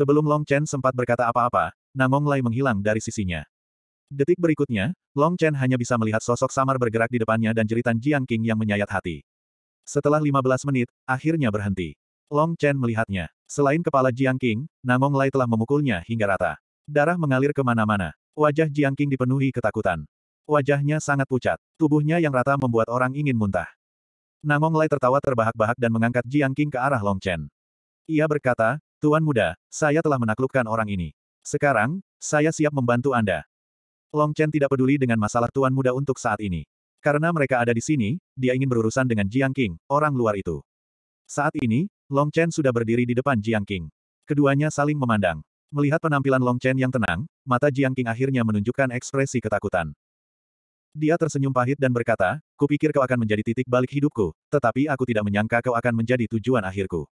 Sebelum Long Chen sempat berkata apa-apa, Nangong Lai menghilang dari sisinya. Detik berikutnya, Long Chen hanya bisa melihat sosok samar bergerak di depannya dan jeritan Jiang King yang menyayat hati. Setelah 15 menit, akhirnya berhenti. Long Chen melihatnya. Selain kepala Jiang King, Nangong Lai telah memukulnya hingga rata. Darah mengalir kemana-mana. Wajah Jiang King dipenuhi ketakutan. Wajahnya sangat pucat. Tubuhnya yang rata membuat orang ingin muntah. Nangong Lai tertawa terbahak-bahak dan mengangkat Jiang King ke arah Long Chen. Ia berkata, Tuan muda, saya telah menaklukkan orang ini. Sekarang, saya siap membantu Anda. Long Chen tidak peduli dengan masalah tuan muda untuk saat ini. Karena mereka ada di sini, dia ingin berurusan dengan Jiang King, orang luar itu. Saat ini, Long Chen sudah berdiri di depan Jiang King. Keduanya saling memandang. Melihat penampilan Long Chen yang tenang, mata Jiang King akhirnya menunjukkan ekspresi ketakutan. Dia tersenyum pahit dan berkata, kupikir kau akan menjadi titik balik hidupku, tetapi aku tidak menyangka kau akan menjadi tujuan akhirku.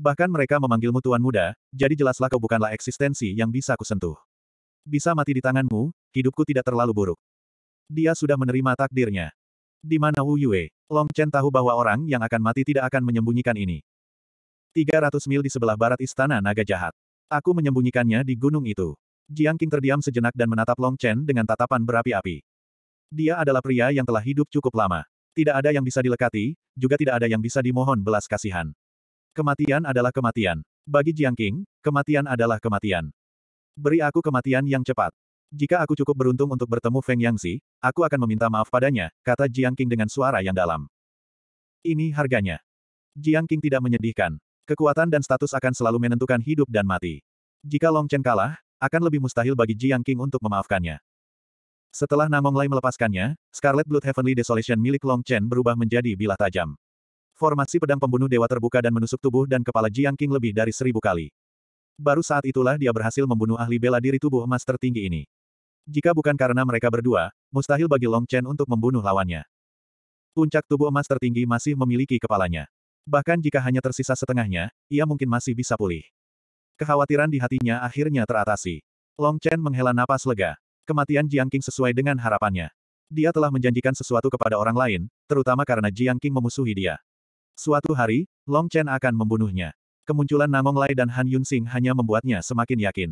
Bahkan mereka memanggilmu Tuan Muda, jadi jelaslah kau bukanlah eksistensi yang bisa kusentuh. Bisa mati di tanganmu, hidupku tidak terlalu buruk. Dia sudah menerima takdirnya. Di mana Wu Yue, Long Chen tahu bahwa orang yang akan mati tidak akan menyembunyikan ini. 300 mil di sebelah barat istana naga jahat. Aku menyembunyikannya di gunung itu. Jiang King terdiam sejenak dan menatap Long Chen dengan tatapan berapi-api. Dia adalah pria yang telah hidup cukup lama. Tidak ada yang bisa dilekati, juga tidak ada yang bisa dimohon belas kasihan. Kematian adalah kematian. Bagi Jiang Qing, kematian adalah kematian. Beri aku kematian yang cepat. Jika aku cukup beruntung untuk bertemu Feng Yangzi, aku akan meminta maaf padanya, kata Jiang Qing dengan suara yang dalam. Ini harganya. Jiang Qing tidak menyedihkan. Kekuatan dan status akan selalu menentukan hidup dan mati. Jika Long Chen kalah, akan lebih mustahil bagi Jiang Qing untuk memaafkannya. Setelah Namong Lai melepaskannya, Scarlet Blood Heavenly Desolation milik Long Chen berubah menjadi bilah tajam. Formasi pedang pembunuh dewa terbuka dan menusuk tubuh dan kepala Jiang Qing lebih dari seribu kali. Baru saat itulah dia berhasil membunuh ahli bela diri tubuh emas tertinggi ini. Jika bukan karena mereka berdua, mustahil bagi Long Chen untuk membunuh lawannya. Puncak tubuh emas tertinggi masih memiliki kepalanya. Bahkan jika hanya tersisa setengahnya, ia mungkin masih bisa pulih. Kekhawatiran di hatinya akhirnya teratasi. Long Chen menghela napas lega. Kematian Jiang Qing sesuai dengan harapannya. Dia telah menjanjikan sesuatu kepada orang lain, terutama karena Jiang Qing memusuhi dia. Suatu hari, Long Chen akan membunuhnya. Kemunculan Namong Lai dan Han Yunsing hanya membuatnya semakin yakin.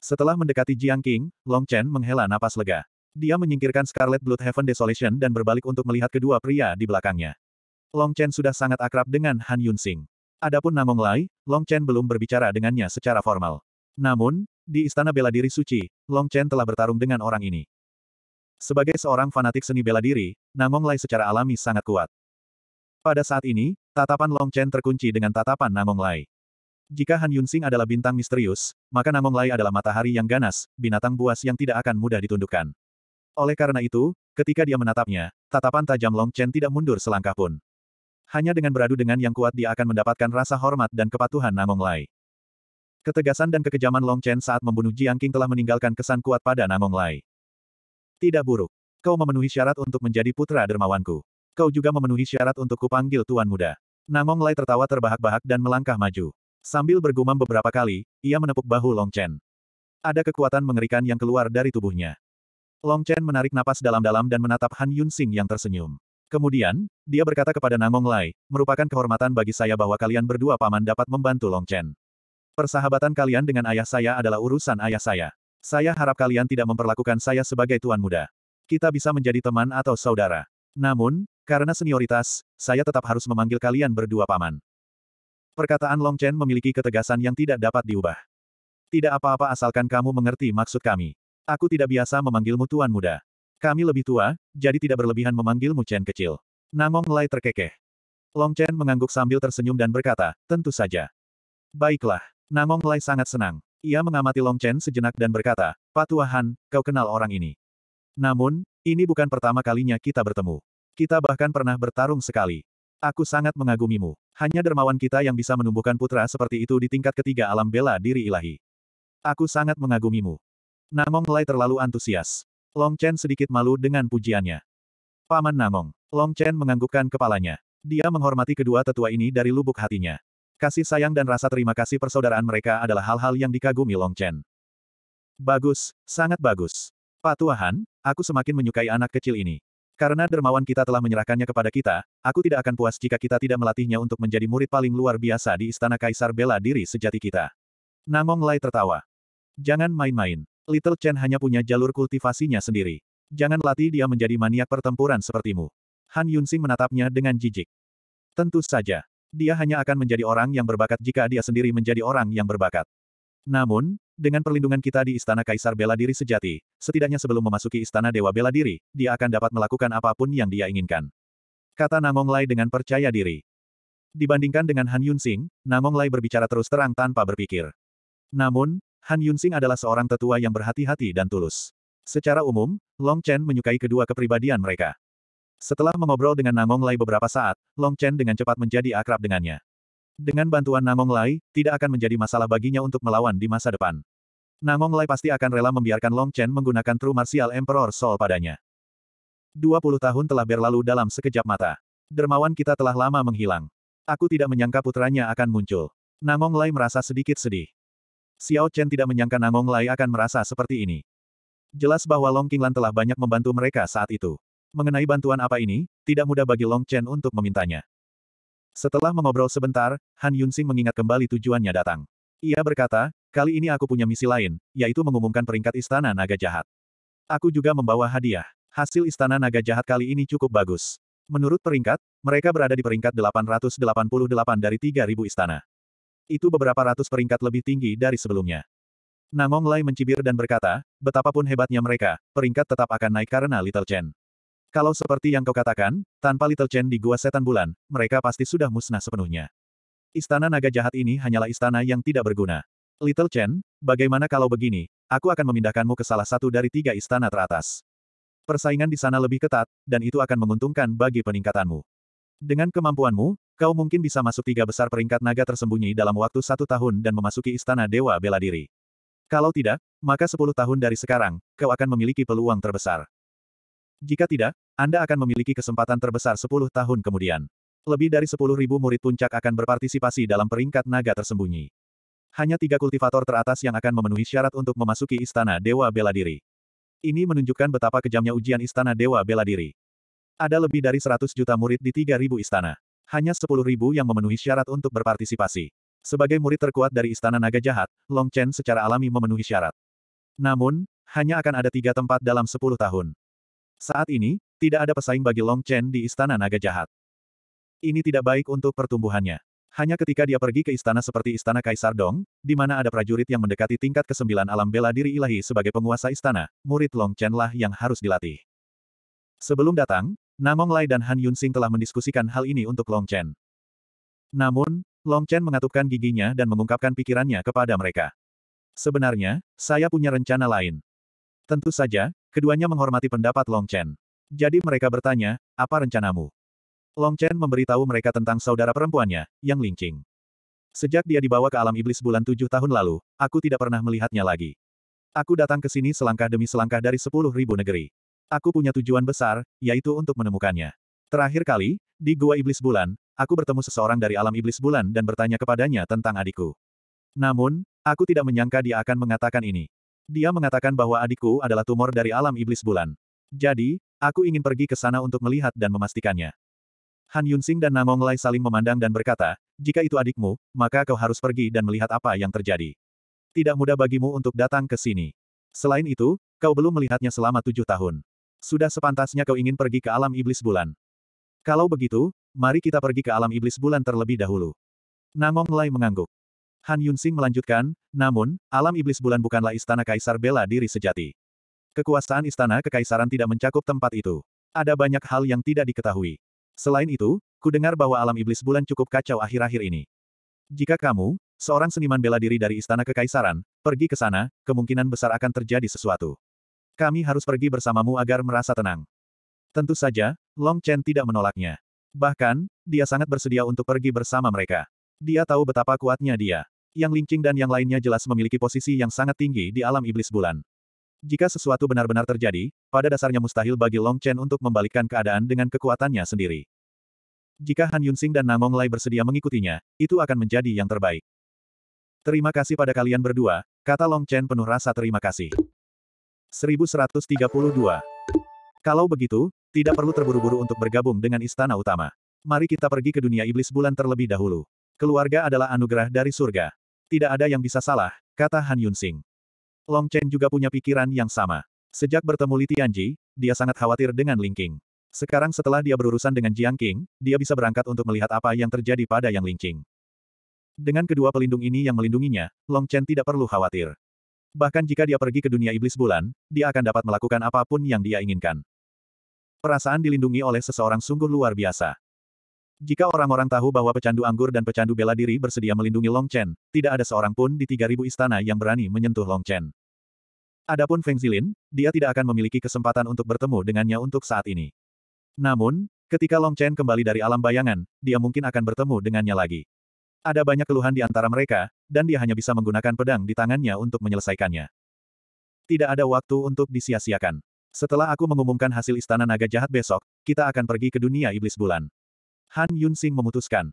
Setelah mendekati Jiang King, Long Chen menghela napas lega. Dia menyingkirkan Scarlet Blood Heaven Desolation dan berbalik untuk melihat kedua pria di belakangnya. Long Chen sudah sangat akrab dengan Han Yunsing. Adapun Namong Lai, Long Chen belum berbicara dengannya secara formal. Namun, di Istana Bela Diri Suci, Long Chen telah bertarung dengan orang ini. Sebagai seorang fanatik seni bela diri, Namong Lai secara alami sangat kuat. Pada saat ini, tatapan Long Chen terkunci dengan tatapan Namong Lai. Jika Han Yunsing adalah bintang misterius, maka Namong Lai adalah matahari yang ganas, binatang buas yang tidak akan mudah ditundukkan. Oleh karena itu, ketika dia menatapnya, tatapan tajam Long Chen tidak mundur selangkah pun. Hanya dengan beradu dengan yang kuat dia akan mendapatkan rasa hormat dan kepatuhan Namong Lai. Ketegasan dan kekejaman Long Chen saat membunuh Jiang Qing telah meninggalkan kesan kuat pada Namong Lai. Tidak buruk. Kau memenuhi syarat untuk menjadi putra dermawanku. Kau juga memenuhi syarat untuk kupanggil Tuan Muda. Namong Lai tertawa terbahak-bahak dan melangkah maju. Sambil bergumam beberapa kali, ia menepuk bahu Long Chen. Ada kekuatan mengerikan yang keluar dari tubuhnya. Long Chen menarik napas dalam-dalam dan menatap Han Yun Sing yang tersenyum. Kemudian, dia berkata kepada Namong Lai, merupakan kehormatan bagi saya bahwa kalian berdua paman dapat membantu Long Chen. Persahabatan kalian dengan ayah saya adalah urusan ayah saya. Saya harap kalian tidak memperlakukan saya sebagai tuan muda. Kita bisa menjadi teman atau saudara. Namun, karena senioritas, saya tetap harus memanggil kalian berdua paman. Perkataan Long Chen memiliki ketegasan yang tidak dapat diubah. Tidak apa-apa asalkan kamu mengerti maksud kami. Aku tidak biasa memanggilmu tuan muda. Kami lebih tua, jadi tidak berlebihan memanggilmu Chen kecil. Nangong Lai terkekeh. Long Chen mengangguk sambil tersenyum dan berkata, tentu saja. Baiklah. Nangong Lai sangat senang. Ia mengamati Long Chen sejenak dan berkata, Pak Han, kau kenal orang ini. Namun, ini bukan pertama kalinya kita bertemu. Kita bahkan pernah bertarung sekali. Aku sangat mengagumimu. Hanya dermawan kita yang bisa menumbuhkan putra seperti itu di tingkat ketiga alam bela diri ilahi. Aku sangat mengagumimu. Namong Lai terlalu antusias. Long Chen sedikit malu dengan pujiannya. Paman Namong. Long Chen menganggukkan kepalanya. Dia menghormati kedua tetua ini dari lubuk hatinya. Kasih sayang dan rasa terima kasih persaudaraan mereka adalah hal-hal yang dikagumi Long Chen. Bagus, sangat bagus. Patuahan, aku semakin menyukai anak kecil ini. Karena dermawan kita telah menyerahkannya kepada kita, aku tidak akan puas jika kita tidak melatihnya untuk menjadi murid paling luar biasa di istana kaisar bela diri sejati kita. Namong Lai tertawa. Jangan main-main. Little Chen hanya punya jalur kultivasinya sendiri. Jangan latih dia menjadi maniak pertempuran sepertimu. Han Yunsing menatapnya dengan jijik. Tentu saja. Dia hanya akan menjadi orang yang berbakat jika dia sendiri menjadi orang yang berbakat. Namun, dengan perlindungan kita di Istana Kaisar Bela Diri Sejati, setidaknya sebelum memasuki Istana Dewa Bela Diri, dia akan dapat melakukan apapun yang dia inginkan. Kata Nangong Lai dengan percaya diri. Dibandingkan dengan Han Yunsing, Nangong Lai berbicara terus terang tanpa berpikir. Namun, Han Yunsing adalah seorang tetua yang berhati-hati dan tulus. Secara umum, Long Chen menyukai kedua kepribadian mereka. Setelah mengobrol dengan Nangong Lai beberapa saat, Long Chen dengan cepat menjadi akrab dengannya. Dengan bantuan Nangong Lai, tidak akan menjadi masalah baginya untuk melawan di masa depan. Nangong Lai pasti akan rela membiarkan Long Chen menggunakan True Martial Emperor Soul padanya. 20 tahun telah berlalu dalam sekejap mata. Dermawan kita telah lama menghilang. Aku tidak menyangka putranya akan muncul. Nangong Lai merasa sedikit sedih. Xiao Chen tidak menyangka Nangong Lai akan merasa seperti ini. Jelas bahwa Long Qinglan telah banyak membantu mereka saat itu. Mengenai bantuan apa ini, tidak mudah bagi Long Chen untuk memintanya. Setelah mengobrol sebentar, Han Yunsing mengingat kembali tujuannya datang. Ia berkata, kali ini aku punya misi lain, yaitu mengumumkan peringkat Istana Naga Jahat. Aku juga membawa hadiah. Hasil Istana Naga Jahat kali ini cukup bagus. Menurut peringkat, mereka berada di peringkat 888 dari 3.000 istana. Itu beberapa ratus peringkat lebih tinggi dari sebelumnya. Nangong Lai mencibir dan berkata, betapapun hebatnya mereka, peringkat tetap akan naik karena Little Chen. Kalau seperti yang kau katakan, tanpa Little Chen di Gua Setan Bulan, mereka pasti sudah musnah sepenuhnya. Istana naga jahat ini hanyalah istana yang tidak berguna. Little Chen, bagaimana kalau begini, aku akan memindahkanmu ke salah satu dari tiga istana teratas. Persaingan di sana lebih ketat, dan itu akan menguntungkan bagi peningkatanmu. Dengan kemampuanmu, kau mungkin bisa masuk tiga besar peringkat naga tersembunyi dalam waktu satu tahun dan memasuki istana Dewa Bela Diri. Kalau tidak, maka sepuluh tahun dari sekarang, kau akan memiliki peluang terbesar. Jika tidak, anda akan memiliki kesempatan terbesar 10 tahun kemudian. Lebih dari 10.000 murid puncak akan berpartisipasi dalam peringkat naga tersembunyi. Hanya tiga kultivator teratas yang akan memenuhi syarat untuk memasuki Istana Dewa Bela Diri. Ini menunjukkan betapa kejamnya ujian Istana Dewa Bela Diri. Ada lebih dari 100 juta murid di 3.000 istana. Hanya 10.000 yang memenuhi syarat untuk berpartisipasi. Sebagai murid terkuat dari Istana Naga Jahat, Long Chen secara alami memenuhi syarat. Namun, hanya akan ada tiga tempat dalam 10 tahun. Saat ini, tidak ada pesaing bagi Long Chen di Istana Naga Jahat. Ini tidak baik untuk pertumbuhannya. Hanya ketika dia pergi ke istana seperti Istana Kaisar Dong, di mana ada prajurit yang mendekati tingkat kesembilan alam bela diri ilahi sebagai penguasa istana, murid Long Chen lah yang harus dilatih. Sebelum datang, Namong Lai dan Han Yunsing telah mendiskusikan hal ini untuk Long Chen. Namun, Long Chen mengatupkan giginya dan mengungkapkan pikirannya kepada mereka. Sebenarnya, saya punya rencana lain. Tentu saja, keduanya menghormati pendapat Long Chen. Jadi mereka bertanya, apa rencanamu? Long Chen memberitahu mereka tentang saudara perempuannya, Yang Lingqing. Sejak dia dibawa ke alam iblis bulan tujuh tahun lalu, aku tidak pernah melihatnya lagi. Aku datang ke sini selangkah demi selangkah dari sepuluh ribu negeri. Aku punya tujuan besar, yaitu untuk menemukannya. Terakhir kali, di Gua Iblis Bulan, aku bertemu seseorang dari alam iblis bulan dan bertanya kepadanya tentang adikku. Namun, aku tidak menyangka dia akan mengatakan ini. Dia mengatakan bahwa adikku adalah tumor dari alam iblis bulan. Jadi, Aku ingin pergi ke sana untuk melihat dan memastikannya. Han Yunsing dan Namong Lai saling memandang dan berkata, jika itu adikmu, maka kau harus pergi dan melihat apa yang terjadi. Tidak mudah bagimu untuk datang ke sini. Selain itu, kau belum melihatnya selama tujuh tahun. Sudah sepantasnya kau ingin pergi ke alam iblis bulan. Kalau begitu, mari kita pergi ke alam iblis bulan terlebih dahulu. Namong Lai mengangguk. Han Yunsing melanjutkan, namun, alam iblis bulan bukanlah istana kaisar bela diri sejati. Kekuasaan istana kekaisaran tidak mencakup tempat itu. Ada banyak hal yang tidak diketahui. Selain itu, ku dengar bahwa alam iblis bulan cukup kacau akhir-akhir ini. Jika kamu, seorang seniman bela diri dari istana kekaisaran, pergi ke sana, kemungkinan besar akan terjadi sesuatu. Kami harus pergi bersamamu agar merasa tenang. Tentu saja, Long Chen tidak menolaknya. Bahkan, dia sangat bersedia untuk pergi bersama mereka. Dia tahu betapa kuatnya dia. Yang Lincing dan yang lainnya jelas memiliki posisi yang sangat tinggi di alam iblis bulan. Jika sesuatu benar-benar terjadi, pada dasarnya mustahil bagi Long Chen untuk membalikkan keadaan dengan kekuatannya sendiri. Jika Han Yunsing dan Namong Lai bersedia mengikutinya, itu akan menjadi yang terbaik. Terima kasih pada kalian berdua, kata Long Chen penuh rasa terima kasih. 1132. Kalau begitu, tidak perlu terburu-buru untuk bergabung dengan istana utama. Mari kita pergi ke dunia iblis bulan terlebih dahulu. Keluarga adalah anugerah dari surga. Tidak ada yang bisa salah, kata Han Yunsing. Long Chen juga punya pikiran yang sama. Sejak bertemu Li Tianji, dia sangat khawatir dengan Qing. Sekarang setelah dia berurusan dengan Jiang Qing, dia bisa berangkat untuk melihat apa yang terjadi pada Yang Qing. Dengan kedua pelindung ini yang melindunginya, Long Chen tidak perlu khawatir. Bahkan jika dia pergi ke dunia iblis bulan, dia akan dapat melakukan apapun yang dia inginkan. Perasaan dilindungi oleh seseorang sungguh luar biasa. Jika orang-orang tahu bahwa pecandu anggur dan pecandu bela diri bersedia melindungi Long Chen, tidak ada seorang pun di 3.000 istana yang berani menyentuh Long Chen. Adapun Feng Zilin, dia tidak akan memiliki kesempatan untuk bertemu dengannya untuk saat ini. Namun, ketika Long Chen kembali dari alam bayangan, dia mungkin akan bertemu dengannya lagi. Ada banyak keluhan di antara mereka, dan dia hanya bisa menggunakan pedang di tangannya untuk menyelesaikannya. Tidak ada waktu untuk disia-siakan. Setelah aku mengumumkan hasil istana naga jahat besok, kita akan pergi ke dunia iblis bulan. Han Yunsing memutuskan.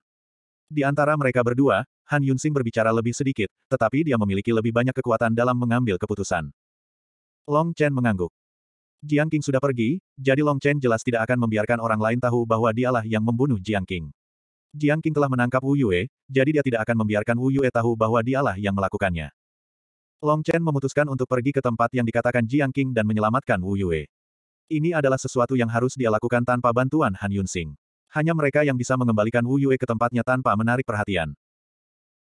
Di antara mereka berdua, Han Yunsing berbicara lebih sedikit, tetapi dia memiliki lebih banyak kekuatan dalam mengambil keputusan. Long Chen mengangguk. Jiang Qing sudah pergi, jadi Long Chen jelas tidak akan membiarkan orang lain tahu bahwa dialah yang membunuh Jiang Qing. Jiang Qing telah menangkap Wu Yue, jadi dia tidak akan membiarkan Wu Yue tahu bahwa dialah yang melakukannya. Long Chen memutuskan untuk pergi ke tempat yang dikatakan Jiang Qing dan menyelamatkan Wu Yue. Ini adalah sesuatu yang harus dia lakukan tanpa bantuan Han Yunsing hanya mereka yang bisa mengembalikan Wu Yue ke tempatnya tanpa menarik perhatian.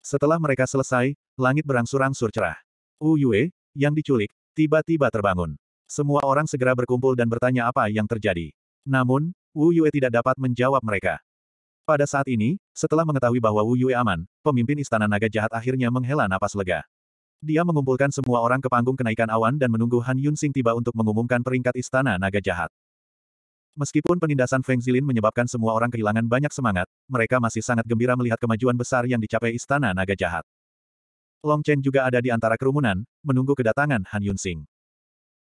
Setelah mereka selesai, langit berangsur-angsur cerah. Wu Yue, yang diculik, tiba-tiba terbangun. Semua orang segera berkumpul dan bertanya apa yang terjadi. Namun, Wu Yue tidak dapat menjawab mereka. Pada saat ini, setelah mengetahui bahwa Wu Yue aman, pemimpin istana naga jahat akhirnya menghela napas lega. Dia mengumpulkan semua orang ke panggung kenaikan awan dan menunggu Han Yunsing tiba untuk mengumumkan peringkat istana naga jahat. Meskipun penindasan Feng Zilin menyebabkan semua orang kehilangan banyak semangat, mereka masih sangat gembira melihat kemajuan besar yang dicapai Istana Naga Jahat. Long Chen juga ada di antara kerumunan, menunggu kedatangan Han Yunsing.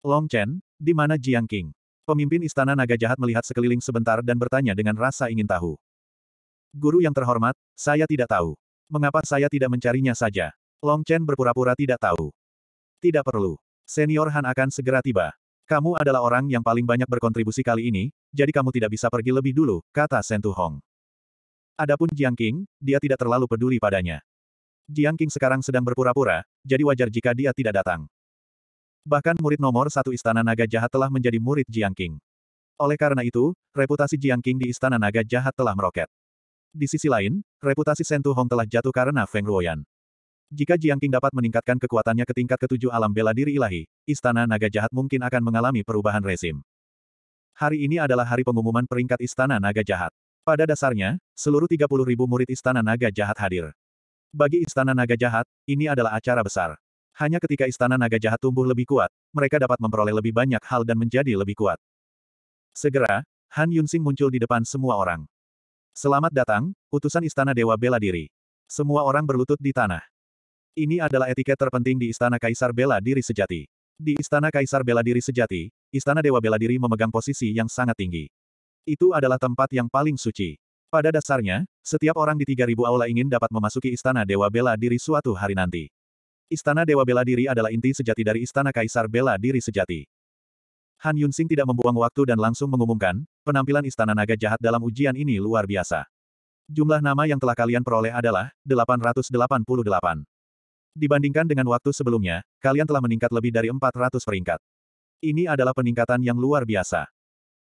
Long Chen, di mana Jiang King? Pemimpin Istana Naga Jahat melihat sekeliling sebentar dan bertanya dengan rasa ingin tahu. Guru yang terhormat, saya tidak tahu. Mengapa saya tidak mencarinya saja? Long Chen berpura-pura tidak tahu. Tidak perlu. Senior Han akan segera tiba. Kamu adalah orang yang paling banyak berkontribusi kali ini, jadi kamu tidak bisa pergi lebih dulu, kata Sentu Hong. Adapun Jiang King, dia tidak terlalu peduli padanya. Jiang King sekarang sedang berpura-pura, jadi wajar jika dia tidak datang. Bahkan murid nomor satu Istana Naga Jahat telah menjadi murid Jiang King. Oleh karena itu, reputasi Jiang King di Istana Naga Jahat telah meroket. Di sisi lain, reputasi Sentu Hong telah jatuh karena Feng Ruoyan. Jika Jiang Qing dapat meningkatkan kekuatannya ke tingkat ketujuh alam bela diri ilahi, Istana Naga Jahat mungkin akan mengalami perubahan rezim. Hari ini adalah hari pengumuman peringkat Istana Naga Jahat. Pada dasarnya, seluruh 30 ribu murid Istana Naga Jahat hadir. Bagi Istana Naga Jahat, ini adalah acara besar. Hanya ketika Istana Naga Jahat tumbuh lebih kuat, mereka dapat memperoleh lebih banyak hal dan menjadi lebih kuat. Segera, Han Yunxing muncul di depan semua orang. Selamat datang, utusan Istana Dewa Bela Diri. Semua orang berlutut di tanah. Ini adalah etiket terpenting di Istana Kaisar Bela Diri Sejati. Di Istana Kaisar Bela Diri Sejati, Istana Dewa Bela Diri memegang posisi yang sangat tinggi. Itu adalah tempat yang paling suci. Pada dasarnya, setiap orang di 3000 aula ingin dapat memasuki Istana Dewa Bela Diri suatu hari nanti. Istana Dewa Bela Diri adalah inti sejati dari Istana Kaisar Bela Diri Sejati. Han Yunsing tidak membuang waktu dan langsung mengumumkan, penampilan Istana Naga Jahat dalam ujian ini luar biasa. Jumlah nama yang telah kalian peroleh adalah 888. Dibandingkan dengan waktu sebelumnya, kalian telah meningkat lebih dari 400 peringkat. Ini adalah peningkatan yang luar biasa.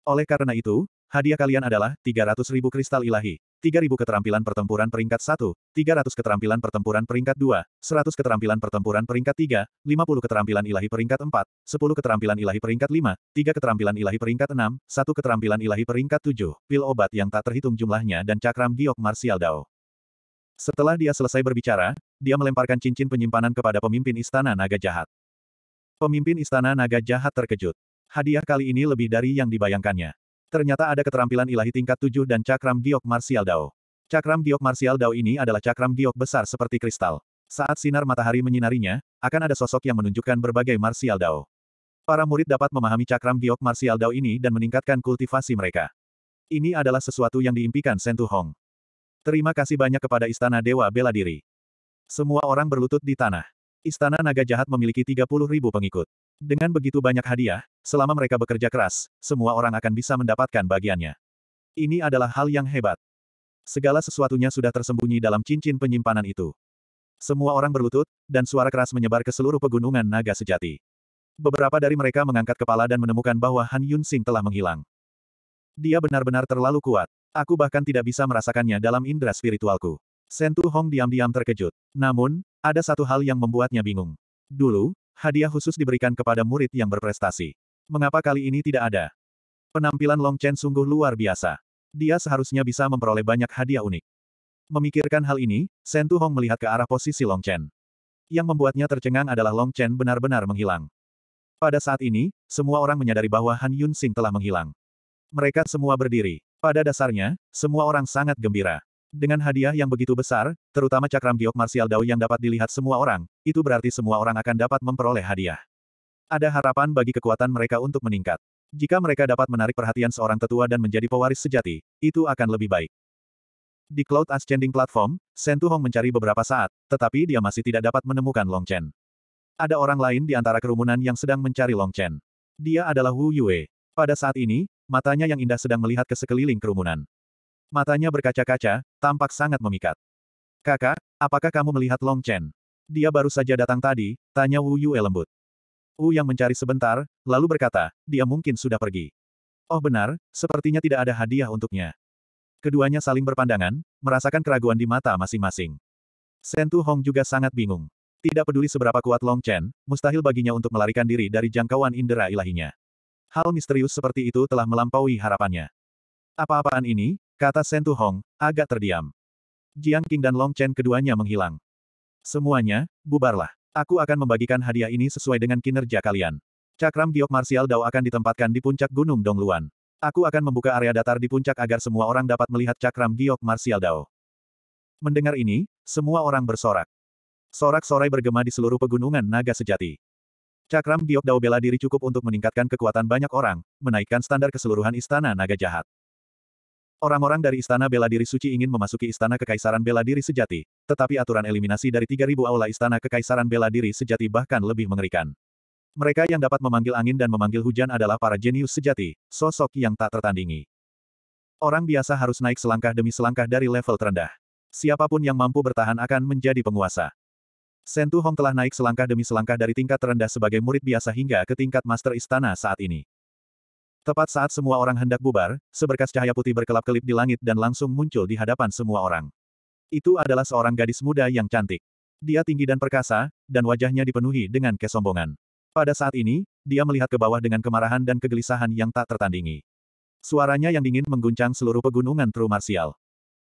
Oleh karena itu, hadiah kalian adalah 300.000 kristal ilahi, 3000 keterampilan pertempuran peringkat 1, 300 keterampilan pertempuran peringkat 2, 100 keterampilan pertempuran peringkat 3, 50 keterampilan ilahi peringkat 4, 10 keterampilan ilahi peringkat 5, 3 keterampilan ilahi peringkat 6, 1 keterampilan ilahi peringkat 7, pil obat yang tak terhitung jumlahnya dan cakram giok martial dao. Setelah dia selesai berbicara, dia melemparkan cincin penyimpanan kepada pemimpin istana naga jahat. Pemimpin istana naga jahat terkejut. Hadiah kali ini lebih dari yang dibayangkannya. Ternyata ada keterampilan ilahi tingkat 7 dan cakram giok martial dao. Cakram giok martial dao ini adalah cakram giok besar seperti kristal. Saat sinar matahari menyinarinya, akan ada sosok yang menunjukkan berbagai martial dao. Para murid dapat memahami cakram giok martial dao ini dan meningkatkan kultivasi mereka. Ini adalah sesuatu yang diimpikan Sentuh Hong. Terima kasih banyak kepada Istana Dewa Bela Diri. Semua orang berlutut di tanah. Istana Naga Jahat memiliki 30 ribu pengikut. Dengan begitu banyak hadiah, selama mereka bekerja keras, semua orang akan bisa mendapatkan bagiannya. Ini adalah hal yang hebat. Segala sesuatunya sudah tersembunyi dalam cincin penyimpanan itu. Semua orang berlutut, dan suara keras menyebar ke seluruh pegunungan naga sejati. Beberapa dari mereka mengangkat kepala dan menemukan bahwa Han Yun Sing telah menghilang. Dia benar-benar terlalu kuat. Aku bahkan tidak bisa merasakannya dalam indera spiritualku. Sentu Hong diam-diam terkejut. Namun, ada satu hal yang membuatnya bingung. Dulu, hadiah khusus diberikan kepada murid yang berprestasi. Mengapa kali ini tidak ada? Penampilan Long Chen sungguh luar biasa. Dia seharusnya bisa memperoleh banyak hadiah unik. Memikirkan hal ini, Sentu Hong melihat ke arah posisi Long Chen. Yang membuatnya tercengang adalah Long Chen benar-benar menghilang. Pada saat ini, semua orang menyadari bahwa Han Yun Sing telah menghilang. Mereka semua berdiri. Pada dasarnya, semua orang sangat gembira. Dengan hadiah yang begitu besar, terutama cakram giok marsial Dao yang dapat dilihat semua orang, itu berarti semua orang akan dapat memperoleh hadiah. Ada harapan bagi kekuatan mereka untuk meningkat. Jika mereka dapat menarik perhatian seorang tetua dan menjadi pewaris sejati, itu akan lebih baik. Di Cloud Ascending Platform, Sentu Hong mencari beberapa saat, tetapi dia masih tidak dapat menemukan Long Chen. Ada orang lain di antara kerumunan yang sedang mencari Long Chen. Dia adalah Wu Yue. Pada saat ini, matanya yang indah sedang melihat ke sekeliling kerumunan. Matanya berkaca-kaca, tampak sangat memikat. Kakak, apakah kamu melihat Long Chen? Dia baru saja datang tadi, tanya Wu Yue lembut. Wu yang mencari sebentar, lalu berkata, dia mungkin sudah pergi. Oh benar, sepertinya tidak ada hadiah untuknya. Keduanya saling berpandangan, merasakan keraguan di mata masing-masing. Sentu Hong juga sangat bingung. Tidak peduli seberapa kuat Long Chen, mustahil baginya untuk melarikan diri dari jangkauan indera ilahinya. Hal misterius seperti itu telah melampaui harapannya. Apa-apaan ini, Kata Sentu Hong, agak terdiam. Jiang King dan Long Chen keduanya menghilang. Semuanya, bubarlah. Aku akan membagikan hadiah ini sesuai dengan kinerja kalian. Cakram giok marsial Dao akan ditempatkan di puncak Gunung Dongluan. Aku akan membuka area datar di puncak agar semua orang dapat melihat cakram giok marsial Dao. Mendengar ini, semua orang bersorak. Sorak-sorai bergema di seluruh pegunungan naga sejati. Cakram giok Dao bela diri cukup untuk meningkatkan kekuatan banyak orang, menaikkan standar keseluruhan istana naga jahat. Orang-orang dari Istana Bela Diri Suci ingin memasuki Istana Kekaisaran Bela Diri Sejati, tetapi aturan eliminasi dari 3.000 aula Istana Kekaisaran Bela Diri Sejati bahkan lebih mengerikan. Mereka yang dapat memanggil angin dan memanggil hujan adalah para jenius sejati, sosok yang tak tertandingi. Orang biasa harus naik selangkah demi selangkah dari level terendah. Siapapun yang mampu bertahan akan menjadi penguasa. Sentu Hong telah naik selangkah demi selangkah dari tingkat terendah sebagai murid biasa hingga ke tingkat master istana saat ini. Tepat saat semua orang hendak bubar, seberkas cahaya putih berkelap-kelip di langit dan langsung muncul di hadapan semua orang. Itu adalah seorang gadis muda yang cantik. Dia tinggi dan perkasa, dan wajahnya dipenuhi dengan kesombongan. Pada saat ini, dia melihat ke bawah dengan kemarahan dan kegelisahan yang tak tertandingi. Suaranya yang dingin mengguncang seluruh pegunungan Tru Marsial.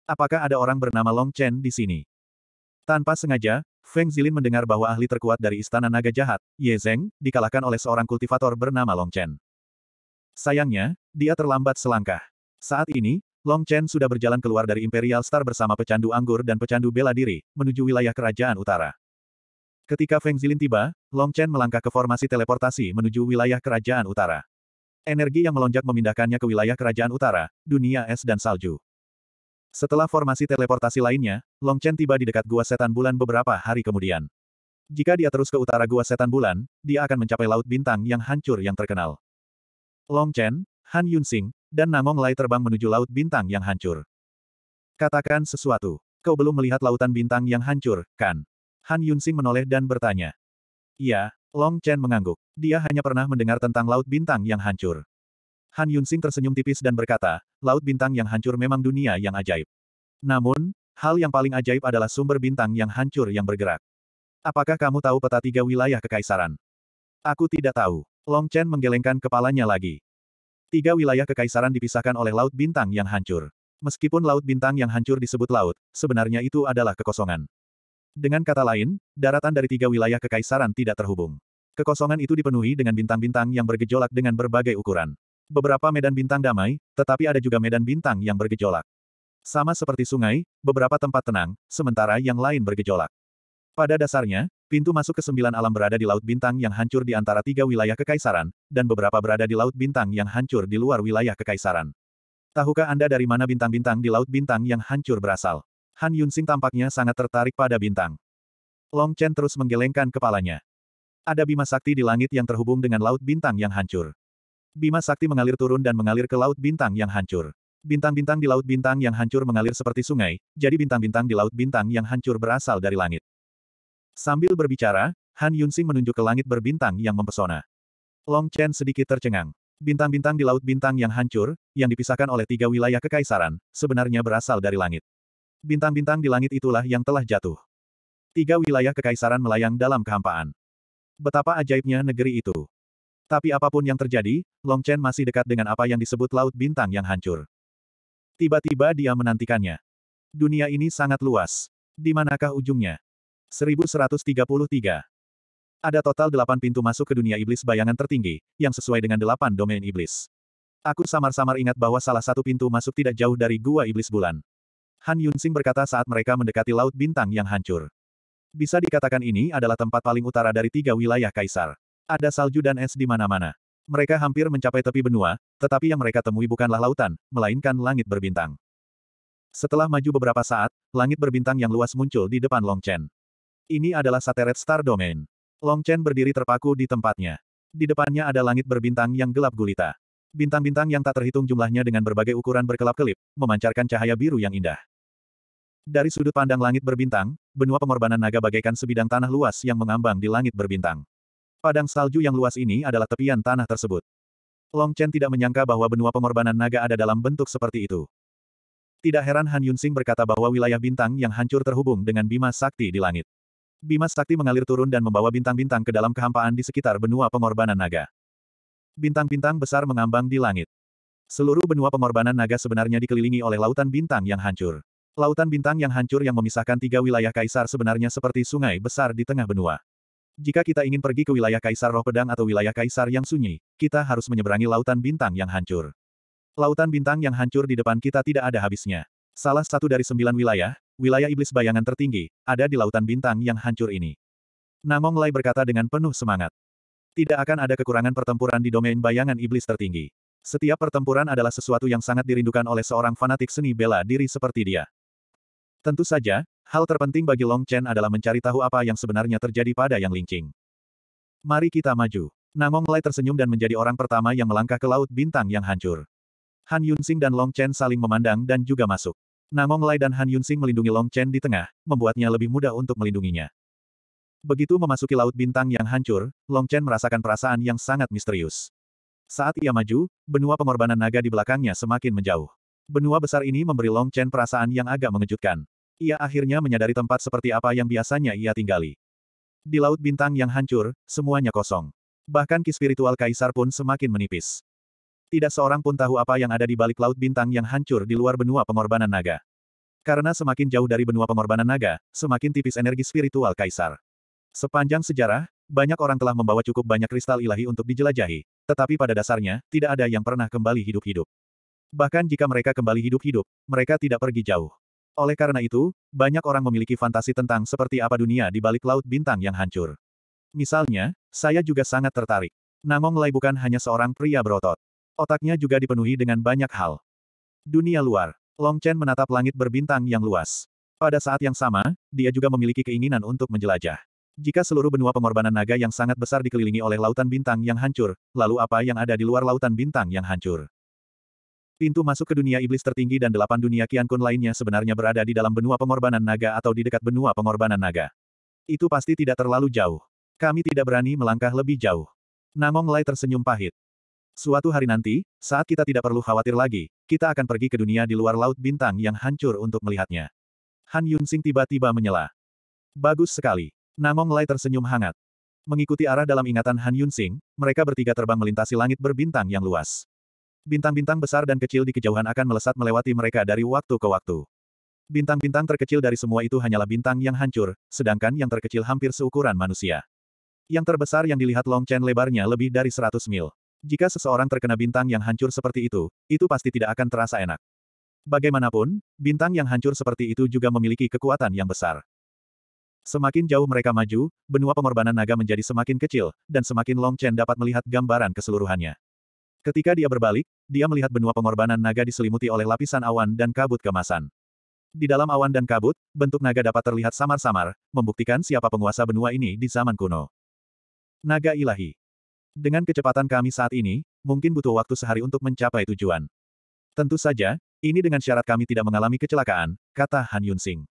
Apakah ada orang bernama Long Chen di sini? Tanpa sengaja, Feng Zilin mendengar bahwa ahli terkuat dari Istana Naga Jahat, Ye Zeng, dikalahkan oleh seorang kultivator bernama Long Chen. Sayangnya, dia terlambat selangkah. Saat ini, Long Chen sudah berjalan keluar dari Imperial Star bersama pecandu anggur dan pecandu bela diri, menuju wilayah kerajaan utara. Ketika Feng Zilin tiba, Long Chen melangkah ke formasi teleportasi menuju wilayah kerajaan utara. Energi yang melonjak memindahkannya ke wilayah kerajaan utara, dunia es dan salju. Setelah formasi teleportasi lainnya, Long Chen tiba di dekat Gua Setan Bulan beberapa hari kemudian. Jika dia terus ke utara Gua Setan Bulan, dia akan mencapai Laut Bintang yang hancur yang terkenal. Long Chen, Han Yunsing, dan Namong Lai terbang menuju Laut Bintang yang hancur. Katakan sesuatu. Kau belum melihat Lautan Bintang yang hancur, kan? Han Yunsing menoleh dan bertanya. Iya, Long Chen mengangguk. Dia hanya pernah mendengar tentang Laut Bintang yang hancur. Han Yunsing tersenyum tipis dan berkata, Laut Bintang yang hancur memang dunia yang ajaib. Namun, hal yang paling ajaib adalah sumber bintang yang hancur yang bergerak. Apakah kamu tahu peta tiga wilayah kekaisaran? Aku tidak tahu. Long Chen menggelengkan kepalanya lagi. Tiga wilayah kekaisaran dipisahkan oleh Laut Bintang yang hancur. Meskipun Laut Bintang yang hancur disebut laut, sebenarnya itu adalah kekosongan. Dengan kata lain, daratan dari tiga wilayah kekaisaran tidak terhubung. Kekosongan itu dipenuhi dengan bintang-bintang yang bergejolak dengan berbagai ukuran. Beberapa medan bintang damai, tetapi ada juga medan bintang yang bergejolak. Sama seperti sungai, beberapa tempat tenang, sementara yang lain bergejolak. Pada dasarnya, pintu masuk ke sembilan alam berada di Laut Bintang yang hancur di antara tiga wilayah kekaisaran, dan beberapa berada di Laut Bintang yang hancur di luar wilayah kekaisaran. Tahukah Anda dari mana bintang-bintang di Laut Bintang yang hancur berasal? Han Yunsing tampaknya sangat tertarik pada bintang. Long Chen terus menggelengkan kepalanya. Ada bima sakti di langit yang terhubung dengan laut bintang yang hancur. Bima sakti mengalir turun dan mengalir ke laut bintang yang hancur. Bintang-bintang di laut bintang yang hancur mengalir seperti sungai, jadi bintang-bintang di laut bintang yang hancur berasal dari langit. Sambil berbicara, Han Yunxing menunjuk ke langit berbintang yang mempesona. Long Chen sedikit tercengang. Bintang-bintang di laut bintang yang hancur, yang dipisahkan oleh tiga wilayah kekaisaran, sebenarnya berasal dari langit. Bintang-bintang di langit itulah yang telah jatuh. Tiga wilayah kekaisaran melayang dalam kehampaan. Betapa ajaibnya negeri itu. Tapi apapun yang terjadi, Long Chen masih dekat dengan apa yang disebut laut bintang yang hancur. Tiba-tiba dia menantikannya. Dunia ini sangat luas. Di manakah ujungnya? 1133. Ada total delapan pintu masuk ke dunia iblis bayangan tertinggi, yang sesuai dengan delapan domain iblis. Aku samar-samar ingat bahwa salah satu pintu masuk tidak jauh dari gua iblis bulan. Han Yunsing berkata saat mereka mendekati Laut Bintang yang hancur. Bisa dikatakan ini adalah tempat paling utara dari tiga wilayah kaisar. Ada salju dan es di mana-mana. Mereka hampir mencapai tepi benua, tetapi yang mereka temui bukanlah lautan, melainkan langit berbintang. Setelah maju beberapa saat, langit berbintang yang luas muncul di depan Long Chen. Ini adalah Sateret Star Domain. Long Chen berdiri terpaku di tempatnya. Di depannya ada langit berbintang yang gelap gulita. Bintang-bintang yang tak terhitung jumlahnya dengan berbagai ukuran berkelap-kelip, memancarkan cahaya biru yang indah. Dari sudut pandang langit berbintang, benua pengorbanan naga bagaikan sebidang tanah luas yang mengambang di langit berbintang. Padang salju yang luas ini adalah tepian tanah tersebut. Long Chen tidak menyangka bahwa benua pengorbanan naga ada dalam bentuk seperti itu. Tidak heran Han Yunxing berkata bahwa wilayah bintang yang hancur terhubung dengan bima sakti di langit. Bimas sakti mengalir turun dan membawa bintang-bintang ke dalam kehampaan di sekitar benua pengorbanan naga. Bintang-bintang besar mengambang di langit. Seluruh benua pengorbanan naga sebenarnya dikelilingi oleh lautan bintang yang hancur. Lautan bintang yang hancur yang memisahkan tiga wilayah kaisar sebenarnya seperti sungai besar di tengah benua. Jika kita ingin pergi ke wilayah kaisar roh pedang atau wilayah kaisar yang sunyi, kita harus menyeberangi lautan bintang yang hancur. Lautan bintang yang hancur di depan kita tidak ada habisnya. Salah satu dari sembilan wilayah, wilayah iblis bayangan tertinggi, ada di lautan bintang yang hancur ini. Namong Lai berkata dengan penuh semangat. Tidak akan ada kekurangan pertempuran di domain bayangan iblis tertinggi. Setiap pertempuran adalah sesuatu yang sangat dirindukan oleh seorang fanatik seni bela diri seperti dia. Tentu saja, hal terpenting bagi Long Chen adalah mencari tahu apa yang sebenarnya terjadi pada Yang Lingqing. Mari kita maju. Namong Lai tersenyum dan menjadi orang pertama yang melangkah ke laut bintang yang hancur. Han Yunsing dan Long Chen saling memandang dan juga masuk. Nangong Lai dan Han Yunxing melindungi Long Chen di tengah, membuatnya lebih mudah untuk melindunginya. Begitu memasuki Laut Bintang yang hancur, Long Chen merasakan perasaan yang sangat misterius. Saat ia maju, benua pengorbanan naga di belakangnya semakin menjauh. Benua besar ini memberi Long Chen perasaan yang agak mengejutkan. Ia akhirnya menyadari tempat seperti apa yang biasanya ia tinggali. Di Laut Bintang yang hancur, semuanya kosong. Bahkan ki spiritual kaisar pun semakin menipis. Tidak seorang pun tahu apa yang ada di balik laut bintang yang hancur di luar benua pengorbanan naga. Karena semakin jauh dari benua pengorbanan naga, semakin tipis energi spiritual kaisar. Sepanjang sejarah, banyak orang telah membawa cukup banyak kristal ilahi untuk dijelajahi, tetapi pada dasarnya, tidak ada yang pernah kembali hidup-hidup. Bahkan jika mereka kembali hidup-hidup, mereka tidak pergi jauh. Oleh karena itu, banyak orang memiliki fantasi tentang seperti apa dunia di balik laut bintang yang hancur. Misalnya, saya juga sangat tertarik. Namong Lai bukan hanya seorang pria berotot. Otaknya juga dipenuhi dengan banyak hal. Dunia luar. Long Chen menatap langit berbintang yang luas. Pada saat yang sama, dia juga memiliki keinginan untuk menjelajah. Jika seluruh benua pengorbanan naga yang sangat besar dikelilingi oleh lautan bintang yang hancur, lalu apa yang ada di luar lautan bintang yang hancur? Pintu masuk ke dunia iblis tertinggi dan delapan dunia kian Kun lainnya sebenarnya berada di dalam benua pengorbanan naga atau di dekat benua pengorbanan naga. Itu pasti tidak terlalu jauh. Kami tidak berani melangkah lebih jauh. Namong Lai tersenyum pahit. Suatu hari nanti, saat kita tidak perlu khawatir lagi, kita akan pergi ke dunia di luar laut bintang yang hancur untuk melihatnya. Han Yunsing tiba-tiba menyela. Bagus sekali. Namong Lai tersenyum hangat. Mengikuti arah dalam ingatan Han Yunsing, mereka bertiga terbang melintasi langit berbintang yang luas. Bintang-bintang besar dan kecil di kejauhan akan melesat melewati mereka dari waktu ke waktu. Bintang-bintang terkecil dari semua itu hanyalah bintang yang hancur, sedangkan yang terkecil hampir seukuran manusia. Yang terbesar yang dilihat Long Chen lebarnya lebih dari 100 mil. Jika seseorang terkena bintang yang hancur seperti itu, itu pasti tidak akan terasa enak. Bagaimanapun, bintang yang hancur seperti itu juga memiliki kekuatan yang besar. Semakin jauh mereka maju, benua pengorbanan naga menjadi semakin kecil, dan semakin Long Chen dapat melihat gambaran keseluruhannya. Ketika dia berbalik, dia melihat benua pengorbanan naga diselimuti oleh lapisan awan dan kabut kemasan. Di dalam awan dan kabut, bentuk naga dapat terlihat samar-samar, membuktikan siapa penguasa benua ini di zaman kuno. Naga ilahi. Dengan kecepatan kami saat ini, mungkin butuh waktu sehari untuk mencapai tujuan. Tentu saja, ini dengan syarat kami tidak mengalami kecelakaan, kata Han Yun Sing.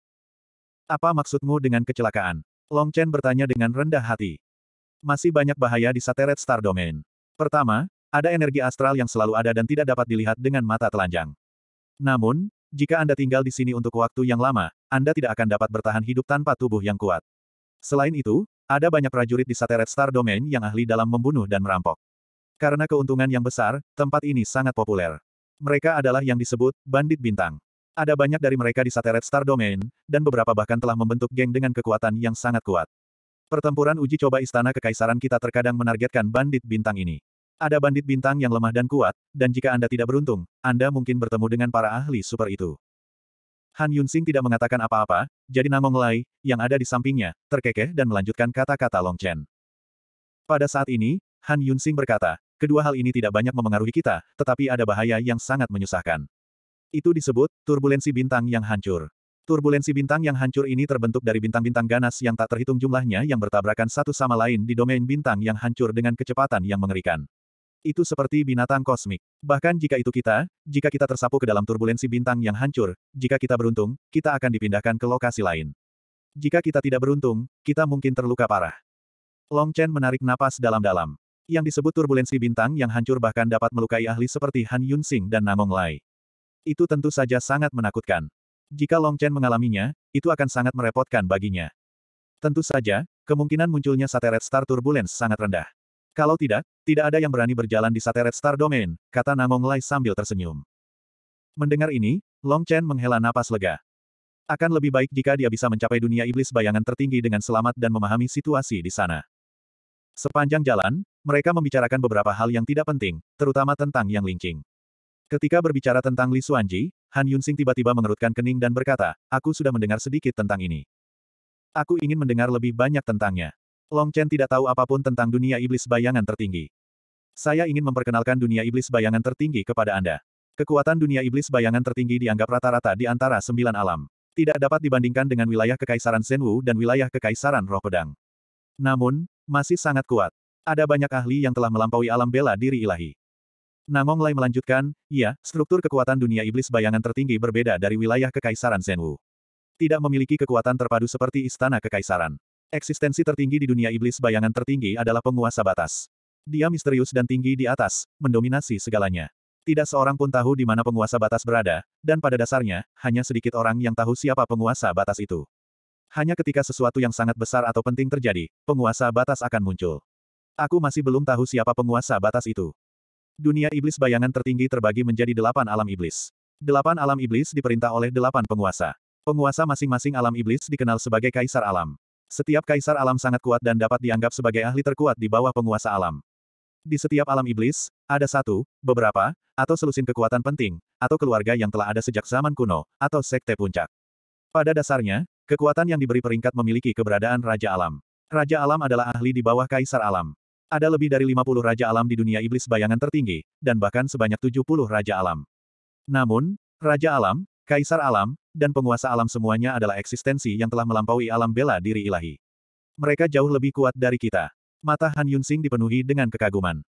Apa maksudmu dengan kecelakaan? Long Chen bertanya dengan rendah hati. Masih banyak bahaya di Sateret Star Domain. Pertama, ada energi astral yang selalu ada dan tidak dapat dilihat dengan mata telanjang. Namun, jika Anda tinggal di sini untuk waktu yang lama, Anda tidak akan dapat bertahan hidup tanpa tubuh yang kuat. Selain itu, ada banyak prajurit di Sateret Star Domain yang ahli dalam membunuh dan merampok. Karena keuntungan yang besar, tempat ini sangat populer. Mereka adalah yang disebut bandit bintang. Ada banyak dari mereka di Sateret Star Domain, dan beberapa bahkan telah membentuk geng dengan kekuatan yang sangat kuat. Pertempuran uji coba Istana Kekaisaran kita terkadang menargetkan bandit bintang ini. Ada bandit bintang yang lemah dan kuat, dan jika Anda tidak beruntung, Anda mungkin bertemu dengan para ahli super itu. Han Yunsing tidak mengatakan apa-apa, jadi Namong Lai, yang ada di sampingnya, terkekeh dan melanjutkan kata-kata Long Chen. Pada saat ini, Han Yunsing berkata, kedua hal ini tidak banyak memengaruhi kita, tetapi ada bahaya yang sangat menyusahkan. Itu disebut, turbulensi bintang yang hancur. Turbulensi bintang yang hancur ini terbentuk dari bintang-bintang ganas yang tak terhitung jumlahnya yang bertabrakan satu sama lain di domain bintang yang hancur dengan kecepatan yang mengerikan. Itu seperti binatang kosmik. Bahkan jika itu kita, jika kita tersapu ke dalam turbulensi bintang yang hancur, jika kita beruntung, kita akan dipindahkan ke lokasi lain. Jika kita tidak beruntung, kita mungkin terluka parah. Long Chen menarik napas dalam-dalam. Yang disebut turbulensi bintang yang hancur bahkan dapat melukai ahli seperti Han Yun Sing dan Namong Lai. Itu tentu saja sangat menakutkan. Jika Long Chen mengalaminya, itu akan sangat merepotkan baginya. Tentu saja, kemungkinan munculnya satelit star turbulence sangat rendah. Kalau tidak, tidak ada yang berani berjalan di Sateret Star Domain, kata Namong Lai sambil tersenyum. Mendengar ini, Long Chen menghela napas lega. Akan lebih baik jika dia bisa mencapai dunia iblis bayangan tertinggi dengan selamat dan memahami situasi di sana. Sepanjang jalan, mereka membicarakan beberapa hal yang tidak penting, terutama tentang Yang Lingqing. Ketika berbicara tentang Li Xuanji, Han Yunxing tiba-tiba mengerutkan kening dan berkata, aku sudah mendengar sedikit tentang ini. Aku ingin mendengar lebih banyak tentangnya. Long Chen tidak tahu apapun tentang dunia iblis bayangan tertinggi. Saya ingin memperkenalkan dunia iblis bayangan tertinggi kepada Anda. Kekuatan dunia iblis bayangan tertinggi dianggap rata-rata di antara sembilan alam. Tidak dapat dibandingkan dengan wilayah Kekaisaran Senwu dan wilayah Kekaisaran Roh Pedang. Namun, masih sangat kuat. Ada banyak ahli yang telah melampaui alam bela diri ilahi. Nangong Lai melanjutkan, ya, struktur kekuatan dunia iblis bayangan tertinggi berbeda dari wilayah Kekaisaran Senwu. Tidak memiliki kekuatan terpadu seperti Istana Kekaisaran. Eksistensi tertinggi di dunia iblis bayangan tertinggi adalah penguasa batas. Dia misterius dan tinggi di atas, mendominasi segalanya. Tidak seorang pun tahu di mana penguasa batas berada, dan pada dasarnya, hanya sedikit orang yang tahu siapa penguasa batas itu. Hanya ketika sesuatu yang sangat besar atau penting terjadi, penguasa batas akan muncul. Aku masih belum tahu siapa penguasa batas itu. Dunia iblis bayangan tertinggi terbagi menjadi delapan alam iblis. Delapan alam iblis diperintah oleh delapan penguasa. Penguasa masing-masing alam iblis dikenal sebagai kaisar alam. Setiap kaisar alam sangat kuat dan dapat dianggap sebagai ahli terkuat di bawah penguasa alam. Di setiap alam iblis, ada satu, beberapa, atau selusin kekuatan penting, atau keluarga yang telah ada sejak zaman kuno, atau sekte puncak. Pada dasarnya, kekuatan yang diberi peringkat memiliki keberadaan Raja Alam. Raja Alam adalah ahli di bawah Kaisar Alam. Ada lebih dari 50 Raja Alam di dunia iblis bayangan tertinggi, dan bahkan sebanyak 70 Raja Alam. Namun, Raja Alam, Kaisar alam, dan penguasa alam semuanya adalah eksistensi yang telah melampaui alam bela diri ilahi. Mereka jauh lebih kuat dari kita. Mata Han Yunsing dipenuhi dengan kekaguman.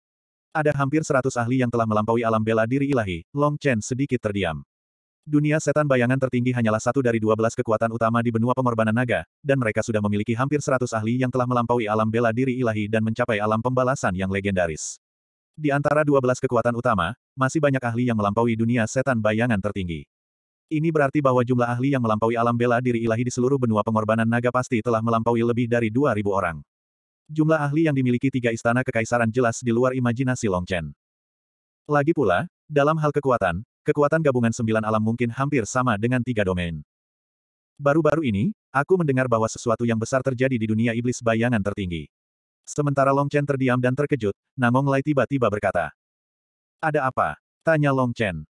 Ada hampir seratus ahli yang telah melampaui alam bela diri ilahi, Long Chen sedikit terdiam. Dunia setan bayangan tertinggi hanyalah satu dari dua belas kekuatan utama di benua pengorbanan naga, dan mereka sudah memiliki hampir seratus ahli yang telah melampaui alam bela diri ilahi dan mencapai alam pembalasan yang legendaris. Di antara dua belas kekuatan utama, masih banyak ahli yang melampaui dunia setan bayangan tertinggi. Ini berarti bahwa jumlah ahli yang melampaui alam bela diri ilahi di seluruh benua pengorbanan naga pasti telah melampaui lebih dari 2.000 orang. Jumlah ahli yang dimiliki tiga istana kekaisaran jelas di luar imajinasi Long Chen. Lagi pula, dalam hal kekuatan, kekuatan gabungan sembilan alam mungkin hampir sama dengan tiga domain. Baru-baru ini, aku mendengar bahwa sesuatu yang besar terjadi di dunia iblis bayangan tertinggi. Sementara Long Chen terdiam dan terkejut, Namong Lai tiba-tiba berkata, Ada apa? Tanya Long Chen.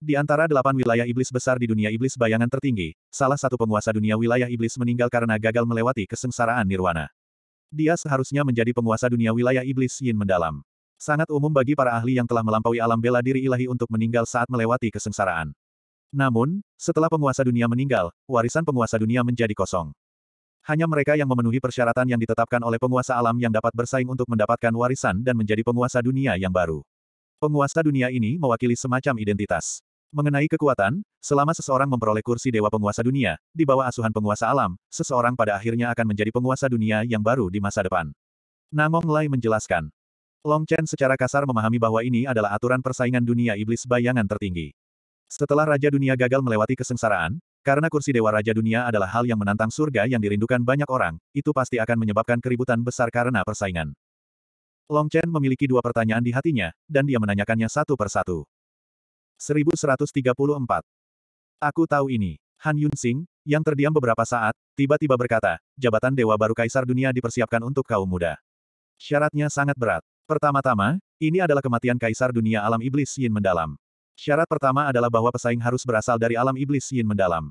Di antara delapan wilayah iblis besar di dunia iblis bayangan tertinggi, salah satu penguasa dunia wilayah iblis meninggal karena gagal melewati kesengsaraan nirwana. Dia seharusnya menjadi penguasa dunia wilayah iblis yin mendalam. Sangat umum bagi para ahli yang telah melampaui alam bela diri ilahi untuk meninggal saat melewati kesengsaraan. Namun, setelah penguasa dunia meninggal, warisan penguasa dunia menjadi kosong. Hanya mereka yang memenuhi persyaratan yang ditetapkan oleh penguasa alam yang dapat bersaing untuk mendapatkan warisan dan menjadi penguasa dunia yang baru. Penguasa dunia ini mewakili semacam identitas. Mengenai kekuatan, selama seseorang memperoleh kursi Dewa Penguasa Dunia, di bawah asuhan penguasa alam, seseorang pada akhirnya akan menjadi penguasa dunia yang baru di masa depan. Nangong Lai menjelaskan. Long Chen secara kasar memahami bahwa ini adalah aturan persaingan dunia iblis bayangan tertinggi. Setelah Raja Dunia gagal melewati kesengsaraan, karena kursi Dewa Raja Dunia adalah hal yang menantang surga yang dirindukan banyak orang, itu pasti akan menyebabkan keributan besar karena persaingan. Long Chen memiliki dua pertanyaan di hatinya, dan dia menanyakannya satu persatu. 1134. Aku tahu ini. Han Yunsing, yang terdiam beberapa saat, tiba-tiba berkata, jabatan Dewa Baru Kaisar Dunia dipersiapkan untuk kaum muda. Syaratnya sangat berat. Pertama-tama, ini adalah kematian Kaisar Dunia Alam Iblis Yin Mendalam. Syarat pertama adalah bahwa pesaing harus berasal dari Alam Iblis Yin Mendalam.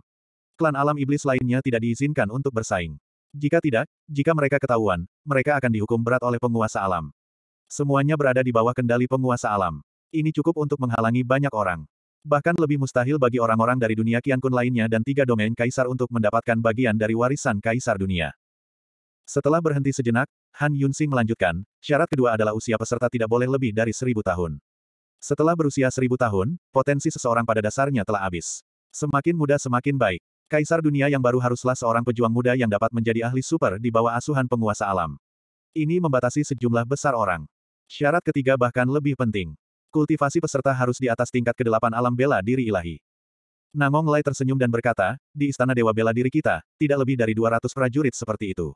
Klan Alam Iblis lainnya tidak diizinkan untuk bersaing. Jika tidak, jika mereka ketahuan, mereka akan dihukum berat oleh penguasa alam. Semuanya berada di bawah kendali penguasa alam. Ini cukup untuk menghalangi banyak orang. Bahkan lebih mustahil bagi orang-orang dari dunia kian Kun lainnya dan tiga domain kaisar untuk mendapatkan bagian dari warisan kaisar dunia. Setelah berhenti sejenak, Han Yunsing melanjutkan, syarat kedua adalah usia peserta tidak boleh lebih dari seribu tahun. Setelah berusia seribu tahun, potensi seseorang pada dasarnya telah habis. Semakin muda semakin baik. Kaisar dunia yang baru haruslah seorang pejuang muda yang dapat menjadi ahli super di bawah asuhan penguasa alam. Ini membatasi sejumlah besar orang. Syarat ketiga bahkan lebih penting. Kultivasi peserta harus di atas tingkat ke kedelapan alam bela diri ilahi. Nangong Lai tersenyum dan berkata, di Istana Dewa Bela Diri kita, tidak lebih dari 200 prajurit seperti itu.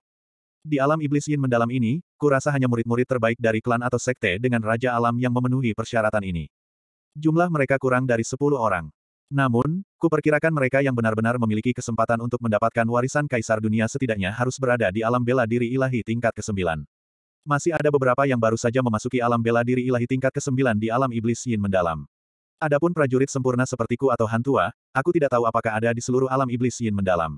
Di alam iblis yin mendalam ini, kurasa hanya murid-murid terbaik dari klan atau sekte dengan Raja Alam yang memenuhi persyaratan ini. Jumlah mereka kurang dari 10 orang. Namun, kuperkirakan mereka yang benar-benar memiliki kesempatan untuk mendapatkan warisan kaisar dunia setidaknya harus berada di alam bela diri ilahi tingkat ke-9. Masih ada beberapa yang baru saja memasuki alam bela diri ilahi tingkat ke-9 di alam iblis yin mendalam. Adapun prajurit sempurna sepertiku atau hantua, aku tidak tahu apakah ada di seluruh alam iblis yin mendalam.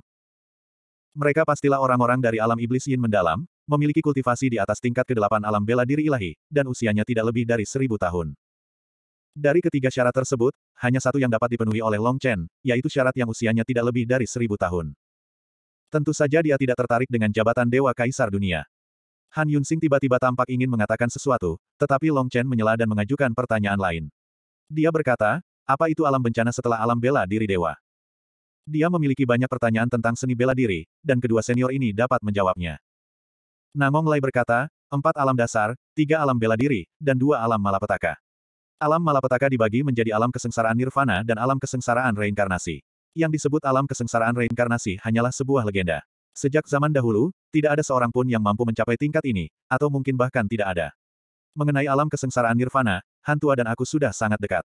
Mereka pastilah orang-orang dari alam iblis yin mendalam, memiliki kultivasi di atas tingkat ke-8 alam bela diri ilahi, dan usianya tidak lebih dari seribu tahun. Dari ketiga syarat tersebut, hanya satu yang dapat dipenuhi oleh Long Chen, yaitu syarat yang usianya tidak lebih dari seribu tahun. Tentu saja dia tidak tertarik dengan jabatan Dewa Kaisar Dunia. Han Yunxing tiba-tiba tampak ingin mengatakan sesuatu, tetapi Long Chen menyela dan mengajukan pertanyaan lain. Dia berkata, apa itu alam bencana setelah alam bela diri dewa? Dia memiliki banyak pertanyaan tentang seni bela diri, dan kedua senior ini dapat menjawabnya. Nangong Lai berkata, empat alam dasar, tiga alam bela diri, dan dua alam malapetaka. Alam malapetaka dibagi menjadi alam kesengsaraan nirvana dan alam kesengsaraan reinkarnasi. Yang disebut alam kesengsaraan reinkarnasi hanyalah sebuah legenda. Sejak zaman dahulu, tidak ada seorang pun yang mampu mencapai tingkat ini, atau mungkin bahkan tidak ada. Mengenai alam kesengsaraan nirvana, Hantua dan aku sudah sangat dekat.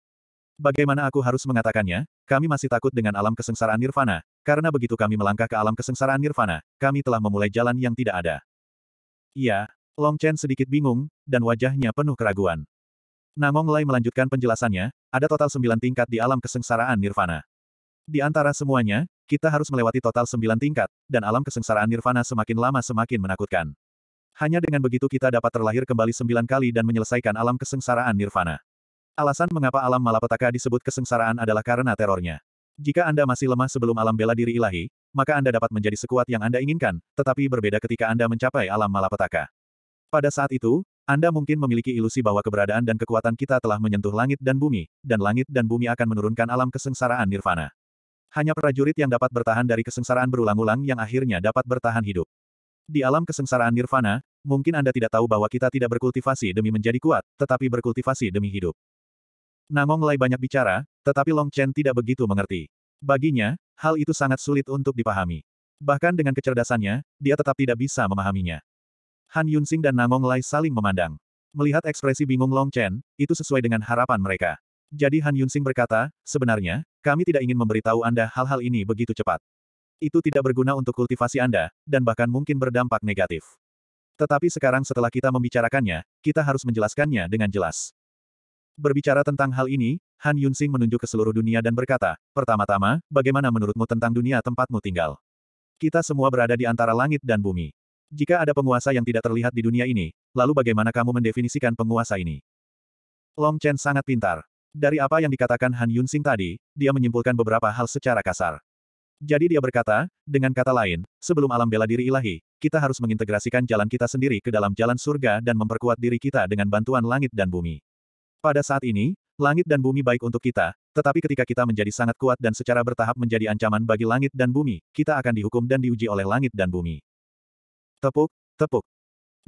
Bagaimana aku harus mengatakannya, kami masih takut dengan alam kesengsaraan nirvana, karena begitu kami melangkah ke alam kesengsaraan nirvana, kami telah memulai jalan yang tidak ada. Iya, Long Chen sedikit bingung, dan wajahnya penuh keraguan. Namong Lai melanjutkan penjelasannya, ada total sembilan tingkat di alam kesengsaraan nirvana. Di antara semuanya, kita harus melewati total sembilan tingkat, dan alam kesengsaraan nirvana semakin lama semakin menakutkan. Hanya dengan begitu kita dapat terlahir kembali sembilan kali dan menyelesaikan alam kesengsaraan nirvana. Alasan mengapa alam malapetaka disebut kesengsaraan adalah karena terornya. Jika Anda masih lemah sebelum alam bela diri ilahi, maka Anda dapat menjadi sekuat yang Anda inginkan, tetapi berbeda ketika Anda mencapai alam malapetaka. Pada saat itu, Anda mungkin memiliki ilusi bahwa keberadaan dan kekuatan kita telah menyentuh langit dan bumi, dan langit dan bumi akan menurunkan alam kesengsaraan nirvana. Hanya prajurit yang dapat bertahan dari kesengsaraan berulang-ulang yang akhirnya dapat bertahan hidup. Di alam kesengsaraan nirvana, mungkin Anda tidak tahu bahwa kita tidak berkultivasi demi menjadi kuat, tetapi berkultivasi demi hidup. Namong Lai banyak bicara, tetapi Long Chen tidak begitu mengerti. Baginya, hal itu sangat sulit untuk dipahami. Bahkan dengan kecerdasannya, dia tetap tidak bisa memahaminya. Han Yunsing dan Namong Lai saling memandang. Melihat ekspresi bingung Long Chen, itu sesuai dengan harapan mereka. Jadi Han Yunsing berkata, sebenarnya, kami tidak ingin memberitahu Anda hal-hal ini begitu cepat. Itu tidak berguna untuk kultivasi Anda, dan bahkan mungkin berdampak negatif. Tetapi sekarang setelah kita membicarakannya, kita harus menjelaskannya dengan jelas. Berbicara tentang hal ini, Han Yunsing menunjuk ke seluruh dunia dan berkata, pertama-tama, bagaimana menurutmu tentang dunia tempatmu tinggal? Kita semua berada di antara langit dan bumi. Jika ada penguasa yang tidak terlihat di dunia ini, lalu bagaimana kamu mendefinisikan penguasa ini? Long Chen sangat pintar. Dari apa yang dikatakan Han Yun tadi, dia menyimpulkan beberapa hal secara kasar. Jadi dia berkata, dengan kata lain, sebelum alam bela diri ilahi, kita harus mengintegrasikan jalan kita sendiri ke dalam jalan surga dan memperkuat diri kita dengan bantuan langit dan bumi. Pada saat ini, langit dan bumi baik untuk kita, tetapi ketika kita menjadi sangat kuat dan secara bertahap menjadi ancaman bagi langit dan bumi, kita akan dihukum dan diuji oleh langit dan bumi. Tepuk, tepuk.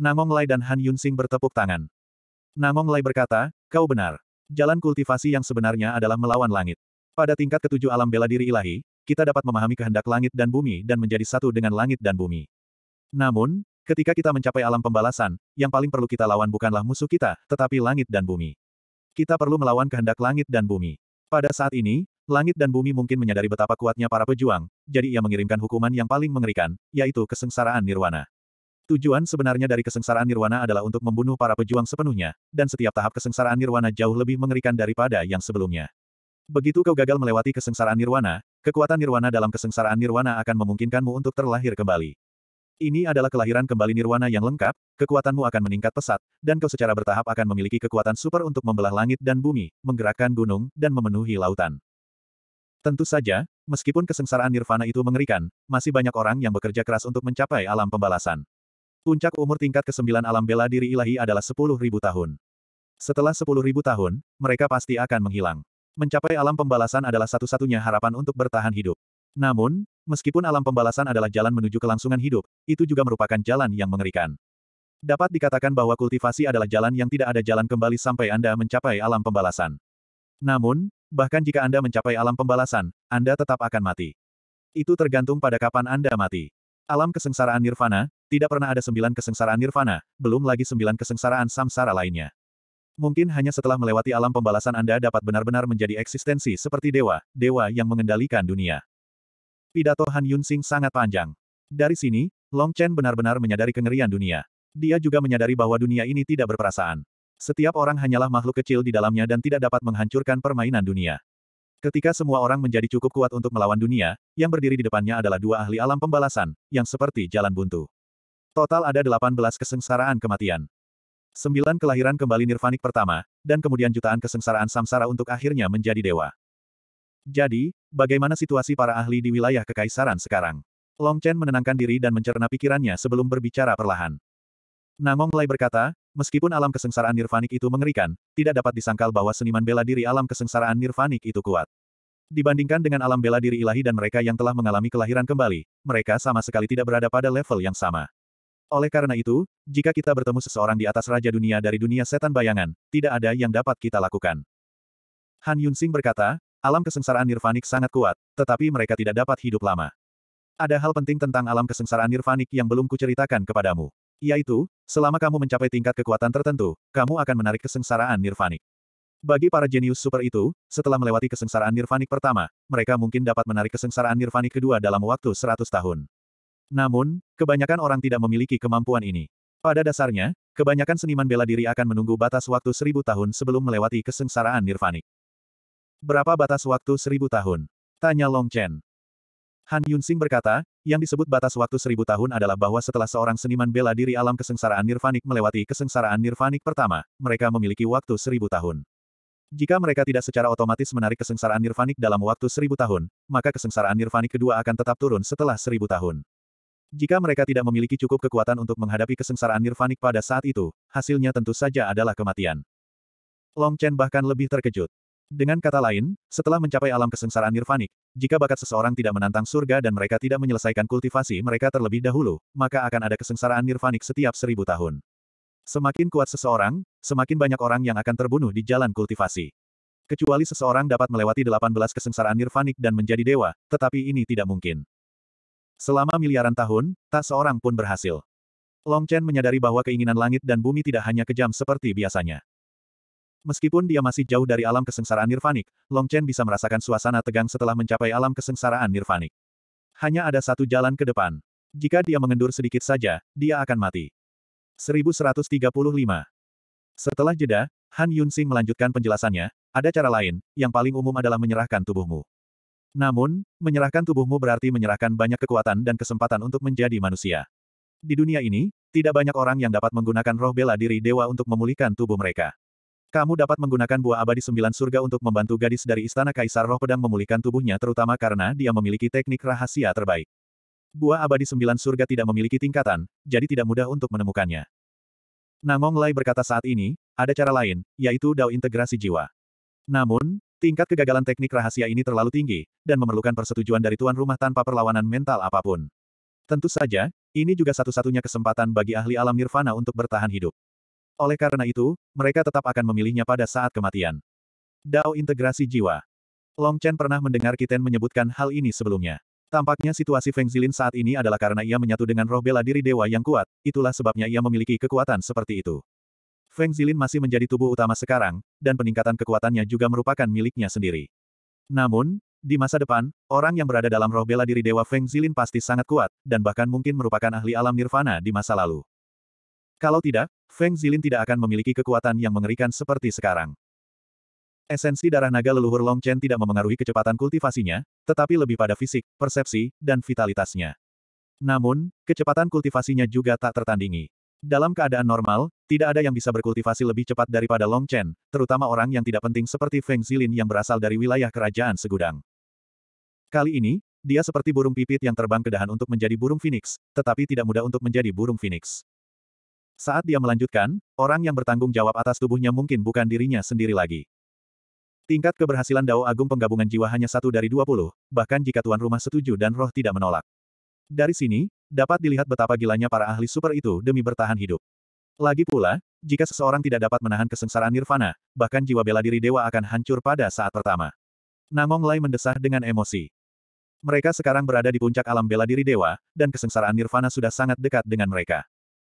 Namong Lai dan Han Yun bertepuk tangan. Namong Lai berkata, kau benar. Jalan kultivasi yang sebenarnya adalah melawan langit. Pada tingkat ketujuh alam bela diri ilahi, kita dapat memahami kehendak langit dan bumi dan menjadi satu dengan langit dan bumi. Namun, ketika kita mencapai alam pembalasan, yang paling perlu kita lawan bukanlah musuh kita, tetapi langit dan bumi. Kita perlu melawan kehendak langit dan bumi. Pada saat ini, langit dan bumi mungkin menyadari betapa kuatnya para pejuang, jadi ia mengirimkan hukuman yang paling mengerikan, yaitu kesengsaraan nirwana. Tujuan sebenarnya dari kesengsaraan nirwana adalah untuk membunuh para pejuang sepenuhnya, dan setiap tahap kesengsaraan nirwana jauh lebih mengerikan daripada yang sebelumnya. Begitu kau gagal melewati kesengsaraan nirwana, kekuatan nirwana dalam kesengsaraan nirwana akan memungkinkanmu untuk terlahir kembali. Ini adalah kelahiran kembali nirwana yang lengkap, kekuatanmu akan meningkat pesat, dan kau secara bertahap akan memiliki kekuatan super untuk membelah langit dan bumi, menggerakkan gunung, dan memenuhi lautan. Tentu saja, meskipun kesengsaraan nirvana itu mengerikan, masih banyak orang yang bekerja keras untuk mencapai alam pembalasan. Puncak umur tingkat ke-9 alam bela diri ilahi adalah 10.000 tahun. Setelah 10.000 tahun, mereka pasti akan menghilang. Mencapai alam pembalasan adalah satu-satunya harapan untuk bertahan hidup. Namun, meskipun alam pembalasan adalah jalan menuju kelangsungan hidup, itu juga merupakan jalan yang mengerikan. Dapat dikatakan bahwa kultivasi adalah jalan yang tidak ada jalan kembali sampai Anda mencapai alam pembalasan. Namun, bahkan jika Anda mencapai alam pembalasan, Anda tetap akan mati. Itu tergantung pada kapan Anda mati. Alam kesengsaraan nirvana, tidak pernah ada sembilan kesengsaraan nirvana, belum lagi sembilan kesengsaraan samsara lainnya. Mungkin hanya setelah melewati alam pembalasan Anda dapat benar-benar menjadi eksistensi seperti dewa, dewa yang mengendalikan dunia. Pidato Han Yunsing sangat panjang. Dari sini, Long Chen benar-benar menyadari kengerian dunia. Dia juga menyadari bahwa dunia ini tidak berperasaan. Setiap orang hanyalah makhluk kecil di dalamnya dan tidak dapat menghancurkan permainan dunia. Ketika semua orang menjadi cukup kuat untuk melawan dunia, yang berdiri di depannya adalah dua ahli alam pembalasan, yang seperti jalan buntu. Total ada 18 kesengsaraan kematian. Sembilan kelahiran kembali nirvanik pertama, dan kemudian jutaan kesengsaraan samsara untuk akhirnya menjadi dewa. Jadi, bagaimana situasi para ahli di wilayah kekaisaran sekarang? Long Chen menenangkan diri dan mencerna pikirannya sebelum berbicara perlahan. Namong Lai berkata, meskipun alam kesengsaraan nirvanik itu mengerikan, tidak dapat disangkal bahwa seniman bela diri alam kesengsaraan nirvanik itu kuat. Dibandingkan dengan alam bela diri ilahi dan mereka yang telah mengalami kelahiran kembali, mereka sama sekali tidak berada pada level yang sama. Oleh karena itu, jika kita bertemu seseorang di atas Raja Dunia dari dunia setan bayangan, tidak ada yang dapat kita lakukan. Han Yunsing berkata, alam kesengsaraan nirvanik sangat kuat, tetapi mereka tidak dapat hidup lama. Ada hal penting tentang alam kesengsaraan nirvanik yang belum kuceritakan kepadamu. Yaitu, selama kamu mencapai tingkat kekuatan tertentu, kamu akan menarik kesengsaraan nirvanik. Bagi para jenius super itu, setelah melewati kesengsaraan nirvanik pertama, mereka mungkin dapat menarik kesengsaraan nirvanik kedua dalam waktu 100 tahun. Namun, kebanyakan orang tidak memiliki kemampuan ini. Pada dasarnya, kebanyakan seniman bela diri akan menunggu batas waktu seribu tahun sebelum melewati kesengsaraan nirvanik. Berapa batas waktu seribu tahun? Tanya Long Chen. Han Yunsing berkata, yang disebut batas waktu seribu tahun adalah bahwa setelah seorang seniman bela diri alam kesengsaraan nirvanik melewati kesengsaraan nirvanik pertama, mereka memiliki waktu seribu tahun. Jika mereka tidak secara otomatis menarik kesengsaraan nirvanik dalam waktu seribu tahun, maka kesengsaraan nirvanik kedua akan tetap turun setelah seribu tahun. Jika mereka tidak memiliki cukup kekuatan untuk menghadapi kesengsaraan nirvanik pada saat itu, hasilnya tentu saja adalah kematian. Long Chen bahkan lebih terkejut. Dengan kata lain, setelah mencapai alam kesengsaraan nirvanik, jika bakat seseorang tidak menantang surga dan mereka tidak menyelesaikan kultivasi mereka terlebih dahulu, maka akan ada kesengsaraan nirvanik setiap seribu tahun. Semakin kuat seseorang, semakin banyak orang yang akan terbunuh di jalan kultivasi. Kecuali seseorang dapat melewati 18 kesengsaraan nirvanik dan menjadi dewa, tetapi ini tidak mungkin. Selama miliaran tahun, tak seorang pun berhasil. Long Chen menyadari bahwa keinginan langit dan bumi tidak hanya kejam seperti biasanya. Meskipun dia masih jauh dari alam kesengsaraan nirvanik, Long Chen bisa merasakan suasana tegang setelah mencapai alam kesengsaraan nirvanik. Hanya ada satu jalan ke depan. Jika dia mengendur sedikit saja, dia akan mati. 1135 Setelah jeda, Han Yunxing melanjutkan penjelasannya, ada cara lain, yang paling umum adalah menyerahkan tubuhmu. Namun, menyerahkan tubuhmu berarti menyerahkan banyak kekuatan dan kesempatan untuk menjadi manusia. Di dunia ini, tidak banyak orang yang dapat menggunakan roh bela diri dewa untuk memulihkan tubuh mereka. Kamu dapat menggunakan buah abadi sembilan surga untuk membantu gadis dari istana kaisar roh pedang memulihkan tubuhnya terutama karena dia memiliki teknik rahasia terbaik. Buah abadi sembilan surga tidak memiliki tingkatan, jadi tidak mudah untuk menemukannya. Namong Lai berkata saat ini, ada cara lain, yaitu dao integrasi jiwa. Namun, Tingkat kegagalan teknik rahasia ini terlalu tinggi, dan memerlukan persetujuan dari tuan rumah tanpa perlawanan mental apapun. Tentu saja, ini juga satu-satunya kesempatan bagi ahli alam nirvana untuk bertahan hidup. Oleh karena itu, mereka tetap akan memilihnya pada saat kematian. Dao Integrasi Jiwa Long Chen pernah mendengar Kiten menyebutkan hal ini sebelumnya. Tampaknya situasi Feng Zilin saat ini adalah karena ia menyatu dengan roh bela diri dewa yang kuat, itulah sebabnya ia memiliki kekuatan seperti itu. Feng Zilin masih menjadi tubuh utama sekarang, dan peningkatan kekuatannya juga merupakan miliknya sendiri. Namun, di masa depan, orang yang berada dalam roh bela diri Dewa Feng Zilin pasti sangat kuat, dan bahkan mungkin merupakan ahli alam nirvana di masa lalu. Kalau tidak, Feng Zilin tidak akan memiliki kekuatan yang mengerikan seperti sekarang. Esensi darah naga leluhur Long Chen tidak memengaruhi kecepatan kultivasinya, tetapi lebih pada fisik, persepsi, dan vitalitasnya. Namun, kecepatan kultivasinya juga tak tertandingi. Dalam keadaan normal, tidak ada yang bisa berkultivasi lebih cepat daripada Long Chen, terutama orang yang tidak penting seperti Feng Zilin yang berasal dari wilayah kerajaan segudang. Kali ini, dia seperti burung pipit yang terbang ke dahan untuk menjadi burung phoenix, tetapi tidak mudah untuk menjadi burung phoenix. Saat dia melanjutkan, orang yang bertanggung jawab atas tubuhnya mungkin bukan dirinya sendiri lagi. Tingkat keberhasilan Dao Agung penggabungan jiwa hanya satu dari 20, bahkan jika tuan rumah setuju dan roh tidak menolak. Dari sini, dapat dilihat betapa gilanya para ahli super itu demi bertahan hidup. Lagi pula, jika seseorang tidak dapat menahan kesengsaraan nirvana, bahkan jiwa bela diri dewa akan hancur pada saat pertama. Namong Lai mendesah dengan emosi. Mereka sekarang berada di puncak alam bela diri dewa, dan kesengsaraan nirvana sudah sangat dekat dengan mereka.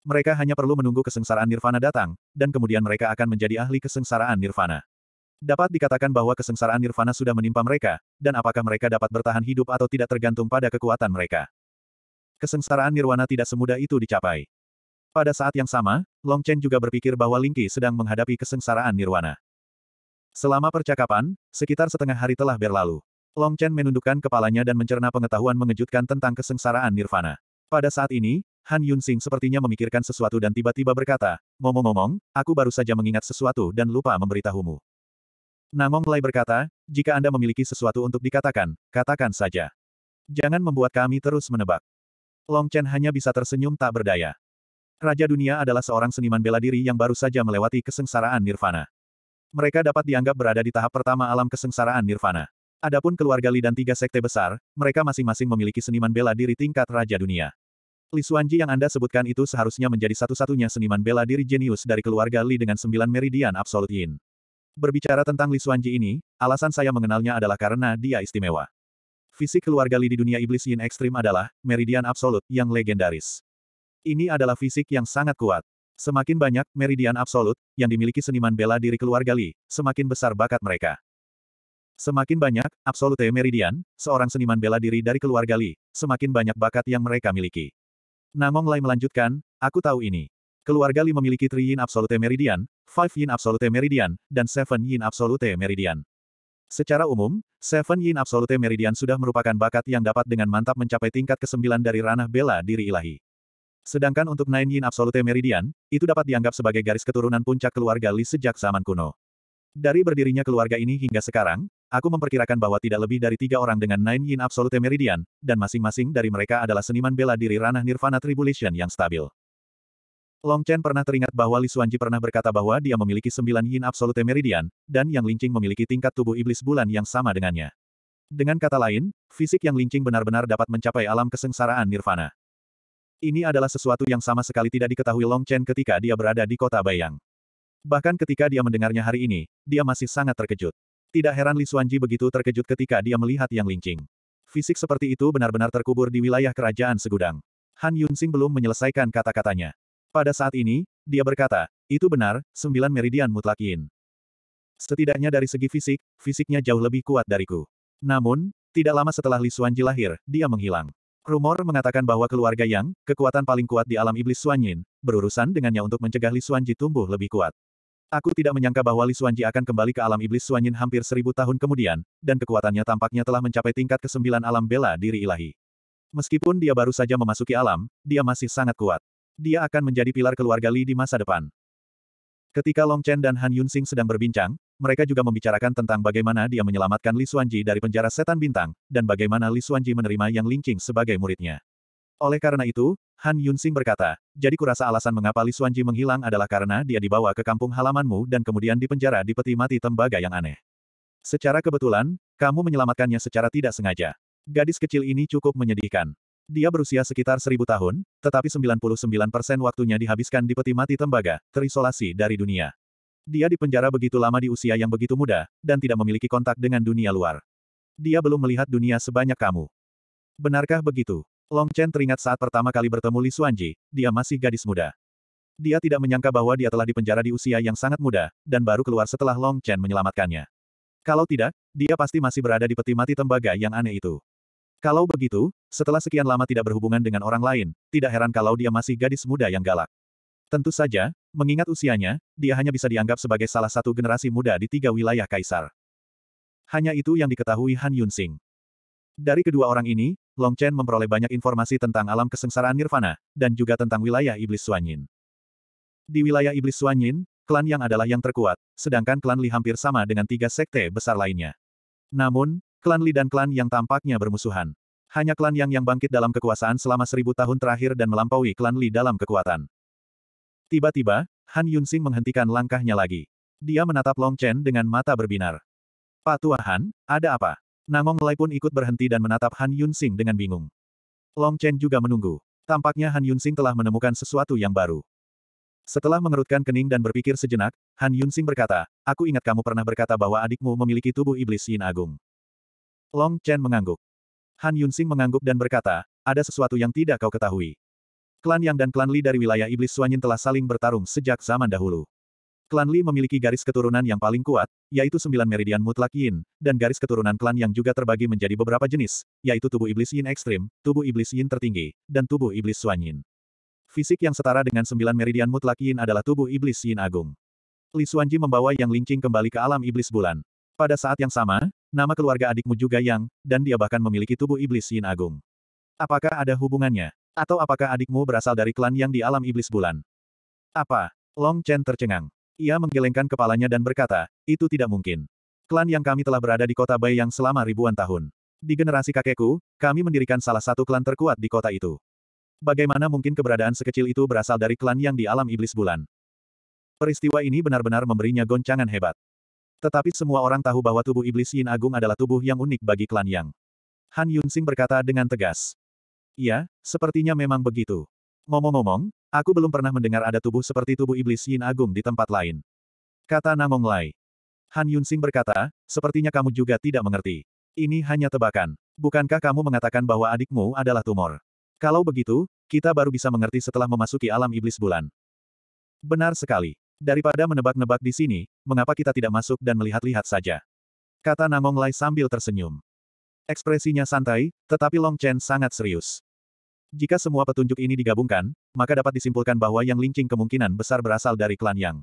Mereka hanya perlu menunggu kesengsaraan nirvana datang, dan kemudian mereka akan menjadi ahli kesengsaraan nirvana. Dapat dikatakan bahwa kesengsaraan nirvana sudah menimpa mereka, dan apakah mereka dapat bertahan hidup atau tidak tergantung pada kekuatan mereka. Kesengsaraan nirwana tidak semudah itu dicapai. Pada saat yang sama, Long Chen juga berpikir bahwa Ling Qi sedang menghadapi kesengsaraan nirwana. Selama percakapan, sekitar setengah hari telah berlalu. Long Chen menundukkan kepalanya dan mencerna pengetahuan mengejutkan tentang kesengsaraan nirvana. Pada saat ini, Han Yunxing sepertinya memikirkan sesuatu dan tiba-tiba berkata, Ngomong-ngomong, aku baru saja mengingat sesuatu dan lupa memberitahumu. Namong Lai berkata, jika Anda memiliki sesuatu untuk dikatakan, katakan saja. Jangan membuat kami terus menebak. Long Chen hanya bisa tersenyum tak berdaya. Raja Dunia adalah seorang seniman bela diri yang baru saja melewati kesengsaraan nirvana. Mereka dapat dianggap berada di tahap pertama alam kesengsaraan nirvana. Adapun keluarga Li dan tiga sekte besar, mereka masing-masing memiliki seniman bela diri tingkat Raja Dunia. Li Xuanji yang Anda sebutkan itu seharusnya menjadi satu-satunya seniman bela diri jenius dari keluarga Li dengan sembilan meridian absolut yin. Berbicara tentang Li Xuanji ini, alasan saya mengenalnya adalah karena dia istimewa. Fisik keluarga Li di dunia iblis Yin ekstrim adalah meridian absolut yang legendaris. Ini adalah fisik yang sangat kuat. Semakin banyak meridian absolut yang dimiliki seniman bela diri keluarga Li, semakin besar bakat mereka. Semakin banyak absolute meridian, seorang seniman bela diri dari keluarga Li, semakin banyak bakat yang mereka miliki. Namong Lai melanjutkan, aku tahu ini. Keluarga Li memiliki 3 Yin Absolute Meridian, 5 Yin Absolute Meridian, dan 7 Yin Absolute Meridian. Secara umum, 7 Yin Absolute Meridian sudah merupakan bakat yang dapat dengan mantap mencapai tingkat ke-9 dari ranah bela diri ilahi. Sedangkan untuk Nine Yin Absolute Meridian, itu dapat dianggap sebagai garis keturunan puncak keluarga Li sejak zaman kuno. Dari berdirinya keluarga ini hingga sekarang, aku memperkirakan bahwa tidak lebih dari tiga orang dengan Nine Yin Absolute Meridian, dan masing-masing dari mereka adalah seniman bela diri ranah Nirvana Tribulation yang stabil. Long Chen pernah teringat bahwa Li Xuanji pernah berkata bahwa dia memiliki sembilan Yin Absolute Meridian, dan Yang Lincing memiliki tingkat tubuh iblis bulan yang sama dengannya. Dengan kata lain, fisik Yang Lincing benar-benar dapat mencapai alam kesengsaraan Nirvana. Ini adalah sesuatu yang sama sekali tidak diketahui Long Chen ketika dia berada di kota Bayang. Bahkan ketika dia mendengarnya hari ini, dia masih sangat terkejut. Tidak heran Li Xuanji begitu terkejut ketika dia melihat Yang Lingqing. Fisik seperti itu benar-benar terkubur di wilayah kerajaan segudang. Han Yunxing belum menyelesaikan kata-katanya. Pada saat ini, dia berkata, itu benar, sembilan meridian mutlak yin. Setidaknya dari segi fisik, fisiknya jauh lebih kuat dariku. Namun, tidak lama setelah Li Xuanji lahir, dia menghilang. Rumor mengatakan bahwa keluarga Yang, kekuatan paling kuat di alam iblis Suanyin, berurusan dengannya untuk mencegah Li Suanji tumbuh lebih kuat. Aku tidak menyangka bahwa Li Suanji akan kembali ke alam iblis Suanyin hampir seribu tahun kemudian, dan kekuatannya tampaknya telah mencapai tingkat ke kesembilan alam bela diri ilahi. Meskipun dia baru saja memasuki alam, dia masih sangat kuat. Dia akan menjadi pilar keluarga Li di masa depan. Ketika Long Chen dan Han Yunsing sedang berbincang, mereka juga membicarakan tentang bagaimana dia menyelamatkan Li Xuanji dari penjara setan bintang, dan bagaimana Li Xuanji menerima Yang Lingqing sebagai muridnya. Oleh karena itu, Han Yunxing berkata, jadi kurasa alasan mengapa Li Xuanji menghilang adalah karena dia dibawa ke kampung halamanmu dan kemudian dipenjara di peti mati tembaga yang aneh. Secara kebetulan, kamu menyelamatkannya secara tidak sengaja. Gadis kecil ini cukup menyedihkan. Dia berusia sekitar seribu tahun, tetapi 99% waktunya dihabiskan di peti mati tembaga, terisolasi dari dunia. Dia dipenjara begitu lama di usia yang begitu muda, dan tidak memiliki kontak dengan dunia luar. Dia belum melihat dunia sebanyak kamu. Benarkah begitu? Long Chen teringat saat pertama kali bertemu Li Xuanji, dia masih gadis muda. Dia tidak menyangka bahwa dia telah dipenjara di usia yang sangat muda, dan baru keluar setelah Long Chen menyelamatkannya. Kalau tidak, dia pasti masih berada di peti mati tembaga yang aneh itu. Kalau begitu, setelah sekian lama tidak berhubungan dengan orang lain, tidak heran kalau dia masih gadis muda yang galak. Tentu saja, mengingat usianya, dia hanya bisa dianggap sebagai salah satu generasi muda di tiga wilayah kaisar. Hanya itu yang diketahui Han Yunsing. Dari kedua orang ini, Long Chen memperoleh banyak informasi tentang alam kesengsaraan Nirvana, dan juga tentang wilayah iblis Suanyin. Di wilayah iblis Suanyin, klan yang adalah yang terkuat, sedangkan klan Li hampir sama dengan tiga sekte besar lainnya. Namun, klan Li dan klan yang tampaknya bermusuhan. Hanya klan Yang yang bangkit dalam kekuasaan selama seribu tahun terakhir dan melampaui klan Li dalam kekuatan. Tiba-tiba, Han Yunsing menghentikan langkahnya lagi. Dia menatap Long Chen dengan mata berbinar. Pak tua Han, ada apa? Namong Lai pun ikut berhenti dan menatap Han Yunsing dengan bingung. Long Chen juga menunggu. Tampaknya Han Yunsing telah menemukan sesuatu yang baru. Setelah mengerutkan kening dan berpikir sejenak, Han Yunsing berkata, Aku ingat kamu pernah berkata bahwa adikmu memiliki tubuh iblis Yin Agung. Long Chen mengangguk. Han Yunsing mengangguk dan berkata, Ada sesuatu yang tidak kau ketahui. Klan Yang dan Klan Li dari wilayah Iblis Suanyin telah saling bertarung sejak zaman dahulu. Klan Li memiliki garis keturunan yang paling kuat, yaitu sembilan meridian mutlak Yin, dan garis keturunan klan yang juga terbagi menjadi beberapa jenis, yaitu tubuh iblis Yin ekstrim, tubuh iblis Yin tertinggi, dan tubuh iblis Suanyin. Fisik yang setara dengan sembilan meridian mutlak Yin adalah tubuh iblis Yin agung. Li Suanji membawa Yang Lingqing kembali ke alam iblis bulan. Pada saat yang sama, nama keluarga adikmu juga Yang, dan dia bahkan memiliki tubuh iblis Yin Agung. Apakah ada hubungannya? Atau apakah adikmu berasal dari klan yang di alam iblis bulan? Apa? Long Chen tercengang. Ia menggelengkan kepalanya dan berkata, itu tidak mungkin. Klan yang kami telah berada di kota Bai yang selama ribuan tahun. Di generasi kakekku, kami mendirikan salah satu klan terkuat di kota itu. Bagaimana mungkin keberadaan sekecil itu berasal dari klan yang di alam iblis bulan? Peristiwa ini benar-benar memberinya goncangan hebat. Tetapi semua orang tahu bahwa tubuh iblis Yin Agung adalah tubuh yang unik bagi klan Yang. Han Yunxing berkata dengan tegas. Iya, sepertinya memang begitu. Ngomong-ngomong, aku belum pernah mendengar ada tubuh seperti tubuh iblis Yin Agung di tempat lain. Kata Namong Lai. Han Yunsing berkata, sepertinya kamu juga tidak mengerti. Ini hanya tebakan. Bukankah kamu mengatakan bahwa adikmu adalah tumor? Kalau begitu, kita baru bisa mengerti setelah memasuki alam iblis bulan. Benar sekali. Daripada menebak-nebak di sini, mengapa kita tidak masuk dan melihat-lihat saja? Kata Namong Lai sambil tersenyum. Ekspresinya santai, tetapi Long Chen sangat serius. Jika semua petunjuk ini digabungkan, maka dapat disimpulkan bahwa Yang Lingqing kemungkinan besar berasal dari klan Yang.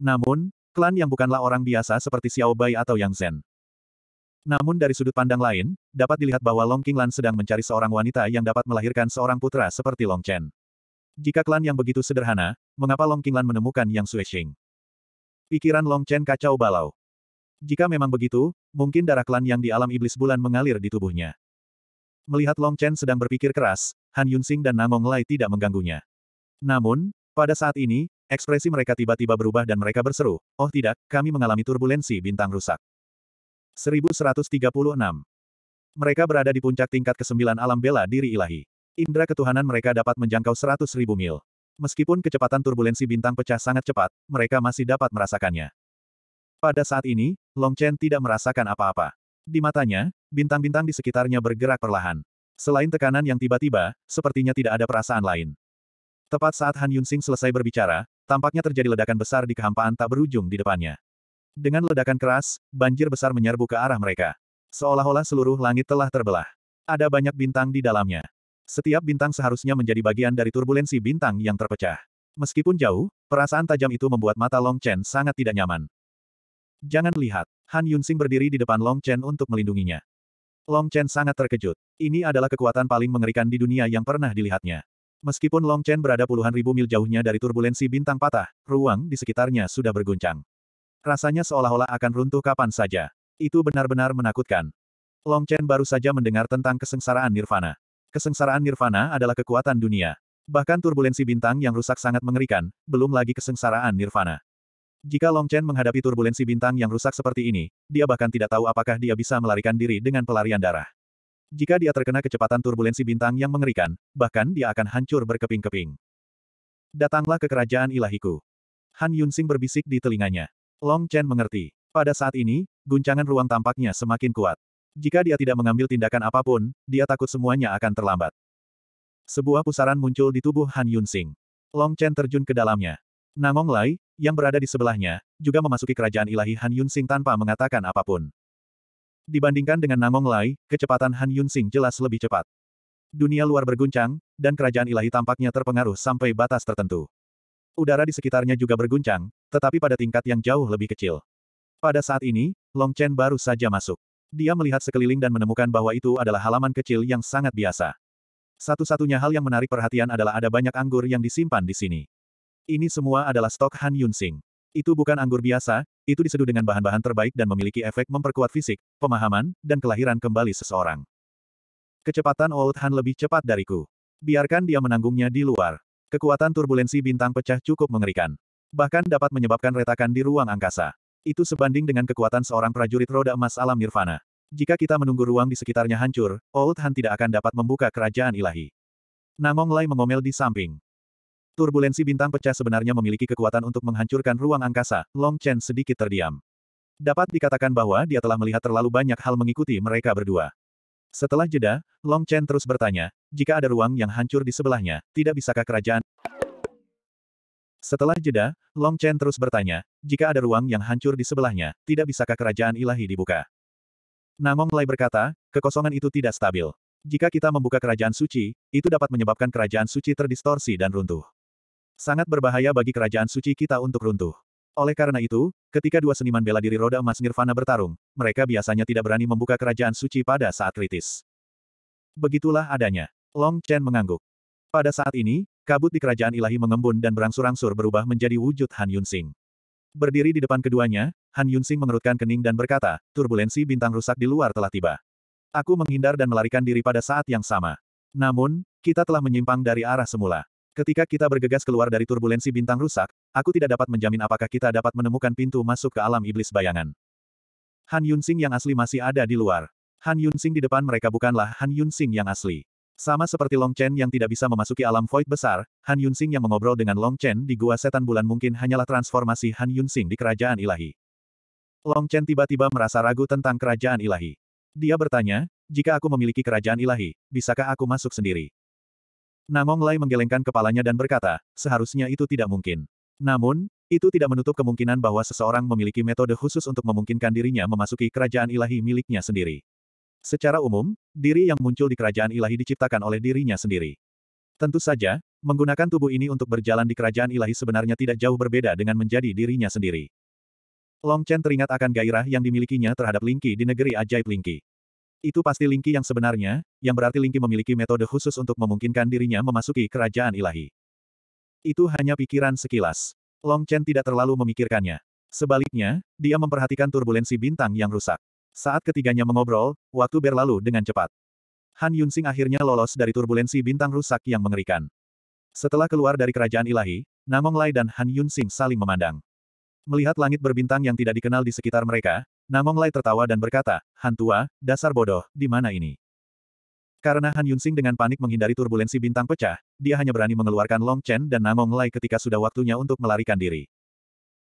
Namun, klan yang bukanlah orang biasa seperti Xiao Bai atau Yang Zhen. Namun dari sudut pandang lain, dapat dilihat bahwa Long Qinglan sedang mencari seorang wanita yang dapat melahirkan seorang putra seperti Long Chen. Jika klan yang begitu sederhana, mengapa Long Qinglan menemukan Yang Xuexing? Pikiran Long Chen kacau balau. Jika memang begitu, mungkin darah klan yang di alam iblis bulan mengalir di tubuhnya. Melihat Long Chen sedang berpikir keras, Han Yunsing dan Namong Lai tidak mengganggunya. Namun, pada saat ini, ekspresi mereka tiba-tiba berubah dan mereka berseru, Oh tidak, kami mengalami turbulensi bintang rusak. 1136 Mereka berada di puncak tingkat kesembilan alam bela diri ilahi. Indra ketuhanan mereka dapat menjangkau 100.000 mil. Meskipun kecepatan turbulensi bintang pecah sangat cepat, mereka masih dapat merasakannya. Pada saat ini, Long Chen tidak merasakan apa-apa. Di matanya, bintang-bintang di sekitarnya bergerak perlahan. Selain tekanan yang tiba-tiba, sepertinya tidak ada perasaan lain. Tepat saat Han Yunsing selesai berbicara, tampaknya terjadi ledakan besar di kehampaan tak berujung di depannya. Dengan ledakan keras, banjir besar menyerbu ke arah mereka. Seolah-olah seluruh langit telah terbelah. Ada banyak bintang di dalamnya. Setiap bintang seharusnya menjadi bagian dari turbulensi bintang yang terpecah. Meskipun jauh, perasaan tajam itu membuat mata Long Chen sangat tidak nyaman. Jangan lihat. Han Yunxing berdiri di depan Long Chen untuk melindunginya. Long Chen sangat terkejut. Ini adalah kekuatan paling mengerikan di dunia yang pernah dilihatnya. Meskipun Long Chen berada puluhan ribu mil jauhnya dari turbulensi bintang patah, ruang di sekitarnya sudah berguncang. Rasanya seolah-olah akan runtuh kapan saja. Itu benar-benar menakutkan. Long Chen baru saja mendengar tentang kesengsaraan nirvana. Kesengsaraan nirvana adalah kekuatan dunia. Bahkan turbulensi bintang yang rusak sangat mengerikan, belum lagi kesengsaraan nirvana. Jika Long Chen menghadapi turbulensi bintang yang rusak seperti ini, dia bahkan tidak tahu apakah dia bisa melarikan diri dengan pelarian darah. Jika dia terkena kecepatan turbulensi bintang yang mengerikan, bahkan dia akan hancur berkeping-keping. Datanglah ke kerajaan ilahiku. Han Yunsing berbisik di telinganya. Long Chen mengerti. Pada saat ini, guncangan ruang tampaknya semakin kuat. Jika dia tidak mengambil tindakan apapun, dia takut semuanya akan terlambat. Sebuah pusaran muncul di tubuh Han Yunsing. Long Chen terjun ke dalamnya. Nangong Lai, yang berada di sebelahnya, juga memasuki kerajaan ilahi Han Yunsing tanpa mengatakan apapun. Dibandingkan dengan Nangong Lai, kecepatan Han Yunsing jelas lebih cepat. Dunia luar berguncang, dan kerajaan ilahi tampaknya terpengaruh sampai batas tertentu. Udara di sekitarnya juga berguncang, tetapi pada tingkat yang jauh lebih kecil. Pada saat ini, Long Chen baru saja masuk. Dia melihat sekeliling dan menemukan bahwa itu adalah halaman kecil yang sangat biasa. Satu-satunya hal yang menarik perhatian adalah ada banyak anggur yang disimpan di sini. Ini semua adalah stok Han Yun Sing. Itu bukan anggur biasa, itu diseduh dengan bahan-bahan terbaik dan memiliki efek memperkuat fisik, pemahaman, dan kelahiran kembali seseorang. Kecepatan Old Han lebih cepat dariku. Biarkan dia menanggungnya di luar. Kekuatan turbulensi bintang pecah cukup mengerikan. Bahkan dapat menyebabkan retakan di ruang angkasa. Itu sebanding dengan kekuatan seorang prajurit roda emas alam nirvana. Jika kita menunggu ruang di sekitarnya hancur, Old Han tidak akan dapat membuka kerajaan ilahi. Namong Lai mengomel di samping. Turbulensi bintang pecah sebenarnya memiliki kekuatan untuk menghancurkan ruang angkasa, Long Chen sedikit terdiam. Dapat dikatakan bahwa dia telah melihat terlalu banyak hal mengikuti mereka berdua. Setelah jeda, Long Chen terus bertanya, jika ada ruang yang hancur di sebelahnya, tidak bisakah kerajaan... Setelah jeda, Long Chen terus bertanya, jika ada ruang yang hancur di sebelahnya, tidak bisakah kerajaan ilahi dibuka? Namong Lai berkata, kekosongan itu tidak stabil. Jika kita membuka kerajaan suci, itu dapat menyebabkan kerajaan suci terdistorsi dan runtuh. Sangat berbahaya bagi kerajaan suci kita untuk runtuh. Oleh karena itu, ketika dua seniman bela diri roda emas Nirvana bertarung, mereka biasanya tidak berani membuka kerajaan suci pada saat kritis. Begitulah adanya. Long Chen mengangguk. Pada saat ini, kabut di kerajaan ilahi mengembun dan berangsur-angsur berubah menjadi wujud Han Yunsing. Berdiri di depan keduanya, Han Yunsing mengerutkan kening dan berkata, turbulensi bintang rusak di luar telah tiba. Aku menghindar dan melarikan diri pada saat yang sama. Namun, kita telah menyimpang dari arah semula. Ketika kita bergegas keluar dari turbulensi bintang rusak, aku tidak dapat menjamin apakah kita dapat menemukan pintu masuk ke alam iblis bayangan. Han Yunsing yang asli masih ada di luar. Han Yunsing di depan mereka bukanlah Han Yunsing yang asli. Sama seperti Long Chen yang tidak bisa memasuki alam void besar, Han Yunsing yang mengobrol dengan Long Chen di Gua Setan Bulan mungkin hanyalah transformasi Han Yunsing di Kerajaan Ilahi. Long Chen tiba-tiba merasa ragu tentang Kerajaan Ilahi. Dia bertanya, jika aku memiliki Kerajaan Ilahi, bisakah aku masuk sendiri? Namong Lai menggelengkan kepalanya dan berkata, seharusnya itu tidak mungkin. Namun, itu tidak menutup kemungkinan bahwa seseorang memiliki metode khusus untuk memungkinkan dirinya memasuki kerajaan ilahi miliknya sendiri. Secara umum, diri yang muncul di kerajaan ilahi diciptakan oleh dirinya sendiri. Tentu saja, menggunakan tubuh ini untuk berjalan di kerajaan ilahi sebenarnya tidak jauh berbeda dengan menjadi dirinya sendiri. Long Chen teringat akan gairah yang dimilikinya terhadap Lingqi di negeri ajaib Lingqi. Itu pasti Lingki yang sebenarnya, yang berarti Lingki memiliki metode khusus untuk memungkinkan dirinya memasuki kerajaan ilahi. Itu hanya pikiran sekilas. Long Chen tidak terlalu memikirkannya. Sebaliknya, dia memperhatikan turbulensi bintang yang rusak. Saat ketiganya mengobrol, waktu berlalu dengan cepat. Han Yunsing akhirnya lolos dari turbulensi bintang rusak yang mengerikan. Setelah keluar dari kerajaan ilahi, Namong Lai dan Han Yunsing saling memandang. Melihat langit berbintang yang tidak dikenal di sekitar mereka, Namong Lai tertawa dan berkata, Han tua, dasar bodoh, di mana ini? Karena Han Yunsing dengan panik menghindari turbulensi bintang pecah, dia hanya berani mengeluarkan Long Chen dan Namong Lai ketika sudah waktunya untuk melarikan diri.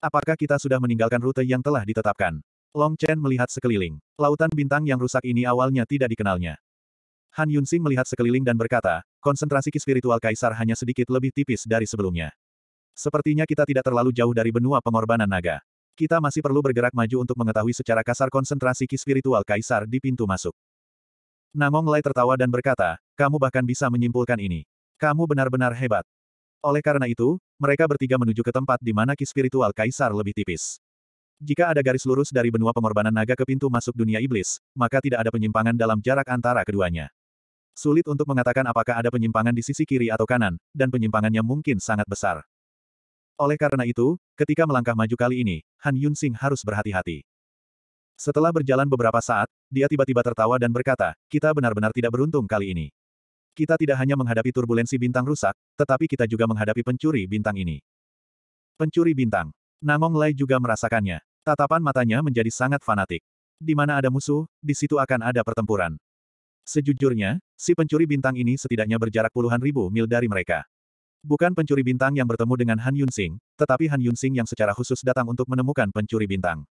Apakah kita sudah meninggalkan rute yang telah ditetapkan? Long Chen melihat sekeliling. Lautan bintang yang rusak ini awalnya tidak dikenalnya. Han Yunsing melihat sekeliling dan berkata, konsentrasi ki spiritual kaisar hanya sedikit lebih tipis dari sebelumnya. Sepertinya kita tidak terlalu jauh dari benua pengorbanan naga. Kita masih perlu bergerak maju untuk mengetahui secara kasar konsentrasi ki spiritual kaisar di pintu masuk. Namong Lai tertawa dan berkata, kamu bahkan bisa menyimpulkan ini. Kamu benar-benar hebat. Oleh karena itu, mereka bertiga menuju ke tempat di mana ki spiritual kaisar lebih tipis. Jika ada garis lurus dari benua pengorbanan naga ke pintu masuk dunia iblis, maka tidak ada penyimpangan dalam jarak antara keduanya. Sulit untuk mengatakan apakah ada penyimpangan di sisi kiri atau kanan, dan penyimpangannya mungkin sangat besar. Oleh karena itu, ketika melangkah maju kali ini, Han Yunsing harus berhati-hati. Setelah berjalan beberapa saat, dia tiba-tiba tertawa dan berkata, kita benar-benar tidak beruntung kali ini. Kita tidak hanya menghadapi turbulensi bintang rusak, tetapi kita juga menghadapi pencuri bintang ini. Pencuri bintang. Nangong Lai juga merasakannya. Tatapan matanya menjadi sangat fanatik. Di mana ada musuh, di situ akan ada pertempuran. Sejujurnya, si pencuri bintang ini setidaknya berjarak puluhan ribu mil dari mereka. Bukan pencuri bintang yang bertemu dengan Han Yunsing, tetapi Han Yunsing yang secara khusus datang untuk menemukan pencuri bintang.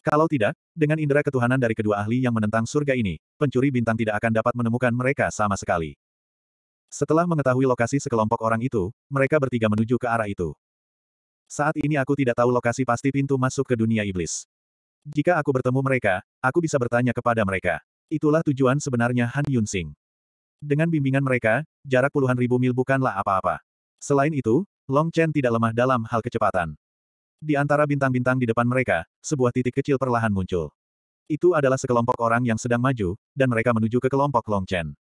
Kalau tidak, dengan indera ketuhanan dari kedua ahli yang menentang surga ini, pencuri bintang tidak akan dapat menemukan mereka sama sekali. Setelah mengetahui lokasi sekelompok orang itu, mereka bertiga menuju ke arah itu. Saat ini aku tidak tahu lokasi pasti pintu masuk ke dunia iblis. Jika aku bertemu mereka, aku bisa bertanya kepada mereka. Itulah tujuan sebenarnya Han Yunsing. Dengan bimbingan mereka, jarak puluhan ribu mil bukanlah apa-apa. Selain itu, Long Chen tidak lemah dalam hal kecepatan. Di antara bintang-bintang di depan mereka, sebuah titik kecil perlahan muncul. Itu adalah sekelompok orang yang sedang maju, dan mereka menuju ke kelompok Long Chen.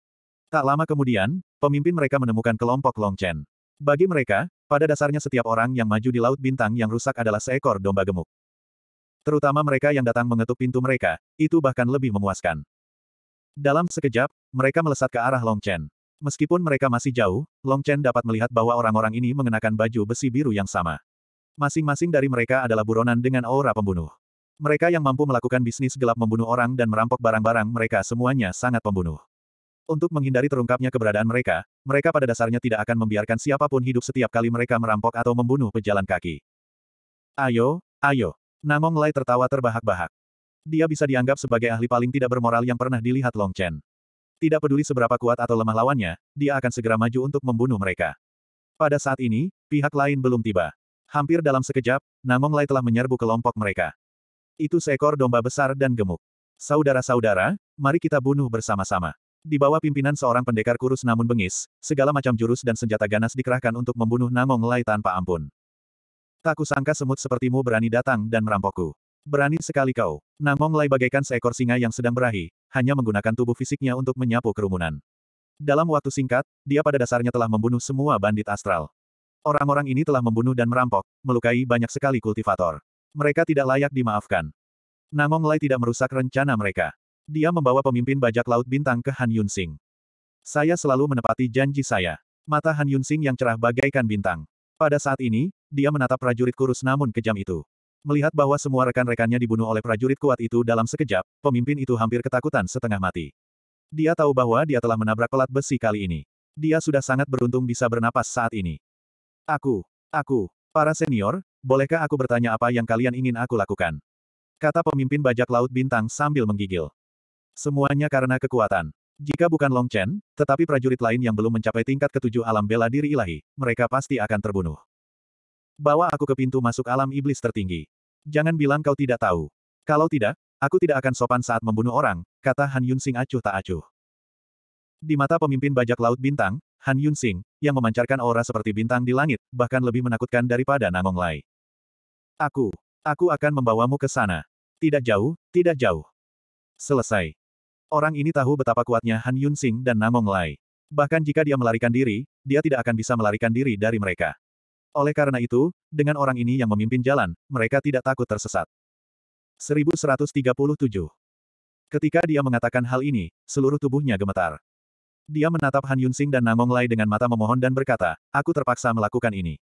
Tak lama kemudian, pemimpin mereka menemukan kelompok Long Chen. Bagi mereka, pada dasarnya setiap orang yang maju di Laut Bintang yang rusak adalah seekor domba gemuk. Terutama mereka yang datang mengetuk pintu mereka, itu bahkan lebih memuaskan. Dalam sekejap, mereka melesat ke arah Long Chen. Meskipun mereka masih jauh, Long Chen dapat melihat bahwa orang-orang ini mengenakan baju besi biru yang sama. Masing-masing dari mereka adalah buronan dengan aura pembunuh. Mereka yang mampu melakukan bisnis gelap membunuh orang dan merampok barang-barang mereka semuanya sangat pembunuh. Untuk menghindari terungkapnya keberadaan mereka, mereka pada dasarnya tidak akan membiarkan siapapun hidup setiap kali mereka merampok atau membunuh pejalan kaki. Ayo, ayo. Namong Lai tertawa terbahak-bahak. Dia bisa dianggap sebagai ahli paling tidak bermoral yang pernah dilihat Long Chen. Tidak peduli seberapa kuat atau lemah lawannya, dia akan segera maju untuk membunuh mereka. Pada saat ini, pihak lain belum tiba. Hampir dalam sekejap, Namong Lai telah menyerbu kelompok mereka. Itu seekor domba besar dan gemuk. Saudara-saudara, mari kita bunuh bersama-sama. Di bawah pimpinan seorang pendekar kurus namun bengis, segala macam jurus dan senjata ganas dikerahkan untuk membunuh Namong Lai tanpa ampun. Tak kusangka semut sepertimu berani datang dan merampokku. Berani sekali kau. Namong Lai bagaikan seekor singa yang sedang berahi, hanya menggunakan tubuh fisiknya untuk menyapu kerumunan. Dalam waktu singkat, dia pada dasarnya telah membunuh semua bandit astral. Orang-orang ini telah membunuh dan merampok, melukai banyak sekali kultivator. Mereka tidak layak dimaafkan. Namong Lai tidak merusak rencana mereka. Dia membawa pemimpin bajak laut bintang ke Han Yun Saya selalu menepati janji saya. Mata Han Yun yang cerah bagaikan bintang. Pada saat ini, dia menatap prajurit kurus namun kejam itu. Melihat bahwa semua rekan-rekannya dibunuh oleh prajurit kuat itu dalam sekejap, pemimpin itu hampir ketakutan setengah mati. Dia tahu bahwa dia telah menabrak pelat besi kali ini. Dia sudah sangat beruntung bisa bernapas saat ini. Aku, aku, para senior, bolehkah aku bertanya apa yang kalian ingin aku lakukan? Kata pemimpin bajak laut bintang sambil menggigil. Semuanya karena kekuatan. Jika bukan Long Chen, tetapi prajurit lain yang belum mencapai tingkat ketujuh alam bela diri ilahi, mereka pasti akan terbunuh. Bawa aku ke pintu masuk alam iblis tertinggi. Jangan bilang kau tidak tahu. Kalau tidak, aku tidak akan sopan saat membunuh orang, kata Han Yunsing acuh tak acuh. Di mata pemimpin bajak laut bintang, Han Yunsing, yang memancarkan aura seperti bintang di langit, bahkan lebih menakutkan daripada Nangong Lai. Aku, aku akan membawamu ke sana. Tidak jauh, tidak jauh. Selesai. Orang ini tahu betapa kuatnya Han Yunsing dan Nangong Lai. Bahkan jika dia melarikan diri, dia tidak akan bisa melarikan diri dari mereka. Oleh karena itu, dengan orang ini yang memimpin jalan, mereka tidak takut tersesat. 1137 Ketika dia mengatakan hal ini, seluruh tubuhnya gemetar. Dia menatap Han Yunsing dan Namong Lai dengan mata memohon dan berkata, aku terpaksa melakukan ini.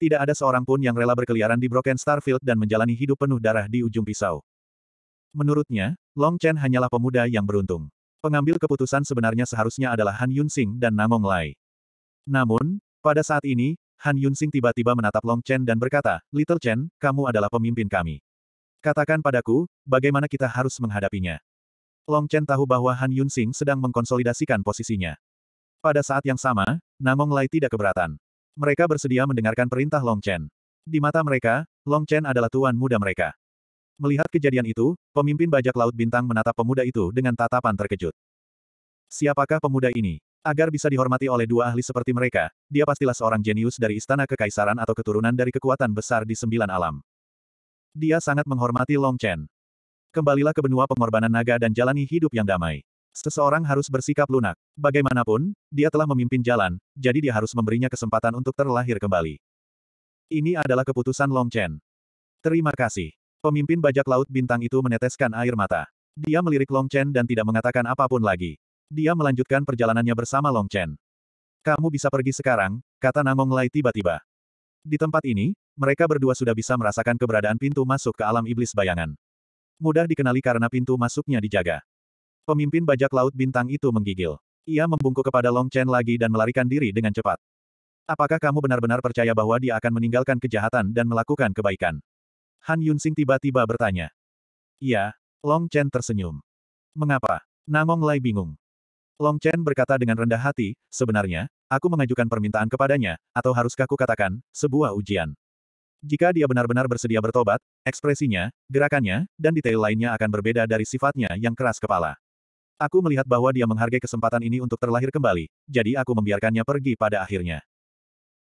Tidak ada seorang pun yang rela berkeliaran di Broken Starfield dan menjalani hidup penuh darah di ujung pisau. Menurutnya, Long Chen hanyalah pemuda yang beruntung. Pengambil keputusan sebenarnya seharusnya adalah Han Yunsing dan Namong Lai. Namun, pada saat ini, Han Yunsing tiba-tiba menatap Long Chen dan berkata, Little Chen, kamu adalah pemimpin kami. Katakan padaku, bagaimana kita harus menghadapinya. Long Chen tahu bahwa Han Yunsing sedang mengkonsolidasikan posisinya. Pada saat yang sama, Namong Lai tidak keberatan. Mereka bersedia mendengarkan perintah Long Chen. Di mata mereka, Long Chen adalah tuan muda mereka. Melihat kejadian itu, pemimpin bajak laut bintang menatap pemuda itu dengan tatapan terkejut. Siapakah pemuda ini? Agar bisa dihormati oleh dua ahli seperti mereka, dia pastilah seorang jenius dari istana kekaisaran atau keturunan dari kekuatan besar di sembilan alam. Dia sangat menghormati Long Chen. Kembalilah ke benua pengorbanan naga dan jalani hidup yang damai. Seseorang harus bersikap lunak. Bagaimanapun, dia telah memimpin jalan, jadi dia harus memberinya kesempatan untuk terlahir kembali. Ini adalah keputusan Long Chen. Terima kasih. Pemimpin bajak laut bintang itu meneteskan air mata. Dia melirik Long Chen dan tidak mengatakan apapun lagi. Dia melanjutkan perjalanannya bersama Long Chen. Kamu bisa pergi sekarang, kata Nangong Lai tiba-tiba. Di tempat ini, mereka berdua sudah bisa merasakan keberadaan pintu masuk ke alam iblis bayangan. Mudah dikenali karena pintu masuknya dijaga. Pemimpin bajak laut bintang itu menggigil. Ia membungkuk kepada Long Chen lagi dan melarikan diri dengan cepat. Apakah kamu benar-benar percaya bahwa dia akan meninggalkan kejahatan dan melakukan kebaikan? Han Yunsing tiba-tiba bertanya. Iya, Long Chen tersenyum. Mengapa? Nangong Lai bingung. Long Chen berkata dengan rendah hati, sebenarnya, aku mengajukan permintaan kepadanya, atau haruskah ku katakan, sebuah ujian. Jika dia benar-benar bersedia bertobat, ekspresinya, gerakannya, dan detail lainnya akan berbeda dari sifatnya yang keras kepala. Aku melihat bahwa dia menghargai kesempatan ini untuk terlahir kembali, jadi aku membiarkannya pergi pada akhirnya.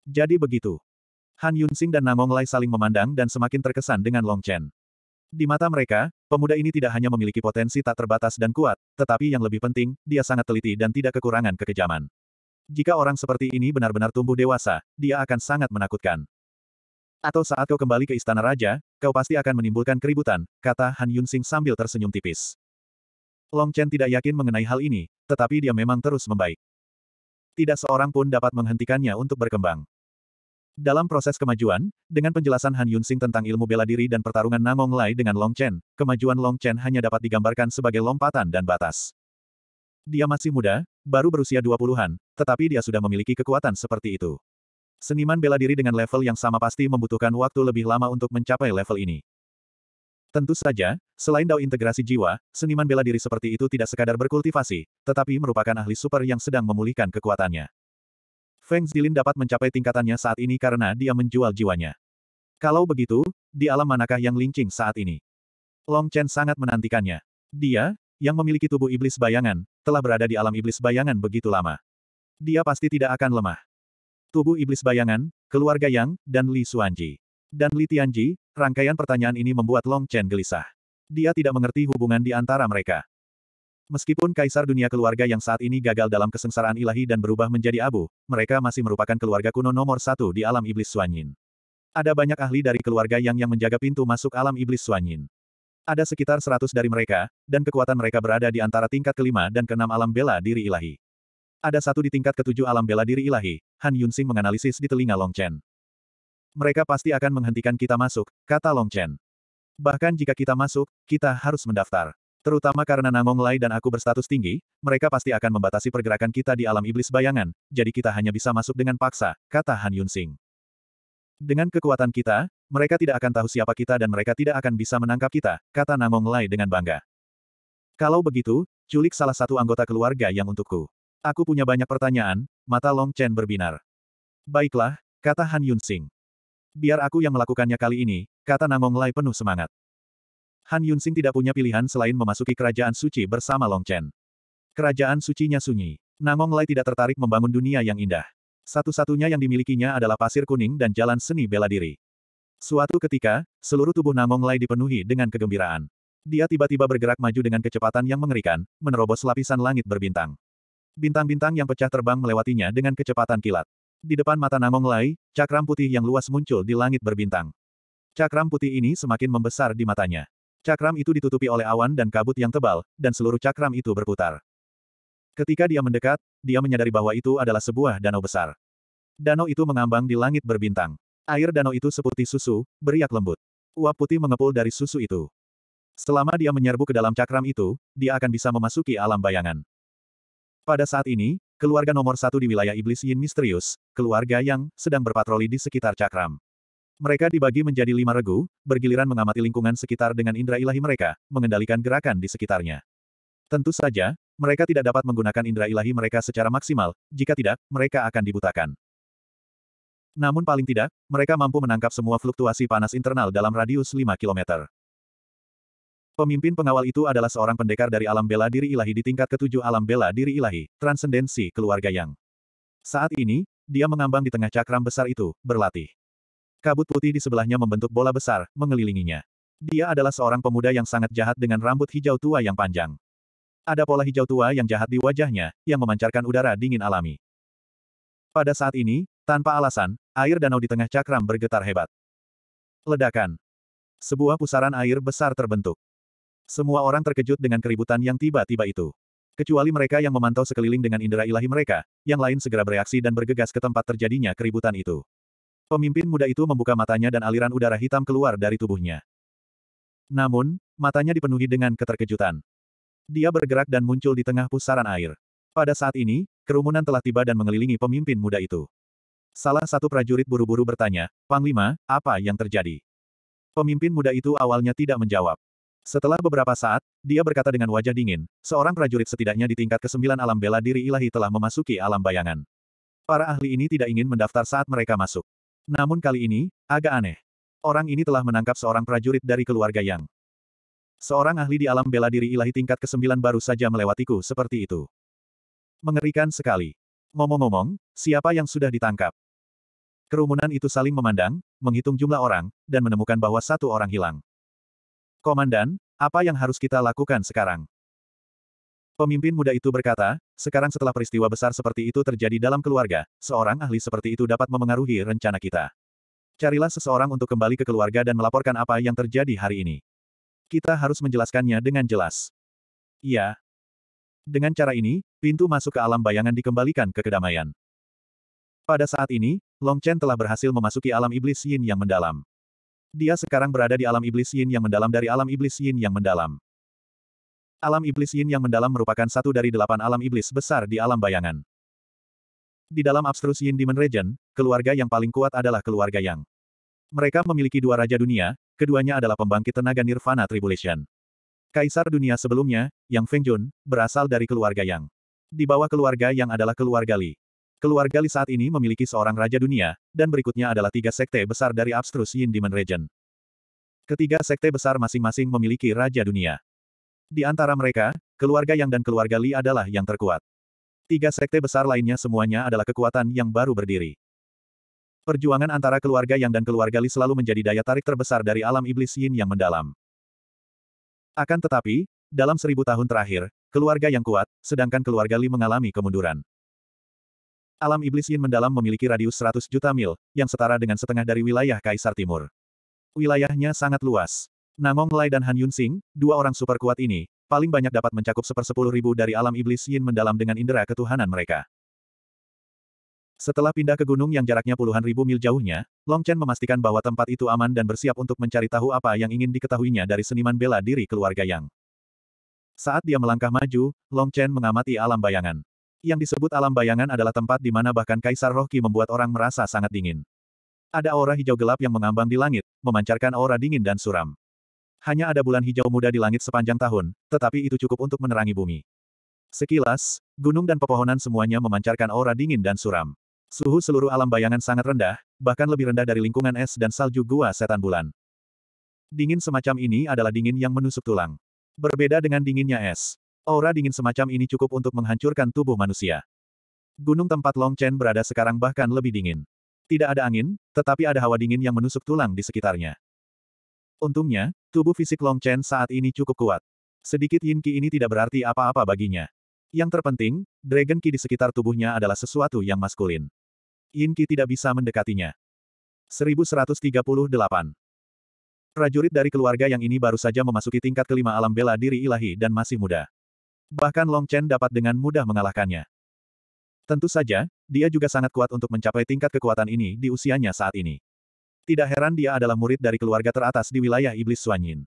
Jadi begitu. Han Yunsing dan Namong Lai saling memandang dan semakin terkesan dengan Long Chen. Di mata mereka, pemuda ini tidak hanya memiliki potensi tak terbatas dan kuat, tetapi yang lebih penting, dia sangat teliti dan tidak kekurangan kekejaman. Jika orang seperti ini benar-benar tumbuh dewasa, dia akan sangat menakutkan. Atau saat kau kembali ke istana raja, kau pasti akan menimbulkan keributan, kata Han Yunxing sambil tersenyum tipis. Long Chen tidak yakin mengenai hal ini, tetapi dia memang terus membaik. Tidak seorang pun dapat menghentikannya untuk berkembang. Dalam proses kemajuan, dengan penjelasan Han Yunxing tentang ilmu bela diri dan pertarungan Nangong Lai dengan Long Chen, kemajuan Long Chen hanya dapat digambarkan sebagai lompatan dan batas. Dia masih muda, baru berusia 20-an, tetapi dia sudah memiliki kekuatan seperti itu. Seniman bela diri dengan level yang sama pasti membutuhkan waktu lebih lama untuk mencapai level ini. Tentu saja, selain dao integrasi jiwa, seniman bela diri seperti itu tidak sekadar berkultivasi, tetapi merupakan ahli super yang sedang memulihkan kekuatannya. Feng Zilin dapat mencapai tingkatannya saat ini karena dia menjual jiwanya. Kalau begitu, di alam manakah yang lincing saat ini? Long Chen sangat menantikannya. Dia, yang memiliki tubuh iblis bayangan, telah berada di alam iblis bayangan begitu lama. Dia pasti tidak akan lemah. Tubuh iblis bayangan, keluarga Yang, dan Li Suanji. Dan Li Tianji, rangkaian pertanyaan ini membuat Long Chen gelisah. Dia tidak mengerti hubungan di antara mereka. Meskipun kaisar dunia keluarga yang saat ini gagal dalam kesengsaraan ilahi dan berubah menjadi abu, mereka masih merupakan keluarga kuno nomor satu di alam iblis Suanyin. Ada banyak ahli dari keluarga yang yang menjaga pintu masuk alam iblis Suanyin. Ada sekitar seratus dari mereka, dan kekuatan mereka berada di antara tingkat kelima dan keenam alam bela diri ilahi. Ada satu di tingkat ketujuh alam bela diri ilahi, Han Yunsing menganalisis di telinga Long Chen. Mereka pasti akan menghentikan kita masuk, kata Long Chen. Bahkan jika kita masuk, kita harus mendaftar. Terutama karena Nangong Lai dan aku berstatus tinggi, mereka pasti akan membatasi pergerakan kita di alam iblis bayangan, jadi kita hanya bisa masuk dengan paksa, kata Han Yun Sing. Dengan kekuatan kita, mereka tidak akan tahu siapa kita dan mereka tidak akan bisa menangkap kita, kata Nangong Lai dengan bangga. Kalau begitu, culik salah satu anggota keluarga yang untukku. Aku punya banyak pertanyaan, mata Long Chen berbinar. Baiklah, kata Han Yun Sing. Biar aku yang melakukannya kali ini, kata Nangong Lai penuh semangat. Han Yunsing tidak punya pilihan selain memasuki kerajaan suci bersama Long Chen. Kerajaan sucinya sunyi. Namong Lai tidak tertarik membangun dunia yang indah. Satu-satunya yang dimilikinya adalah pasir kuning dan jalan seni bela diri. Suatu ketika, seluruh tubuh Namong Lai dipenuhi dengan kegembiraan. Dia tiba-tiba bergerak maju dengan kecepatan yang mengerikan, menerobos lapisan langit berbintang. Bintang-bintang yang pecah terbang melewatinya dengan kecepatan kilat. Di depan mata Namong Lai, cakram putih yang luas muncul di langit berbintang. Cakram putih ini semakin membesar di matanya. Cakram itu ditutupi oleh awan dan kabut yang tebal, dan seluruh cakram itu berputar. Ketika dia mendekat, dia menyadari bahwa itu adalah sebuah danau besar. Danau itu mengambang di langit berbintang. Air danau itu seputih susu, beriak lembut. Uap putih mengepul dari susu itu. Selama dia menyerbu ke dalam cakram itu, dia akan bisa memasuki alam bayangan. Pada saat ini, keluarga nomor satu di wilayah iblis Yin misterius, keluarga yang sedang berpatroli di sekitar cakram. Mereka dibagi menjadi lima regu, bergiliran mengamati lingkungan sekitar dengan indera ilahi mereka, mengendalikan gerakan di sekitarnya. Tentu saja, mereka tidak dapat menggunakan indera ilahi mereka secara maksimal, jika tidak, mereka akan dibutakan. Namun paling tidak, mereka mampu menangkap semua fluktuasi panas internal dalam radius 5 km. Pemimpin pengawal itu adalah seorang pendekar dari alam bela diri ilahi di tingkat ketujuh alam bela diri ilahi, transendensi keluarga yang. Saat ini, dia mengambang di tengah cakram besar itu, berlatih. Kabut putih di sebelahnya membentuk bola besar, mengelilinginya. Dia adalah seorang pemuda yang sangat jahat dengan rambut hijau tua yang panjang. Ada pola hijau tua yang jahat di wajahnya, yang memancarkan udara dingin alami. Pada saat ini, tanpa alasan, air danau di tengah cakram bergetar hebat. Ledakan. Sebuah pusaran air besar terbentuk. Semua orang terkejut dengan keributan yang tiba-tiba itu. Kecuali mereka yang memantau sekeliling dengan indera ilahi mereka, yang lain segera bereaksi dan bergegas ke tempat terjadinya keributan itu. Pemimpin muda itu membuka matanya dan aliran udara hitam keluar dari tubuhnya. Namun, matanya dipenuhi dengan keterkejutan. Dia bergerak dan muncul di tengah pusaran air. Pada saat ini, kerumunan telah tiba dan mengelilingi pemimpin muda itu. Salah satu prajurit buru-buru bertanya, Panglima, apa yang terjadi? Pemimpin muda itu awalnya tidak menjawab. Setelah beberapa saat, dia berkata dengan wajah dingin, seorang prajurit setidaknya di tingkat kesembilan alam bela diri ilahi telah memasuki alam bayangan. Para ahli ini tidak ingin mendaftar saat mereka masuk. Namun kali ini, agak aneh. Orang ini telah menangkap seorang prajurit dari keluarga Yang. Seorang ahli di alam bela diri ilahi tingkat ke-9 baru saja melewatiku seperti itu. Mengerikan sekali. Ngomong-ngomong, siapa yang sudah ditangkap? Kerumunan itu saling memandang, menghitung jumlah orang, dan menemukan bahwa satu orang hilang. Komandan, apa yang harus kita lakukan sekarang? Pemimpin muda itu berkata, sekarang setelah peristiwa besar seperti itu terjadi dalam keluarga, seorang ahli seperti itu dapat memengaruhi rencana kita. Carilah seseorang untuk kembali ke keluarga dan melaporkan apa yang terjadi hari ini. Kita harus menjelaskannya dengan jelas. Iya. Dengan cara ini, pintu masuk ke alam bayangan dikembalikan ke kedamaian. Pada saat ini, Long Chen telah berhasil memasuki alam iblis yin yang mendalam. Dia sekarang berada di alam iblis yin yang mendalam dari alam iblis yin yang mendalam. Alam iblis yin yang mendalam merupakan satu dari delapan alam iblis besar di alam bayangan. Di dalam abstrus yin Demon Region, keluarga yang paling kuat adalah keluarga yang. Mereka memiliki dua raja dunia, keduanya adalah pembangkit tenaga Nirvana Tribulation. Kaisar dunia sebelumnya, Yang Feng Jun, berasal dari keluarga Yang. Di bawah keluarga Yang adalah keluarga Li. Keluarga Li saat ini memiliki seorang raja dunia, dan berikutnya adalah tiga sekte besar dari Abstrus Yin Demon Region. Ketiga sekte besar masing-masing memiliki raja dunia. Di antara mereka, keluarga Yang dan keluarga Li adalah yang terkuat. Tiga sekte besar lainnya semuanya adalah kekuatan yang baru berdiri. Perjuangan antara keluarga Yang dan keluarga Li selalu menjadi daya tarik terbesar dari alam iblis Yin yang mendalam. Akan tetapi, dalam seribu tahun terakhir, keluarga yang kuat, sedangkan keluarga Li mengalami kemunduran. Alam iblis Yin mendalam memiliki radius 100 juta mil, yang setara dengan setengah dari wilayah Kaisar Timur. Wilayahnya sangat luas. Namong Lai dan Han Yun Sing, dua orang super kuat ini, paling banyak dapat mencakup sepersepuluh ribu dari alam iblis yin mendalam dengan indera ketuhanan mereka. Setelah pindah ke gunung yang jaraknya puluhan ribu mil jauhnya, Long Chen memastikan bahwa tempat itu aman dan bersiap untuk mencari tahu apa yang ingin diketahuinya dari seniman bela diri keluarga Yang. Saat dia melangkah maju, Long Chen mengamati alam bayangan. Yang disebut alam bayangan adalah tempat di mana bahkan Kaisar Rohki membuat orang merasa sangat dingin. Ada aura hijau gelap yang mengambang di langit, memancarkan aura dingin dan suram. Hanya ada bulan hijau muda di langit sepanjang tahun, tetapi itu cukup untuk menerangi bumi. Sekilas, gunung dan pepohonan semuanya memancarkan aura dingin dan suram. Suhu seluruh alam bayangan sangat rendah, bahkan lebih rendah dari lingkungan es dan salju gua setan bulan. Dingin semacam ini adalah dingin yang menusuk tulang. Berbeda dengan dinginnya es, aura dingin semacam ini cukup untuk menghancurkan tubuh manusia. Gunung tempat Long Chen berada sekarang bahkan lebih dingin. Tidak ada angin, tetapi ada hawa dingin yang menusuk tulang di sekitarnya. Untungnya, tubuh fisik Long Chen saat ini cukup kuat. Sedikit yin qi ini tidak berarti apa-apa baginya. Yang terpenting, Dragon Qi di sekitar tubuhnya adalah sesuatu yang maskulin. Yin Qi tidak bisa mendekatinya. 1138 Prajurit dari keluarga yang ini baru saja memasuki tingkat kelima alam bela diri ilahi dan masih muda. Bahkan Long Chen dapat dengan mudah mengalahkannya. Tentu saja, dia juga sangat kuat untuk mencapai tingkat kekuatan ini di usianya saat ini. Tidak heran dia adalah murid dari keluarga teratas di wilayah Iblis Suanyin.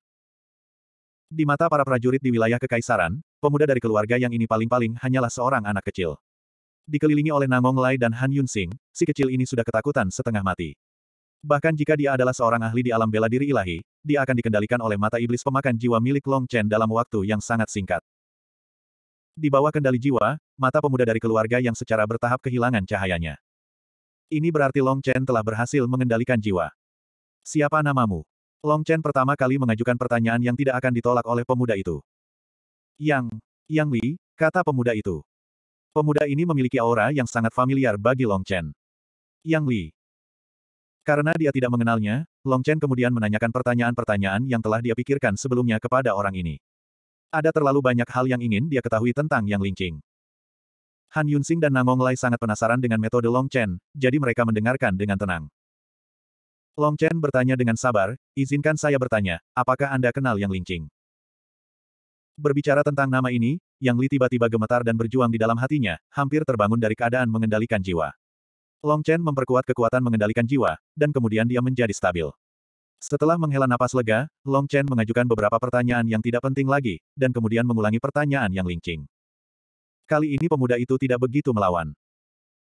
Di mata para prajurit di wilayah Kekaisaran, pemuda dari keluarga yang ini paling-paling hanyalah seorang anak kecil. Dikelilingi oleh Nangong Lai dan Han Yun Sing, si kecil ini sudah ketakutan setengah mati. Bahkan jika dia adalah seorang ahli di alam bela diri ilahi, dia akan dikendalikan oleh mata iblis pemakan jiwa milik Long Chen dalam waktu yang sangat singkat. Di bawah kendali jiwa, mata pemuda dari keluarga yang secara bertahap kehilangan cahayanya. Ini berarti Long Chen telah berhasil mengendalikan jiwa. Siapa namamu? Long Chen pertama kali mengajukan pertanyaan yang tidak akan ditolak oleh pemuda itu. Yang, Yang Li, kata pemuda itu. Pemuda ini memiliki aura yang sangat familiar bagi Long Chen. Yang Li. Karena dia tidak mengenalnya, Long Chen kemudian menanyakan pertanyaan-pertanyaan yang telah dia pikirkan sebelumnya kepada orang ini. Ada terlalu banyak hal yang ingin dia ketahui tentang Yang Lingqing. Han Yunsing dan Nangong Lai sangat penasaran dengan metode Long Chen, jadi mereka mendengarkan dengan tenang. Long Chen bertanya dengan sabar, izinkan saya bertanya, apakah Anda kenal Yang Lingqing? Berbicara tentang nama ini, Yang Li tiba-tiba gemetar dan berjuang di dalam hatinya, hampir terbangun dari keadaan mengendalikan jiwa. Long Chen memperkuat kekuatan mengendalikan jiwa, dan kemudian dia menjadi stabil. Setelah menghela napas lega, Long Chen mengajukan beberapa pertanyaan yang tidak penting lagi, dan kemudian mengulangi pertanyaan yang Lingqing. Kali ini pemuda itu tidak begitu melawan.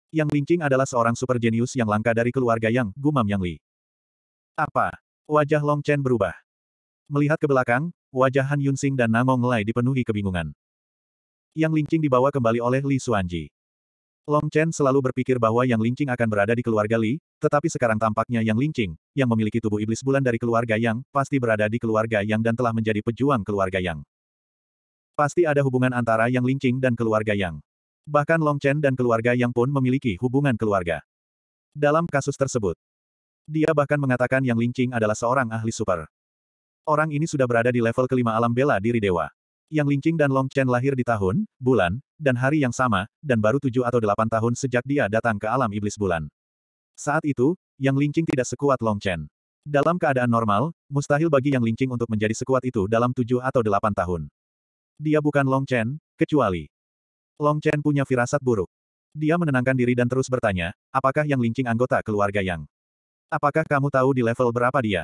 Yang Lingqing adalah seorang super jenius yang langka dari keluarga Yang, gumam Yang Li. Apa? Wajah Long Chen berubah. Melihat ke belakang, wajah Han Yunxing dan Nangong Lai dipenuhi kebingungan. Yang Lingqing dibawa kembali oleh Li Suanji. Long Chen selalu berpikir bahwa Yang Lingqing akan berada di keluarga Li, tetapi sekarang tampaknya Yang Lingqing, yang memiliki tubuh iblis bulan dari keluarga Yang, pasti berada di keluarga Yang dan telah menjadi pejuang keluarga Yang. Pasti ada hubungan antara Yang Lingqing dan keluarga Yang. Bahkan Long Chen dan keluarga Yang pun memiliki hubungan keluarga. Dalam kasus tersebut, dia bahkan mengatakan Yang Lingqing adalah seorang ahli super. Orang ini sudah berada di level kelima alam bela diri dewa. Yang Lingqing dan Long Chen lahir di tahun, bulan, dan hari yang sama, dan baru tujuh atau delapan tahun sejak dia datang ke alam iblis bulan. Saat itu, Yang Lingqing tidak sekuat Long Chen. Dalam keadaan normal, mustahil bagi Yang Lingqing untuk menjadi sekuat itu dalam tujuh atau delapan tahun. Dia bukan Long Chen, kecuali. Long Chen punya firasat buruk. Dia menenangkan diri dan terus bertanya, apakah yang lincing anggota keluarga Yang? Apakah kamu tahu di level berapa dia?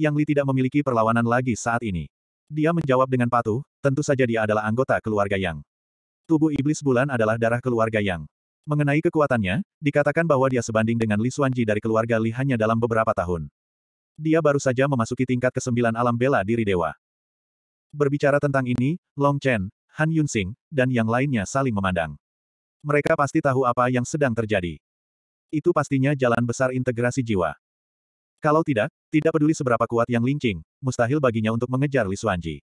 Yang Li tidak memiliki perlawanan lagi saat ini. Dia menjawab dengan patuh, tentu saja dia adalah anggota keluarga Yang. Tubuh iblis bulan adalah darah keluarga Yang. Mengenai kekuatannya, dikatakan bahwa dia sebanding dengan Li Xuanji dari keluarga Li hanya dalam beberapa tahun. Dia baru saja memasuki tingkat kesembilan alam bela diri dewa. Berbicara tentang ini, Long Chen, Han Yunsing, dan yang lainnya saling memandang. Mereka pasti tahu apa yang sedang terjadi. Itu pastinya jalan besar integrasi jiwa. Kalau tidak, tidak peduli seberapa kuat yang lincing, mustahil baginya untuk mengejar Li Suanji.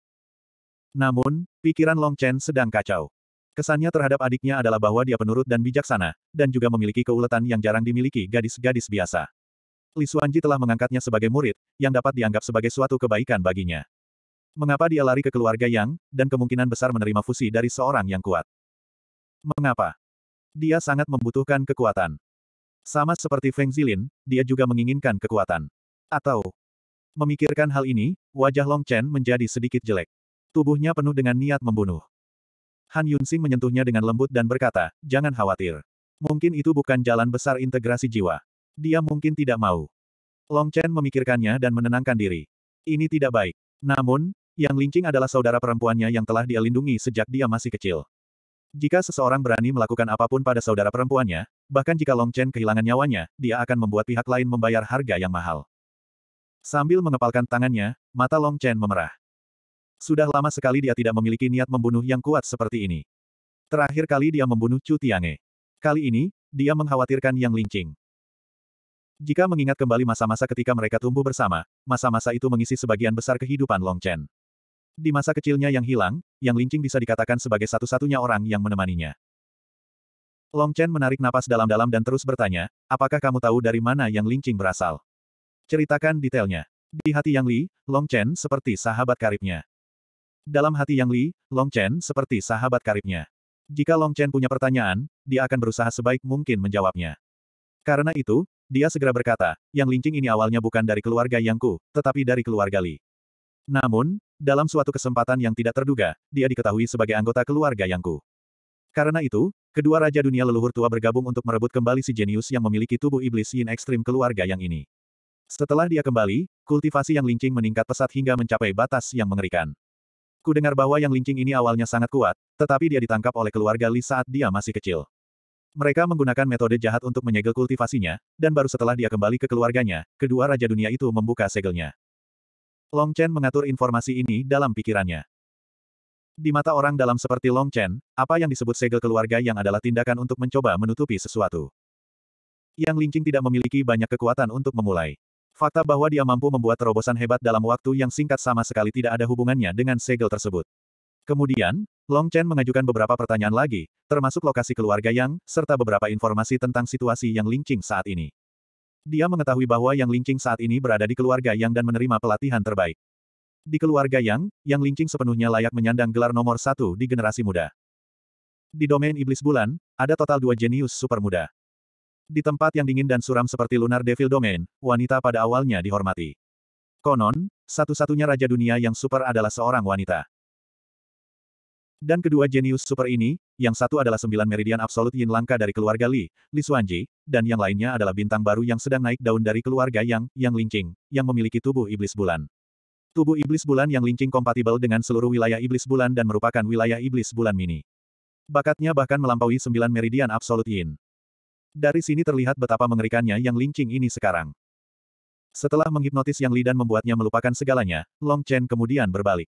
Namun, pikiran Long Chen sedang kacau. Kesannya terhadap adiknya adalah bahwa dia penurut dan bijaksana, dan juga memiliki keuletan yang jarang dimiliki gadis-gadis biasa. Li Suanji telah mengangkatnya sebagai murid, yang dapat dianggap sebagai suatu kebaikan baginya. Mengapa dia lari ke keluarga Yang, dan kemungkinan besar menerima fusi dari seorang yang kuat? Mengapa? Dia sangat membutuhkan kekuatan. Sama seperti Feng Zilin, dia juga menginginkan kekuatan. Atau, memikirkan hal ini, wajah Long Chen menjadi sedikit jelek. Tubuhnya penuh dengan niat membunuh. Han Yunsing menyentuhnya dengan lembut dan berkata, jangan khawatir. Mungkin itu bukan jalan besar integrasi jiwa. Dia mungkin tidak mau. Long Chen memikirkannya dan menenangkan diri. Ini tidak baik. Namun, yang Lingqing adalah saudara perempuannya yang telah dia lindungi sejak dia masih kecil. Jika seseorang berani melakukan apapun pada saudara perempuannya, bahkan jika Long Chen kehilangan nyawanya, dia akan membuat pihak lain membayar harga yang mahal. Sambil mengepalkan tangannya, mata Long Chen memerah. Sudah lama sekali dia tidak memiliki niat membunuh yang kuat seperti ini. Terakhir kali dia membunuh Chu Tiange. Kali ini, dia mengkhawatirkan Yang Lingqing. Jika mengingat kembali masa-masa ketika mereka tumbuh bersama, masa-masa itu mengisi sebagian besar kehidupan Long Chen. Di masa kecilnya yang hilang, Yang Lingqing bisa dikatakan sebagai satu-satunya orang yang menemaninya. Long Chen menarik napas dalam-dalam dan terus bertanya, apakah kamu tahu dari mana Yang Lingqing berasal? Ceritakan detailnya. Di hati Yang Li, Long Chen seperti sahabat karibnya. Dalam hati Yang Li, Long Chen seperti sahabat karibnya. Jika Long Chen punya pertanyaan, dia akan berusaha sebaik mungkin menjawabnya. Karena itu, dia segera berkata, Yang Lingqing ini awalnya bukan dari keluarga Yang Ku, tetapi dari keluarga Li. Namun, dalam suatu kesempatan yang tidak terduga, dia diketahui sebagai anggota keluarga Yangku. Karena itu, kedua raja dunia leluhur tua bergabung untuk merebut kembali si jenius yang memiliki tubuh iblis yin ekstrim keluarga yang ini. Setelah dia kembali, kultivasi yang lincing meningkat pesat hingga mencapai batas yang mengerikan. Ku dengar bahwa yang lincing ini awalnya sangat kuat, tetapi dia ditangkap oleh keluarga Li saat dia masih kecil. Mereka menggunakan metode jahat untuk menyegel kultivasinya, dan baru setelah dia kembali ke keluarganya, kedua raja dunia itu membuka segelnya. Long Chen mengatur informasi ini dalam pikirannya. Di mata orang dalam seperti Long Chen, apa yang disebut segel keluarga yang adalah tindakan untuk mencoba menutupi sesuatu. Yang Lingqing tidak memiliki banyak kekuatan untuk memulai. Fakta bahwa dia mampu membuat terobosan hebat dalam waktu yang singkat sama sekali tidak ada hubungannya dengan segel tersebut. Kemudian, Long Chen mengajukan beberapa pertanyaan lagi, termasuk lokasi keluarga Yang, serta beberapa informasi tentang situasi Yang Lingqing saat ini. Dia mengetahui bahwa Yang Lingqing saat ini berada di keluarga Yang dan menerima pelatihan terbaik. Di keluarga Yang, Yang Lingqing sepenuhnya layak menyandang gelar nomor satu di generasi muda. Di domain iblis bulan, ada total dua jenius super muda. Di tempat yang dingin dan suram seperti Lunar Devil Domain, wanita pada awalnya dihormati. Konon, satu-satunya raja dunia yang super adalah seorang wanita. Dan kedua jenius super ini, yang satu adalah sembilan meridian absolut yin langka dari keluarga Li, Li Xuanji, dan yang lainnya adalah bintang baru yang sedang naik daun dari keluarga Yang, Yang Lingqing, yang memiliki tubuh iblis bulan. Tubuh iblis bulan yang Lingqing kompatibel dengan seluruh wilayah iblis bulan dan merupakan wilayah iblis bulan mini. Bakatnya bahkan melampaui sembilan meridian absolut yin. Dari sini terlihat betapa mengerikannya yang Lingqing ini sekarang. Setelah menghipnotis Yang Li dan membuatnya melupakan segalanya, Long Chen kemudian berbalik.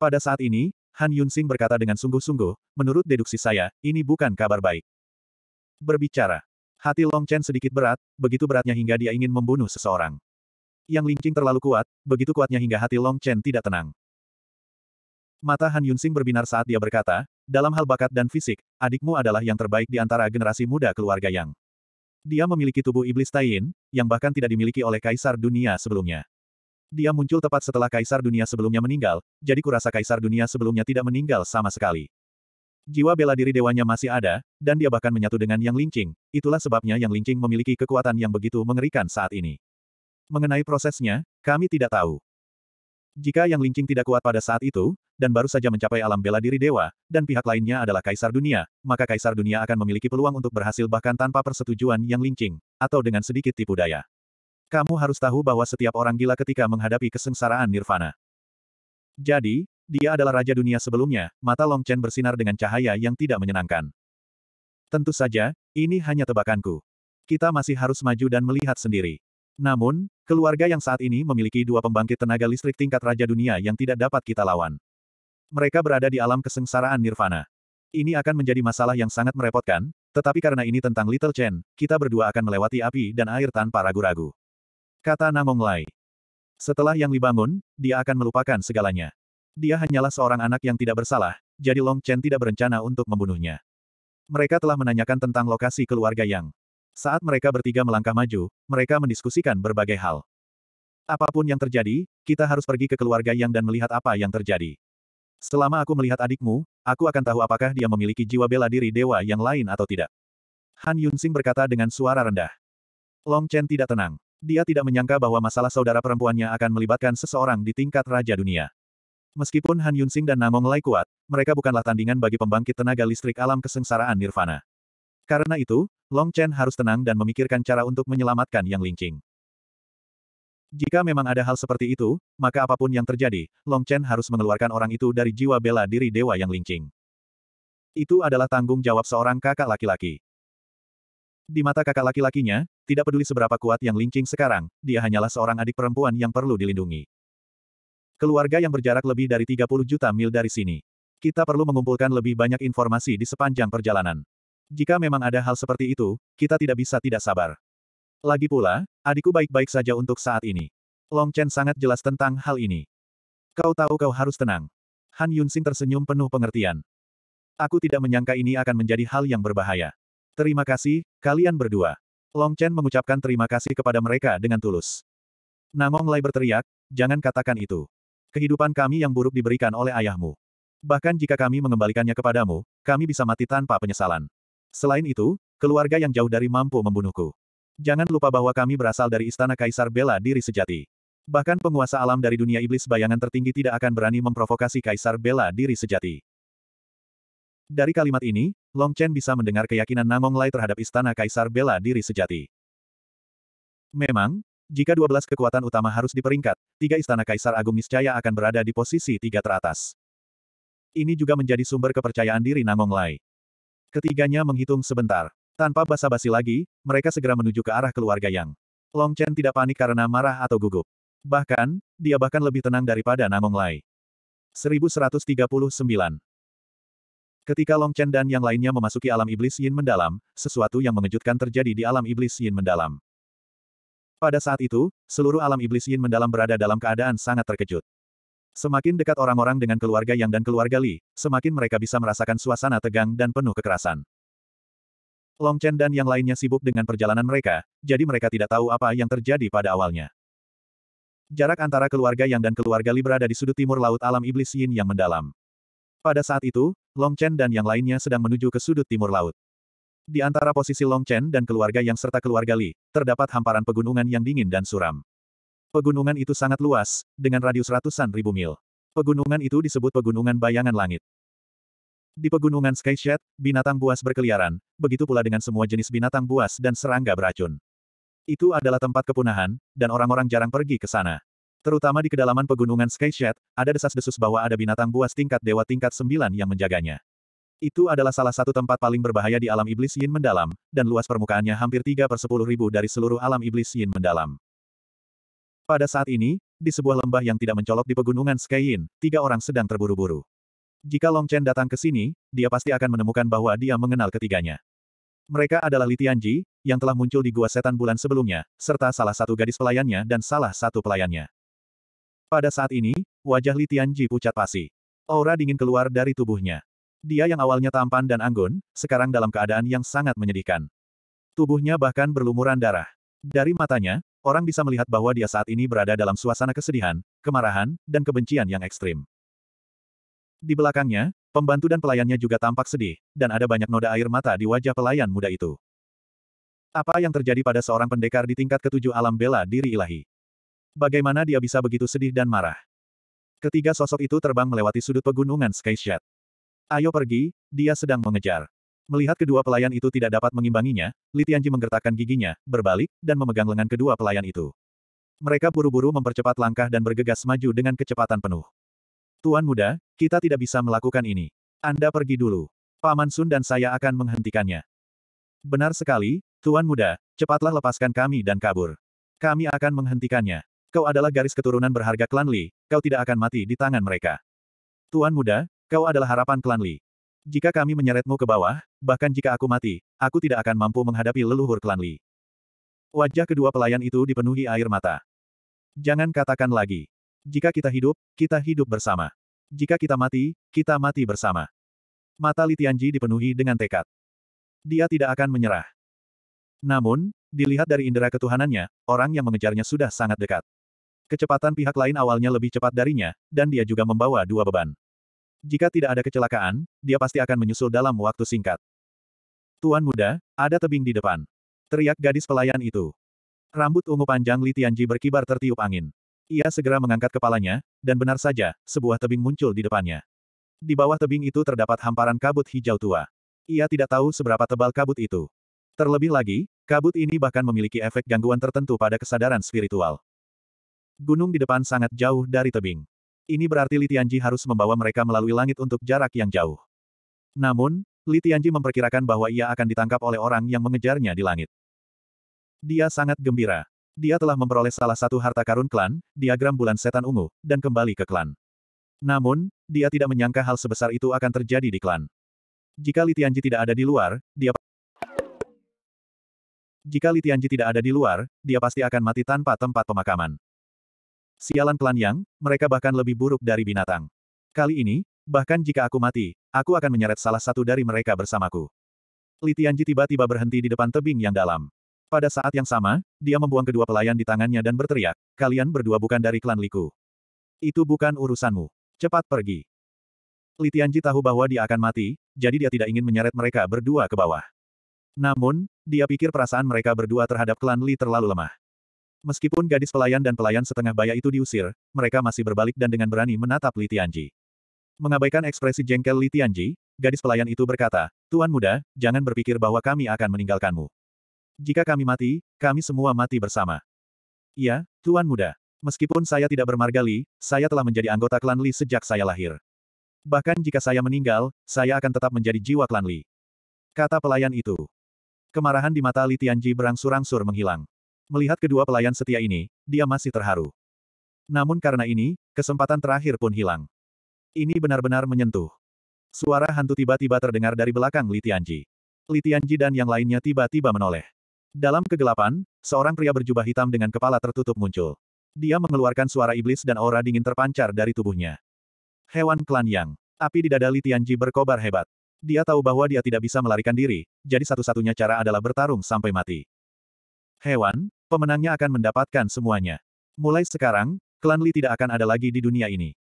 Pada saat ini, Han Yunxing berkata dengan sungguh-sungguh, menurut deduksi saya, ini bukan kabar baik. Berbicara. Hati Long Chen sedikit berat, begitu beratnya hingga dia ingin membunuh seseorang. Yang Lingqing terlalu kuat, begitu kuatnya hingga hati Long Chen tidak tenang. Mata Han Yunxing berbinar saat dia berkata, dalam hal bakat dan fisik, adikmu adalah yang terbaik di antara generasi muda keluarga Yang. Dia memiliki tubuh iblis Taiyin, yang bahkan tidak dimiliki oleh kaisar dunia sebelumnya. Dia muncul tepat setelah kaisar dunia sebelumnya meninggal, jadi kurasa kaisar dunia sebelumnya tidak meninggal sama sekali. Jiwa bela diri dewanya masih ada, dan dia bahkan menyatu dengan Yang Linqing, itulah sebabnya Yang Linqing memiliki kekuatan yang begitu mengerikan saat ini. Mengenai prosesnya, kami tidak tahu. Jika Yang Linqing tidak kuat pada saat itu, dan baru saja mencapai alam bela diri dewa, dan pihak lainnya adalah kaisar dunia, maka kaisar dunia akan memiliki peluang untuk berhasil bahkan tanpa persetujuan Yang Linqing, atau dengan sedikit tipu daya. Kamu harus tahu bahwa setiap orang gila ketika menghadapi kesengsaraan nirvana. Jadi, dia adalah raja dunia sebelumnya, mata Long Chen bersinar dengan cahaya yang tidak menyenangkan. Tentu saja, ini hanya tebakanku. Kita masih harus maju dan melihat sendiri. Namun, keluarga yang saat ini memiliki dua pembangkit tenaga listrik tingkat raja dunia yang tidak dapat kita lawan. Mereka berada di alam kesengsaraan nirvana. Ini akan menjadi masalah yang sangat merepotkan, tetapi karena ini tentang Little Chen, kita berdua akan melewati api dan air tanpa ragu-ragu. Kata Namong Lai. Setelah Yang Libangun, dia akan melupakan segalanya. Dia hanyalah seorang anak yang tidak bersalah, jadi Long Chen tidak berencana untuk membunuhnya. Mereka telah menanyakan tentang lokasi keluarga Yang. Saat mereka bertiga melangkah maju, mereka mendiskusikan berbagai hal. Apapun yang terjadi, kita harus pergi ke keluarga Yang dan melihat apa yang terjadi. Selama aku melihat adikmu, aku akan tahu apakah dia memiliki jiwa bela diri dewa yang lain atau tidak. Han Yunsing berkata dengan suara rendah. Long Chen tidak tenang. Dia tidak menyangka bahwa masalah saudara perempuannya akan melibatkan seseorang di tingkat Raja Dunia. Meskipun Han Yunsing dan Namong Lai kuat, mereka bukanlah tandingan bagi pembangkit tenaga listrik alam kesengsaraan Nirvana. Karena itu, Long Chen harus tenang dan memikirkan cara untuk menyelamatkan Yang Lingqing. Jika memang ada hal seperti itu, maka apapun yang terjadi, Long Chen harus mengeluarkan orang itu dari jiwa bela diri Dewa Yang Lingqing. Itu adalah tanggung jawab seorang kakak laki-laki. Di mata kakak laki-lakinya, tidak peduli seberapa kuat yang Linqing sekarang, dia hanyalah seorang adik perempuan yang perlu dilindungi. Keluarga yang berjarak lebih dari 30 juta mil dari sini. Kita perlu mengumpulkan lebih banyak informasi di sepanjang perjalanan. Jika memang ada hal seperti itu, kita tidak bisa tidak sabar. Lagi pula, adikku baik-baik saja untuk saat ini. Long Chen sangat jelas tentang hal ini. Kau tahu kau harus tenang. Han Yunsing tersenyum penuh pengertian. Aku tidak menyangka ini akan menjadi hal yang berbahaya. Terima kasih, kalian berdua. Long Chen mengucapkan terima kasih kepada mereka dengan tulus. Namong Lai berteriak, jangan katakan itu. Kehidupan kami yang buruk diberikan oleh ayahmu. Bahkan jika kami mengembalikannya kepadamu, kami bisa mati tanpa penyesalan. Selain itu, keluarga yang jauh dari mampu membunuhku. Jangan lupa bahwa kami berasal dari istana Kaisar Bela Diri Sejati. Bahkan penguasa alam dari dunia iblis bayangan tertinggi tidak akan berani memprovokasi Kaisar Bela Diri Sejati. Dari kalimat ini, Long Chen bisa mendengar keyakinan Namong Lai terhadap istana Kaisar bela diri sejati. Memang, jika 12 kekuatan utama harus diperingkat, tiga istana Kaisar Agung niscaya akan berada di posisi tiga teratas. Ini juga menjadi sumber kepercayaan diri Namong Lai. Ketiganya menghitung sebentar. Tanpa basa-basi lagi, mereka segera menuju ke arah keluarga Yang. Long Chen tidak panik karena marah atau gugup. Bahkan, dia bahkan lebih tenang daripada Namong Lai. 1139. Ketika Long Chen dan yang lainnya memasuki alam iblis Yin mendalam, sesuatu yang mengejutkan terjadi di alam iblis Yin mendalam. Pada saat itu, seluruh alam iblis Yin mendalam berada dalam keadaan sangat terkejut. Semakin dekat orang-orang dengan keluarga Yang dan keluarga Li, semakin mereka bisa merasakan suasana tegang dan penuh kekerasan. Long Chen dan yang lainnya sibuk dengan perjalanan mereka, jadi mereka tidak tahu apa yang terjadi pada awalnya. Jarak antara keluarga Yang dan keluarga Li berada di sudut timur laut alam iblis Yin yang mendalam. Pada saat itu, Long Chen dan yang lainnya sedang menuju ke sudut timur laut. Di antara posisi Long Chen dan keluarga yang serta keluarga Li, terdapat hamparan pegunungan yang dingin dan suram. Pegunungan itu sangat luas, dengan radius ratusan ribu mil. Pegunungan itu disebut Pegunungan Bayangan Langit. Di pegunungan Skyshed, binatang buas berkeliaran, begitu pula dengan semua jenis binatang buas dan serangga beracun. Itu adalah tempat kepunahan, dan orang-orang jarang pergi ke sana. Terutama di kedalaman pegunungan Skyshed, ada desas-desus bahwa ada binatang buas tingkat dewa tingkat sembilan yang menjaganya. Itu adalah salah satu tempat paling berbahaya di alam iblis yin mendalam, dan luas permukaannya hampir 3 per 10 ribu dari seluruh alam iblis yin mendalam. Pada saat ini, di sebuah lembah yang tidak mencolok di pegunungan Sky Yin, tiga orang sedang terburu-buru. Jika Long Chen datang ke sini, dia pasti akan menemukan bahwa dia mengenal ketiganya. Mereka adalah Li Tianji, yang telah muncul di Gua Setan bulan sebelumnya, serta salah satu gadis pelayannya dan salah satu pelayannya. Pada saat ini, wajah Li Tianji pucat pasi. Aura dingin keluar dari tubuhnya. Dia yang awalnya tampan dan anggun, sekarang dalam keadaan yang sangat menyedihkan. Tubuhnya bahkan berlumuran darah. Dari matanya, orang bisa melihat bahwa dia saat ini berada dalam suasana kesedihan, kemarahan, dan kebencian yang ekstrim. Di belakangnya, pembantu dan pelayannya juga tampak sedih, dan ada banyak noda air mata di wajah pelayan muda itu. Apa yang terjadi pada seorang pendekar di tingkat ketujuh alam bela diri ilahi? Bagaimana dia bisa begitu sedih dan marah? Ketiga sosok itu terbang melewati sudut pegunungan Skyshot. Ayo pergi, dia sedang mengejar. Melihat kedua pelayan itu tidak dapat mengimbanginya, Li Tianji menggertakkan giginya, berbalik, dan memegang lengan kedua pelayan itu. Mereka buru-buru mempercepat langkah dan bergegas maju dengan kecepatan penuh. Tuan muda, kita tidak bisa melakukan ini. Anda pergi dulu. Paman Sun dan saya akan menghentikannya. Benar sekali, Tuan muda, cepatlah lepaskan kami dan kabur. Kami akan menghentikannya. Kau adalah garis keturunan berharga klan Li, kau tidak akan mati di tangan mereka. Tuan muda, kau adalah harapan klan Li. Jika kami menyeretmu ke bawah, bahkan jika aku mati, aku tidak akan mampu menghadapi leluhur klan Li. Wajah kedua pelayan itu dipenuhi air mata. Jangan katakan lagi. Jika kita hidup, kita hidup bersama. Jika kita mati, kita mati bersama. Mata Li Tianji dipenuhi dengan tekad. Dia tidak akan menyerah. Namun, dilihat dari indera ketuhanannya, orang yang mengejarnya sudah sangat dekat. Kecepatan pihak lain awalnya lebih cepat darinya, dan dia juga membawa dua beban. Jika tidak ada kecelakaan, dia pasti akan menyusul dalam waktu singkat. Tuan muda, ada tebing di depan. Teriak gadis pelayan itu. Rambut ungu panjang Li Tianji berkibar tertiup angin. Ia segera mengangkat kepalanya, dan benar saja, sebuah tebing muncul di depannya. Di bawah tebing itu terdapat hamparan kabut hijau tua. Ia tidak tahu seberapa tebal kabut itu. Terlebih lagi, kabut ini bahkan memiliki efek gangguan tertentu pada kesadaran spiritual. Gunung di depan sangat jauh dari tebing. Ini berarti Li Tianji harus membawa mereka melalui langit untuk jarak yang jauh. Namun, Li Tianji memperkirakan bahwa ia akan ditangkap oleh orang yang mengejarnya di langit. Dia sangat gembira. Dia telah memperoleh salah satu harta karun klan, diagram bulan setan ungu, dan kembali ke klan. Namun, dia tidak menyangka hal sebesar itu akan terjadi di klan. Jika Li Tianji tidak ada di luar, dia jika Li Tianji tidak ada di luar, dia pasti akan mati tanpa tempat pemakaman. Sialan klan Yang, mereka bahkan lebih buruk dari binatang. Kali ini, bahkan jika aku mati, aku akan menyeret salah satu dari mereka bersamaku. Li Tianji tiba-tiba berhenti di depan tebing yang dalam. Pada saat yang sama, dia membuang kedua pelayan di tangannya dan berteriak, kalian berdua bukan dari klan Liku. Itu bukan urusanmu. Cepat pergi. Li Tianji tahu bahwa dia akan mati, jadi dia tidak ingin menyeret mereka berdua ke bawah. Namun, dia pikir perasaan mereka berdua terhadap klan Li terlalu lemah. Meskipun gadis pelayan dan pelayan setengah baya itu diusir, mereka masih berbalik dan dengan berani menatap Li Tianji. Mengabaikan ekspresi jengkel Li Tianji, gadis pelayan itu berkata, Tuan muda, jangan berpikir bahwa kami akan meninggalkanmu. Jika kami mati, kami semua mati bersama. "Ya, Tuan muda. Meskipun saya tidak bermarga Li, saya telah menjadi anggota klan Li sejak saya lahir. Bahkan jika saya meninggal, saya akan tetap menjadi jiwa klan Li. Kata pelayan itu. Kemarahan di mata Li Tianji berangsur-angsur menghilang. Melihat kedua pelayan setia ini, dia masih terharu. Namun karena ini, kesempatan terakhir pun hilang. Ini benar-benar menyentuh. Suara hantu tiba-tiba terdengar dari belakang Li Tianji. Li Tianji dan yang lainnya tiba-tiba menoleh. Dalam kegelapan, seorang pria berjubah hitam dengan kepala tertutup muncul. Dia mengeluarkan suara iblis dan aura dingin terpancar dari tubuhnya. Hewan klan Yang. Api di dada Li Tianji berkobar hebat. Dia tahu bahwa dia tidak bisa melarikan diri, jadi satu-satunya cara adalah bertarung sampai mati. Hewan, pemenangnya akan mendapatkan semuanya. Mulai sekarang, klan Li tidak akan ada lagi di dunia ini.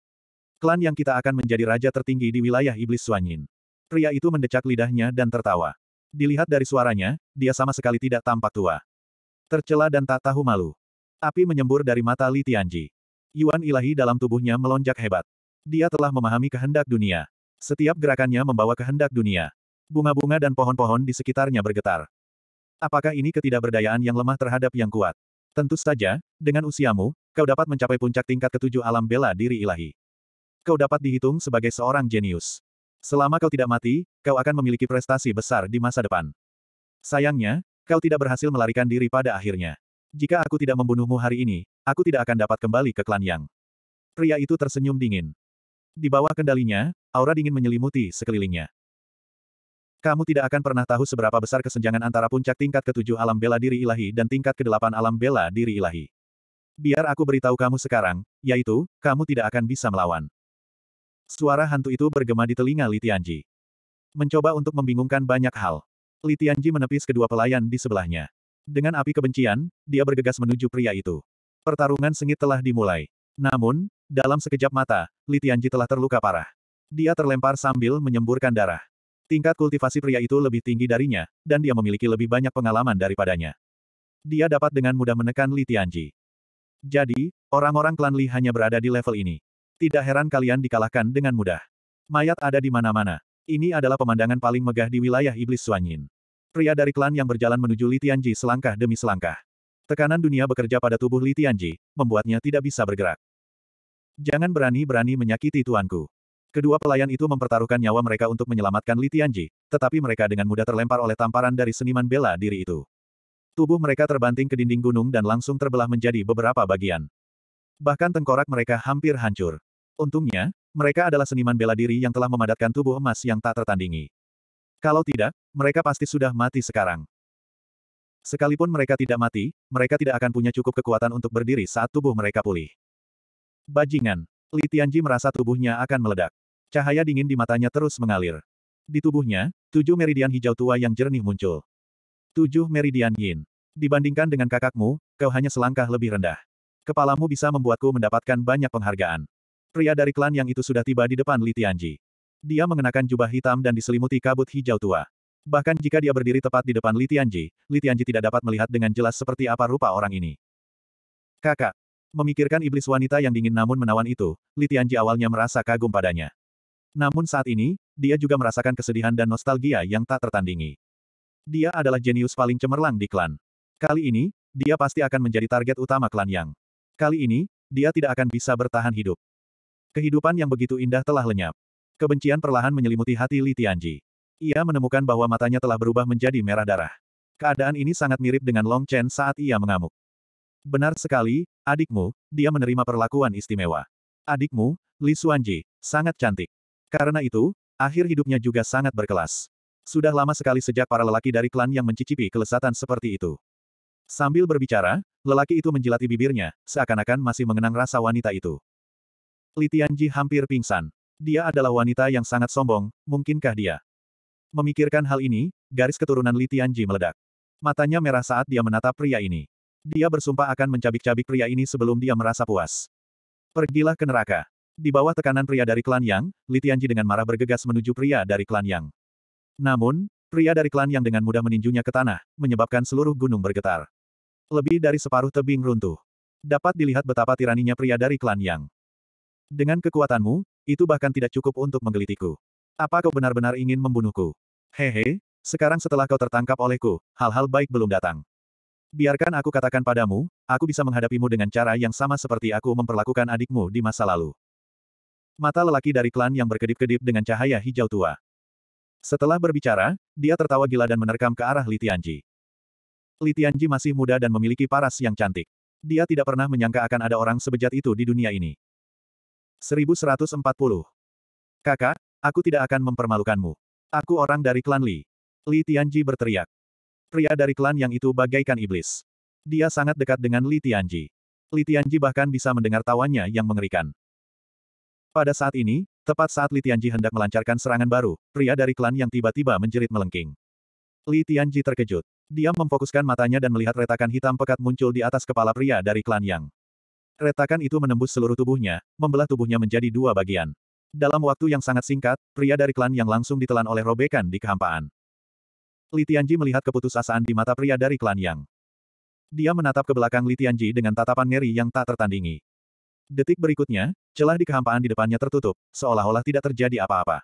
Klan yang kita akan menjadi raja tertinggi di wilayah iblis Suanyin. Pria itu mendecak lidahnya dan tertawa. Dilihat dari suaranya, dia sama sekali tidak tampak tua. Tercela dan tak tahu malu. Api menyembur dari mata Li Tianji. Yuan ilahi dalam tubuhnya melonjak hebat. Dia telah memahami kehendak dunia. Setiap gerakannya membawa kehendak dunia. Bunga-bunga dan pohon-pohon di sekitarnya bergetar. Apakah ini ketidakberdayaan yang lemah terhadap yang kuat? Tentu saja, dengan usiamu, kau dapat mencapai puncak tingkat ketujuh alam bela diri ilahi. Kau dapat dihitung sebagai seorang jenius. Selama kau tidak mati, kau akan memiliki prestasi besar di masa depan. Sayangnya, kau tidak berhasil melarikan diri pada akhirnya. Jika aku tidak membunuhmu hari ini, aku tidak akan dapat kembali ke klan Yang. Pria itu tersenyum dingin. Di bawah kendalinya, aura dingin menyelimuti sekelilingnya. Kamu tidak akan pernah tahu seberapa besar kesenjangan antara puncak tingkat ketujuh alam bela diri ilahi dan tingkat kedelapan alam bela diri ilahi. Biar aku beritahu kamu sekarang, yaitu, kamu tidak akan bisa melawan. Suara hantu itu bergema di telinga Li Tianji. Mencoba untuk membingungkan banyak hal. Li Tianji menepis kedua pelayan di sebelahnya. Dengan api kebencian, dia bergegas menuju pria itu. Pertarungan sengit telah dimulai. Namun, dalam sekejap mata, Li Tianji telah terluka parah. Dia terlempar sambil menyemburkan darah. Tingkat kultivasi pria itu lebih tinggi darinya, dan dia memiliki lebih banyak pengalaman daripadanya. Dia dapat dengan mudah menekan Li Tianji. Jadi, orang-orang klan Li hanya berada di level ini. Tidak heran kalian dikalahkan dengan mudah. Mayat ada di mana-mana. Ini adalah pemandangan paling megah di wilayah iblis Suanyin. Pria dari klan yang berjalan menuju Li Tianji selangkah demi selangkah. Tekanan dunia bekerja pada tubuh Li Tianji, membuatnya tidak bisa bergerak. Jangan berani-berani menyakiti tuanku. Kedua pelayan itu mempertaruhkan nyawa mereka untuk menyelamatkan Li Tianji, tetapi mereka dengan mudah terlempar oleh tamparan dari seniman bela diri itu. Tubuh mereka terbanting ke dinding gunung dan langsung terbelah menjadi beberapa bagian. Bahkan tengkorak mereka hampir hancur. Untungnya, mereka adalah seniman bela diri yang telah memadatkan tubuh emas yang tak tertandingi. Kalau tidak, mereka pasti sudah mati sekarang. Sekalipun mereka tidak mati, mereka tidak akan punya cukup kekuatan untuk berdiri saat tubuh mereka pulih. Bajingan, Li Tianji merasa tubuhnya akan meledak. Cahaya dingin di matanya terus mengalir. Di tubuhnya, tujuh meridian hijau tua yang jernih muncul. Tujuh meridian yin. Dibandingkan dengan kakakmu, kau hanya selangkah lebih rendah. Kepalamu bisa membuatku mendapatkan banyak penghargaan. Pria dari klan yang itu sudah tiba di depan Li Tianji. Dia mengenakan jubah hitam dan diselimuti kabut hijau tua. Bahkan jika dia berdiri tepat di depan Li Tianji, Li Tianji tidak dapat melihat dengan jelas seperti apa rupa orang ini. Kakak, Memikirkan iblis wanita yang dingin namun menawan itu, Li Tianji awalnya merasa kagum padanya. Namun saat ini, dia juga merasakan kesedihan dan nostalgia yang tak tertandingi. Dia adalah jenius paling cemerlang di klan. Kali ini, dia pasti akan menjadi target utama klan Yang. Kali ini, dia tidak akan bisa bertahan hidup. Kehidupan yang begitu indah telah lenyap. Kebencian perlahan menyelimuti hati Li Tianji. Ia menemukan bahwa matanya telah berubah menjadi merah darah. Keadaan ini sangat mirip dengan Long Chen saat ia mengamuk. Benar sekali, adikmu, dia menerima perlakuan istimewa. Adikmu, Li Xuanji, sangat cantik. Karena itu, akhir hidupnya juga sangat berkelas. Sudah lama sekali sejak para lelaki dari klan yang mencicipi kelesatan seperti itu. Sambil berbicara, lelaki itu menjilati bibirnya, seakan-akan masih mengenang rasa wanita itu. Li Tianji hampir pingsan. Dia adalah wanita yang sangat sombong, mungkinkah dia? Memikirkan hal ini, garis keturunan Li Tianji meledak. Matanya merah saat dia menatap pria ini. Dia bersumpah akan mencabik-cabik pria ini sebelum dia merasa puas. Pergilah ke neraka. Di bawah tekanan pria dari klan Yang, Li Tianji dengan marah bergegas menuju pria dari klan Yang. Namun, pria dari klan Yang dengan mudah meninjunya ke tanah, menyebabkan seluruh gunung bergetar. Lebih dari separuh tebing runtuh. Dapat dilihat betapa tiraninya pria dari klan Yang. Dengan kekuatanmu, itu bahkan tidak cukup untuk menggelitiku. Apa kau benar-benar ingin membunuhku? Hehe, sekarang setelah kau tertangkap olehku, hal-hal baik belum datang. Biarkan aku katakan padamu, aku bisa menghadapimu dengan cara yang sama seperti aku memperlakukan adikmu di masa lalu. Mata lelaki dari klan yang berkedip-kedip dengan cahaya hijau tua. Setelah berbicara, dia tertawa gila dan menerkam ke arah Li Tianji. Li Tianji masih muda dan memiliki paras yang cantik. Dia tidak pernah menyangka akan ada orang sebejat itu di dunia ini. 1140. Kakak, aku tidak akan mempermalukanmu. Aku orang dari klan Li. Li Tianji berteriak. Pria dari klan yang itu bagaikan iblis. Dia sangat dekat dengan Li Tianji. Li Tianji bahkan bisa mendengar tawanya yang mengerikan. Pada saat ini, tepat saat Li Tianji hendak melancarkan serangan baru, pria dari klan yang tiba-tiba menjerit melengking. Li Tianji terkejut. Dia memfokuskan matanya dan melihat retakan hitam pekat muncul di atas kepala pria dari klan Yang. Retakan itu menembus seluruh tubuhnya, membelah tubuhnya menjadi dua bagian. Dalam waktu yang sangat singkat, pria dari klan Yang langsung ditelan oleh robekan di kehampaan. Li Tianji melihat keputusasaan di mata pria dari klan Yang. Dia menatap ke belakang Li Tianji dengan tatapan ngeri yang tak tertandingi. Detik berikutnya, celah di kehampaan di depannya tertutup, seolah-olah tidak terjadi apa-apa.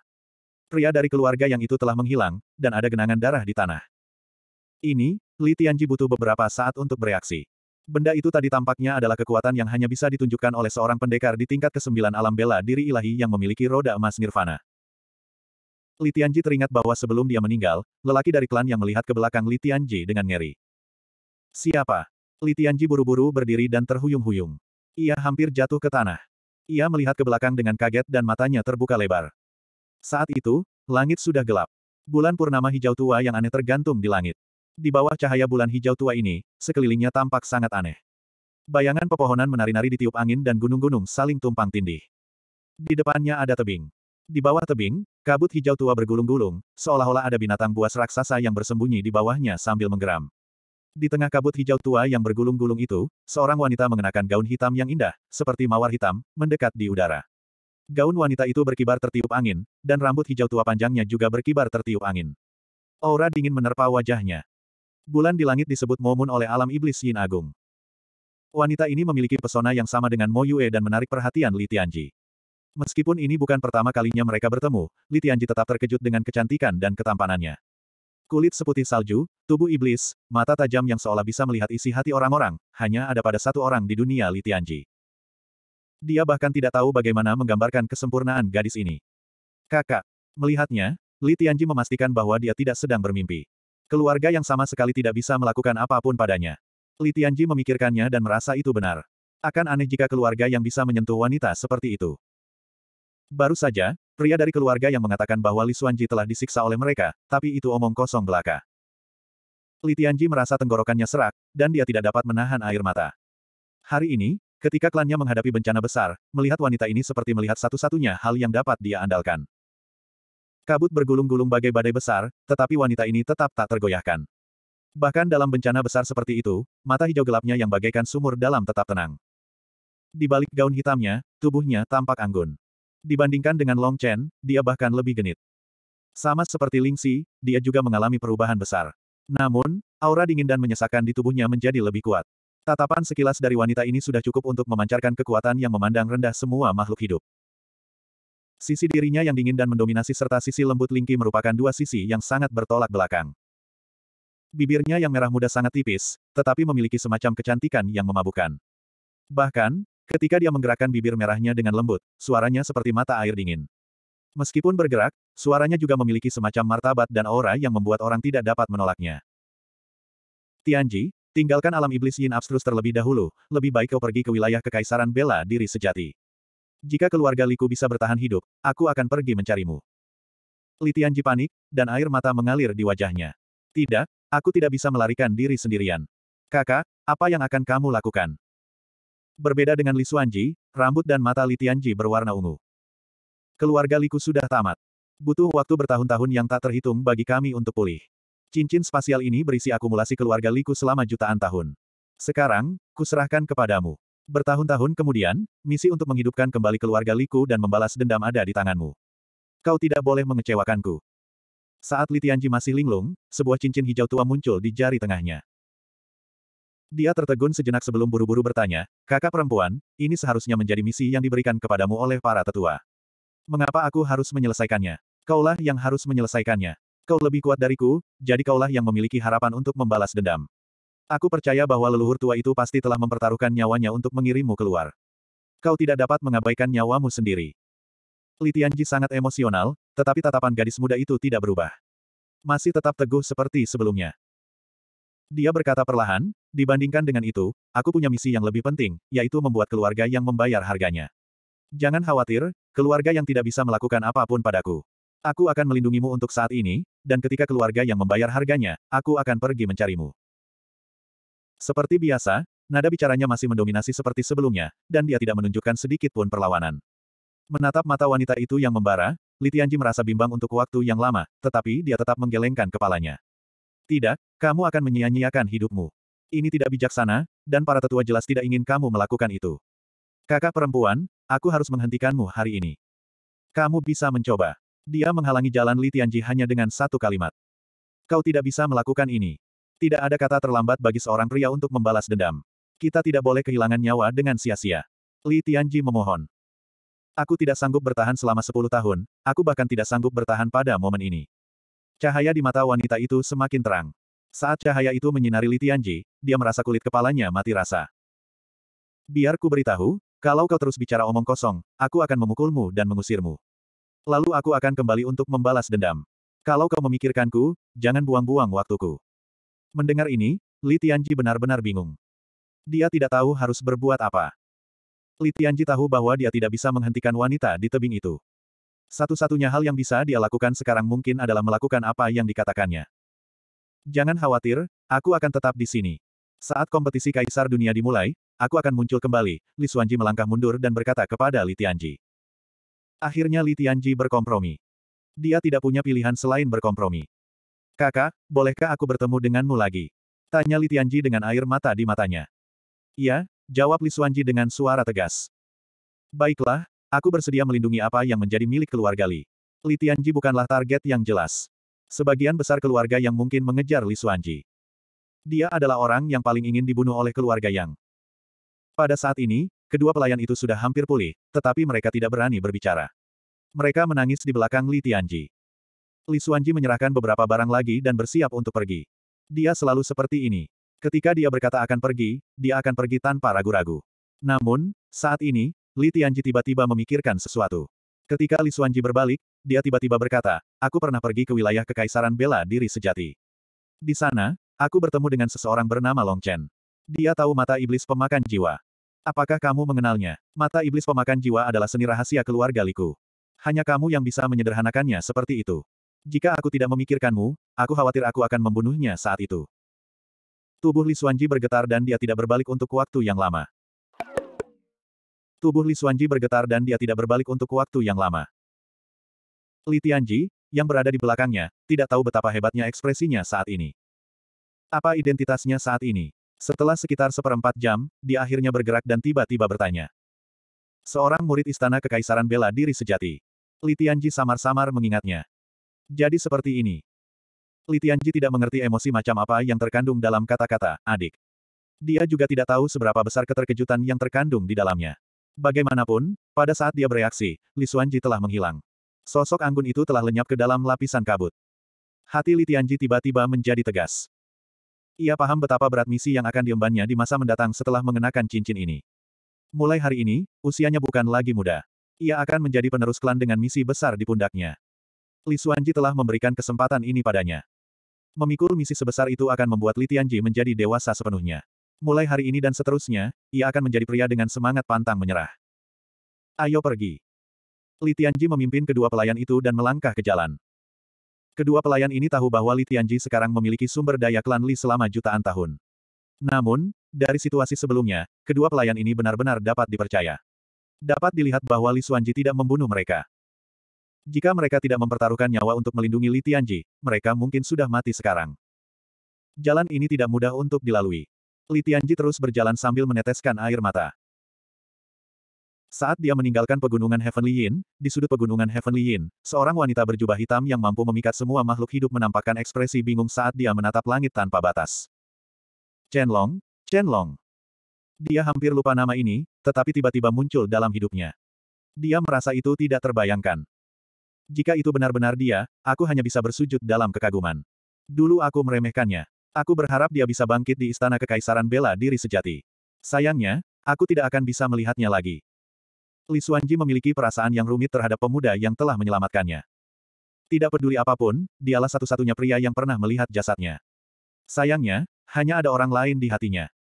Pria dari keluarga yang itu telah menghilang, dan ada genangan darah di tanah. Ini, Li Tianji butuh beberapa saat untuk bereaksi. Benda itu tadi tampaknya adalah kekuatan yang hanya bisa ditunjukkan oleh seorang pendekar di tingkat kesembilan alam bela diri ilahi yang memiliki roda emas nirvana. Li Tianji teringat bahwa sebelum dia meninggal, lelaki dari klan yang melihat ke belakang Li Tianji dengan ngeri. Siapa? Li Tianji buru-buru berdiri dan terhuyung-huyung. Ia hampir jatuh ke tanah. Ia melihat ke belakang dengan kaget dan matanya terbuka lebar. Saat itu, langit sudah gelap. Bulan purnama hijau tua yang aneh tergantung di langit. Di bawah cahaya bulan hijau tua ini, sekelilingnya tampak sangat aneh. Bayangan pepohonan menari-nari ditiup angin dan gunung-gunung saling tumpang tindih. Di depannya ada tebing. Di bawah tebing, kabut hijau tua bergulung-gulung, seolah-olah ada binatang buas raksasa yang bersembunyi di bawahnya sambil menggeram. Di tengah kabut hijau tua yang bergulung-gulung itu, seorang wanita mengenakan gaun hitam yang indah, seperti mawar hitam, mendekat di udara. Gaun wanita itu berkibar tertiup angin, dan rambut hijau tua panjangnya juga berkibar tertiup angin. Aura dingin menerpa wajahnya. Bulan di langit disebut Momun oleh alam iblis Yin Agung. Wanita ini memiliki pesona yang sama dengan Mo Yue dan menarik perhatian Li Tianji. Meskipun ini bukan pertama kalinya mereka bertemu, Li Tianji tetap terkejut dengan kecantikan dan ketampanannya. Kulit seputih salju, tubuh iblis, mata tajam yang seolah bisa melihat isi hati orang-orang, hanya ada pada satu orang di dunia Li Tianji. Dia bahkan tidak tahu bagaimana menggambarkan kesempurnaan gadis ini. Kakak. Melihatnya, Li Tianji memastikan bahwa dia tidak sedang bermimpi. Keluarga yang sama sekali tidak bisa melakukan apapun padanya. Li Tianji memikirkannya dan merasa itu benar. Akan aneh jika keluarga yang bisa menyentuh wanita seperti itu. Baru saja, Pria dari keluarga yang mengatakan bahwa Li Xuanji telah disiksa oleh mereka, tapi itu omong kosong belaka. Li Tianji merasa tenggorokannya serak, dan dia tidak dapat menahan air mata. Hari ini, ketika klannya menghadapi bencana besar, melihat wanita ini seperti melihat satu-satunya hal yang dapat dia andalkan. Kabut bergulung-gulung bagai badai besar, tetapi wanita ini tetap tak tergoyahkan. Bahkan dalam bencana besar seperti itu, mata hijau gelapnya yang bagaikan sumur dalam tetap tenang. Di balik gaun hitamnya, tubuhnya tampak anggun. Dibandingkan dengan Long Chen, dia bahkan lebih genit. Sama seperti Ling Xi, dia juga mengalami perubahan besar. Namun, aura dingin dan menyesakkan di tubuhnya menjadi lebih kuat. Tatapan sekilas dari wanita ini sudah cukup untuk memancarkan kekuatan yang memandang rendah semua makhluk hidup. Sisi dirinya yang dingin dan mendominasi serta sisi lembut Lingki merupakan dua sisi yang sangat bertolak belakang. Bibirnya yang merah muda sangat tipis, tetapi memiliki semacam kecantikan yang memabukkan. Bahkan, Ketika dia menggerakkan bibir merahnya dengan lembut, suaranya seperti mata air dingin. Meskipun bergerak, suaranya juga memiliki semacam martabat dan aura yang membuat orang tidak dapat menolaknya. Tianji, tinggalkan alam iblis Yin Abstrus terlebih dahulu, lebih baik kau pergi ke wilayah Kekaisaran Bela Diri Sejati. Jika keluarga Liku bisa bertahan hidup, aku akan pergi mencarimu. Li Tianji panik, dan air mata mengalir di wajahnya. Tidak, aku tidak bisa melarikan diri sendirian. Kakak, apa yang akan kamu lakukan? Berbeda dengan Li Xuanji, rambut dan mata Li Tianji berwarna ungu. Keluarga Liku sudah tamat. Butuh waktu bertahun-tahun yang tak terhitung bagi kami untuk pulih. Cincin spasial ini berisi akumulasi keluarga Liku selama jutaan tahun. Sekarang, kuserahkan kepadamu. Bertahun-tahun kemudian, misi untuk menghidupkan kembali keluarga Liku dan membalas dendam ada di tanganmu. Kau tidak boleh mengecewakanku. Saat Li Tianji masih linglung, sebuah cincin hijau tua muncul di jari tengahnya. Dia tertegun sejenak sebelum buru-buru bertanya, kakak perempuan, ini seharusnya menjadi misi yang diberikan kepadamu oleh para tetua. Mengapa aku harus menyelesaikannya? Kaulah yang harus menyelesaikannya. Kau lebih kuat dariku, jadi kaulah yang memiliki harapan untuk membalas dendam. Aku percaya bahwa leluhur tua itu pasti telah mempertaruhkan nyawanya untuk mengirimmu keluar. Kau tidak dapat mengabaikan nyawamu sendiri. Li Tianji sangat emosional, tetapi tatapan gadis muda itu tidak berubah. Masih tetap teguh seperti sebelumnya. Dia berkata perlahan, Dibandingkan dengan itu, aku punya misi yang lebih penting, yaitu membuat keluarga yang membayar harganya. Jangan khawatir, keluarga yang tidak bisa melakukan apapun padaku. Aku akan melindungimu untuk saat ini, dan ketika keluarga yang membayar harganya, aku akan pergi mencarimu. Seperti biasa, nada bicaranya masih mendominasi seperti sebelumnya, dan dia tidak menunjukkan sedikit pun perlawanan. Menatap mata wanita itu yang membara, Litianji merasa bimbang untuk waktu yang lama, tetapi dia tetap menggelengkan kepalanya. Tidak, kamu akan menyia-nyiakan hidupmu ini tidak bijaksana, dan para tetua jelas tidak ingin kamu melakukan itu. Kakak perempuan, aku harus menghentikanmu hari ini. Kamu bisa mencoba. Dia menghalangi jalan Li Tianji hanya dengan satu kalimat. Kau tidak bisa melakukan ini. Tidak ada kata terlambat bagi seorang pria untuk membalas dendam. Kita tidak boleh kehilangan nyawa dengan sia-sia. Li Tianji memohon. Aku tidak sanggup bertahan selama sepuluh tahun, aku bahkan tidak sanggup bertahan pada momen ini. Cahaya di mata wanita itu semakin terang. Saat cahaya itu menyinari Li Tianji, dia merasa kulit kepalanya mati rasa. Biar ku beritahu, kalau kau terus bicara omong kosong, aku akan memukulmu dan mengusirmu. Lalu aku akan kembali untuk membalas dendam. Kalau kau memikirkanku, jangan buang-buang waktuku. Mendengar ini, Li Tianji benar-benar bingung. Dia tidak tahu harus berbuat apa. Li Tianji tahu bahwa dia tidak bisa menghentikan wanita di tebing itu. Satu-satunya hal yang bisa dia lakukan sekarang mungkin adalah melakukan apa yang dikatakannya. Jangan khawatir, aku akan tetap di sini. Saat kompetisi Kaisar Dunia dimulai, aku akan muncul kembali. Li Xuanji melangkah mundur dan berkata kepada Li Tianji. Akhirnya Li Tianji berkompromi. Dia tidak punya pilihan selain berkompromi. Kakak, bolehkah aku bertemu denganmu lagi? Tanya Li Tianji dengan air mata di matanya. Iya, jawab Li Xuanji dengan suara tegas. Baiklah, aku bersedia melindungi apa yang menjadi milik keluarga Li. Li Tianji bukanlah target yang jelas. Sebagian besar keluarga yang mungkin mengejar Li Xuanji. Dia adalah orang yang paling ingin dibunuh oleh keluarga Yang. Pada saat ini, kedua pelayan itu sudah hampir pulih, tetapi mereka tidak berani berbicara. Mereka menangis di belakang Li Tianji. Li Xuanji menyerahkan beberapa barang lagi dan bersiap untuk pergi. Dia selalu seperti ini. Ketika dia berkata akan pergi, dia akan pergi tanpa ragu-ragu. Namun, saat ini, Li Tianji tiba-tiba memikirkan sesuatu. Ketika Li Xuanji berbalik, dia tiba-tiba berkata, aku pernah pergi ke wilayah Kekaisaran Bela Diri Sejati. Di sana, aku bertemu dengan seseorang bernama Long Chen. Dia tahu mata iblis pemakan jiwa. Apakah kamu mengenalnya? Mata iblis pemakan jiwa adalah seni rahasia keluarga Liku. Hanya kamu yang bisa menyederhanakannya seperti itu. Jika aku tidak memikirkanmu, aku khawatir aku akan membunuhnya saat itu. Tubuh Li Xuanji bergetar dan dia tidak berbalik untuk waktu yang lama. Tubuh Li Xuanji bergetar dan dia tidak berbalik untuk waktu yang lama. Li Tianji, yang berada di belakangnya, tidak tahu betapa hebatnya ekspresinya saat ini. Apa identitasnya saat ini? Setelah sekitar seperempat jam, dia akhirnya bergerak dan tiba-tiba bertanya. Seorang murid istana kekaisaran bela diri sejati. Li Tianji samar-samar mengingatnya. Jadi seperti ini. Li Tianji tidak mengerti emosi macam apa yang terkandung dalam kata-kata, adik. Dia juga tidak tahu seberapa besar keterkejutan yang terkandung di dalamnya. Bagaimanapun, pada saat dia bereaksi, Li Xuanji telah menghilang. Sosok anggun itu telah lenyap ke dalam lapisan kabut. Hati Li Tianji tiba-tiba menjadi tegas. Ia paham betapa berat misi yang akan diembannya di masa mendatang setelah mengenakan cincin ini. Mulai hari ini, usianya bukan lagi muda. Ia akan menjadi penerus klan dengan misi besar di pundaknya. Li Xuanji telah memberikan kesempatan ini padanya. Memikul misi sebesar itu akan membuat Li Tianji menjadi dewasa sepenuhnya. Mulai hari ini dan seterusnya, ia akan menjadi pria dengan semangat pantang menyerah. Ayo pergi. Li Tianji memimpin kedua pelayan itu dan melangkah ke jalan. Kedua pelayan ini tahu bahwa Li Tianji sekarang memiliki sumber daya klan Li selama jutaan tahun. Namun, dari situasi sebelumnya, kedua pelayan ini benar-benar dapat dipercaya. Dapat dilihat bahwa Li Xuanji tidak membunuh mereka. Jika mereka tidak mempertaruhkan nyawa untuk melindungi Li Tianji, mereka mungkin sudah mati sekarang. Jalan ini tidak mudah untuk dilalui. Li Tianji terus berjalan sambil meneteskan air mata. Saat dia meninggalkan pegunungan Heavenly Yin, di sudut pegunungan Heavenly Yin, seorang wanita berjubah hitam yang mampu memikat semua makhluk hidup menampakkan ekspresi bingung saat dia menatap langit tanpa batas. Chen Long, Chen Long. Dia hampir lupa nama ini, tetapi tiba-tiba muncul dalam hidupnya. Dia merasa itu tidak terbayangkan. Jika itu benar-benar dia, aku hanya bisa bersujud dalam kekaguman. Dulu aku meremehkannya. Aku berharap dia bisa bangkit di istana kekaisaran bela diri sejati. Sayangnya, aku tidak akan bisa melihatnya lagi. Li Xuanji memiliki perasaan yang rumit terhadap pemuda yang telah menyelamatkannya. Tidak peduli apapun, dialah satu-satunya pria yang pernah melihat jasadnya. Sayangnya, hanya ada orang lain di hatinya.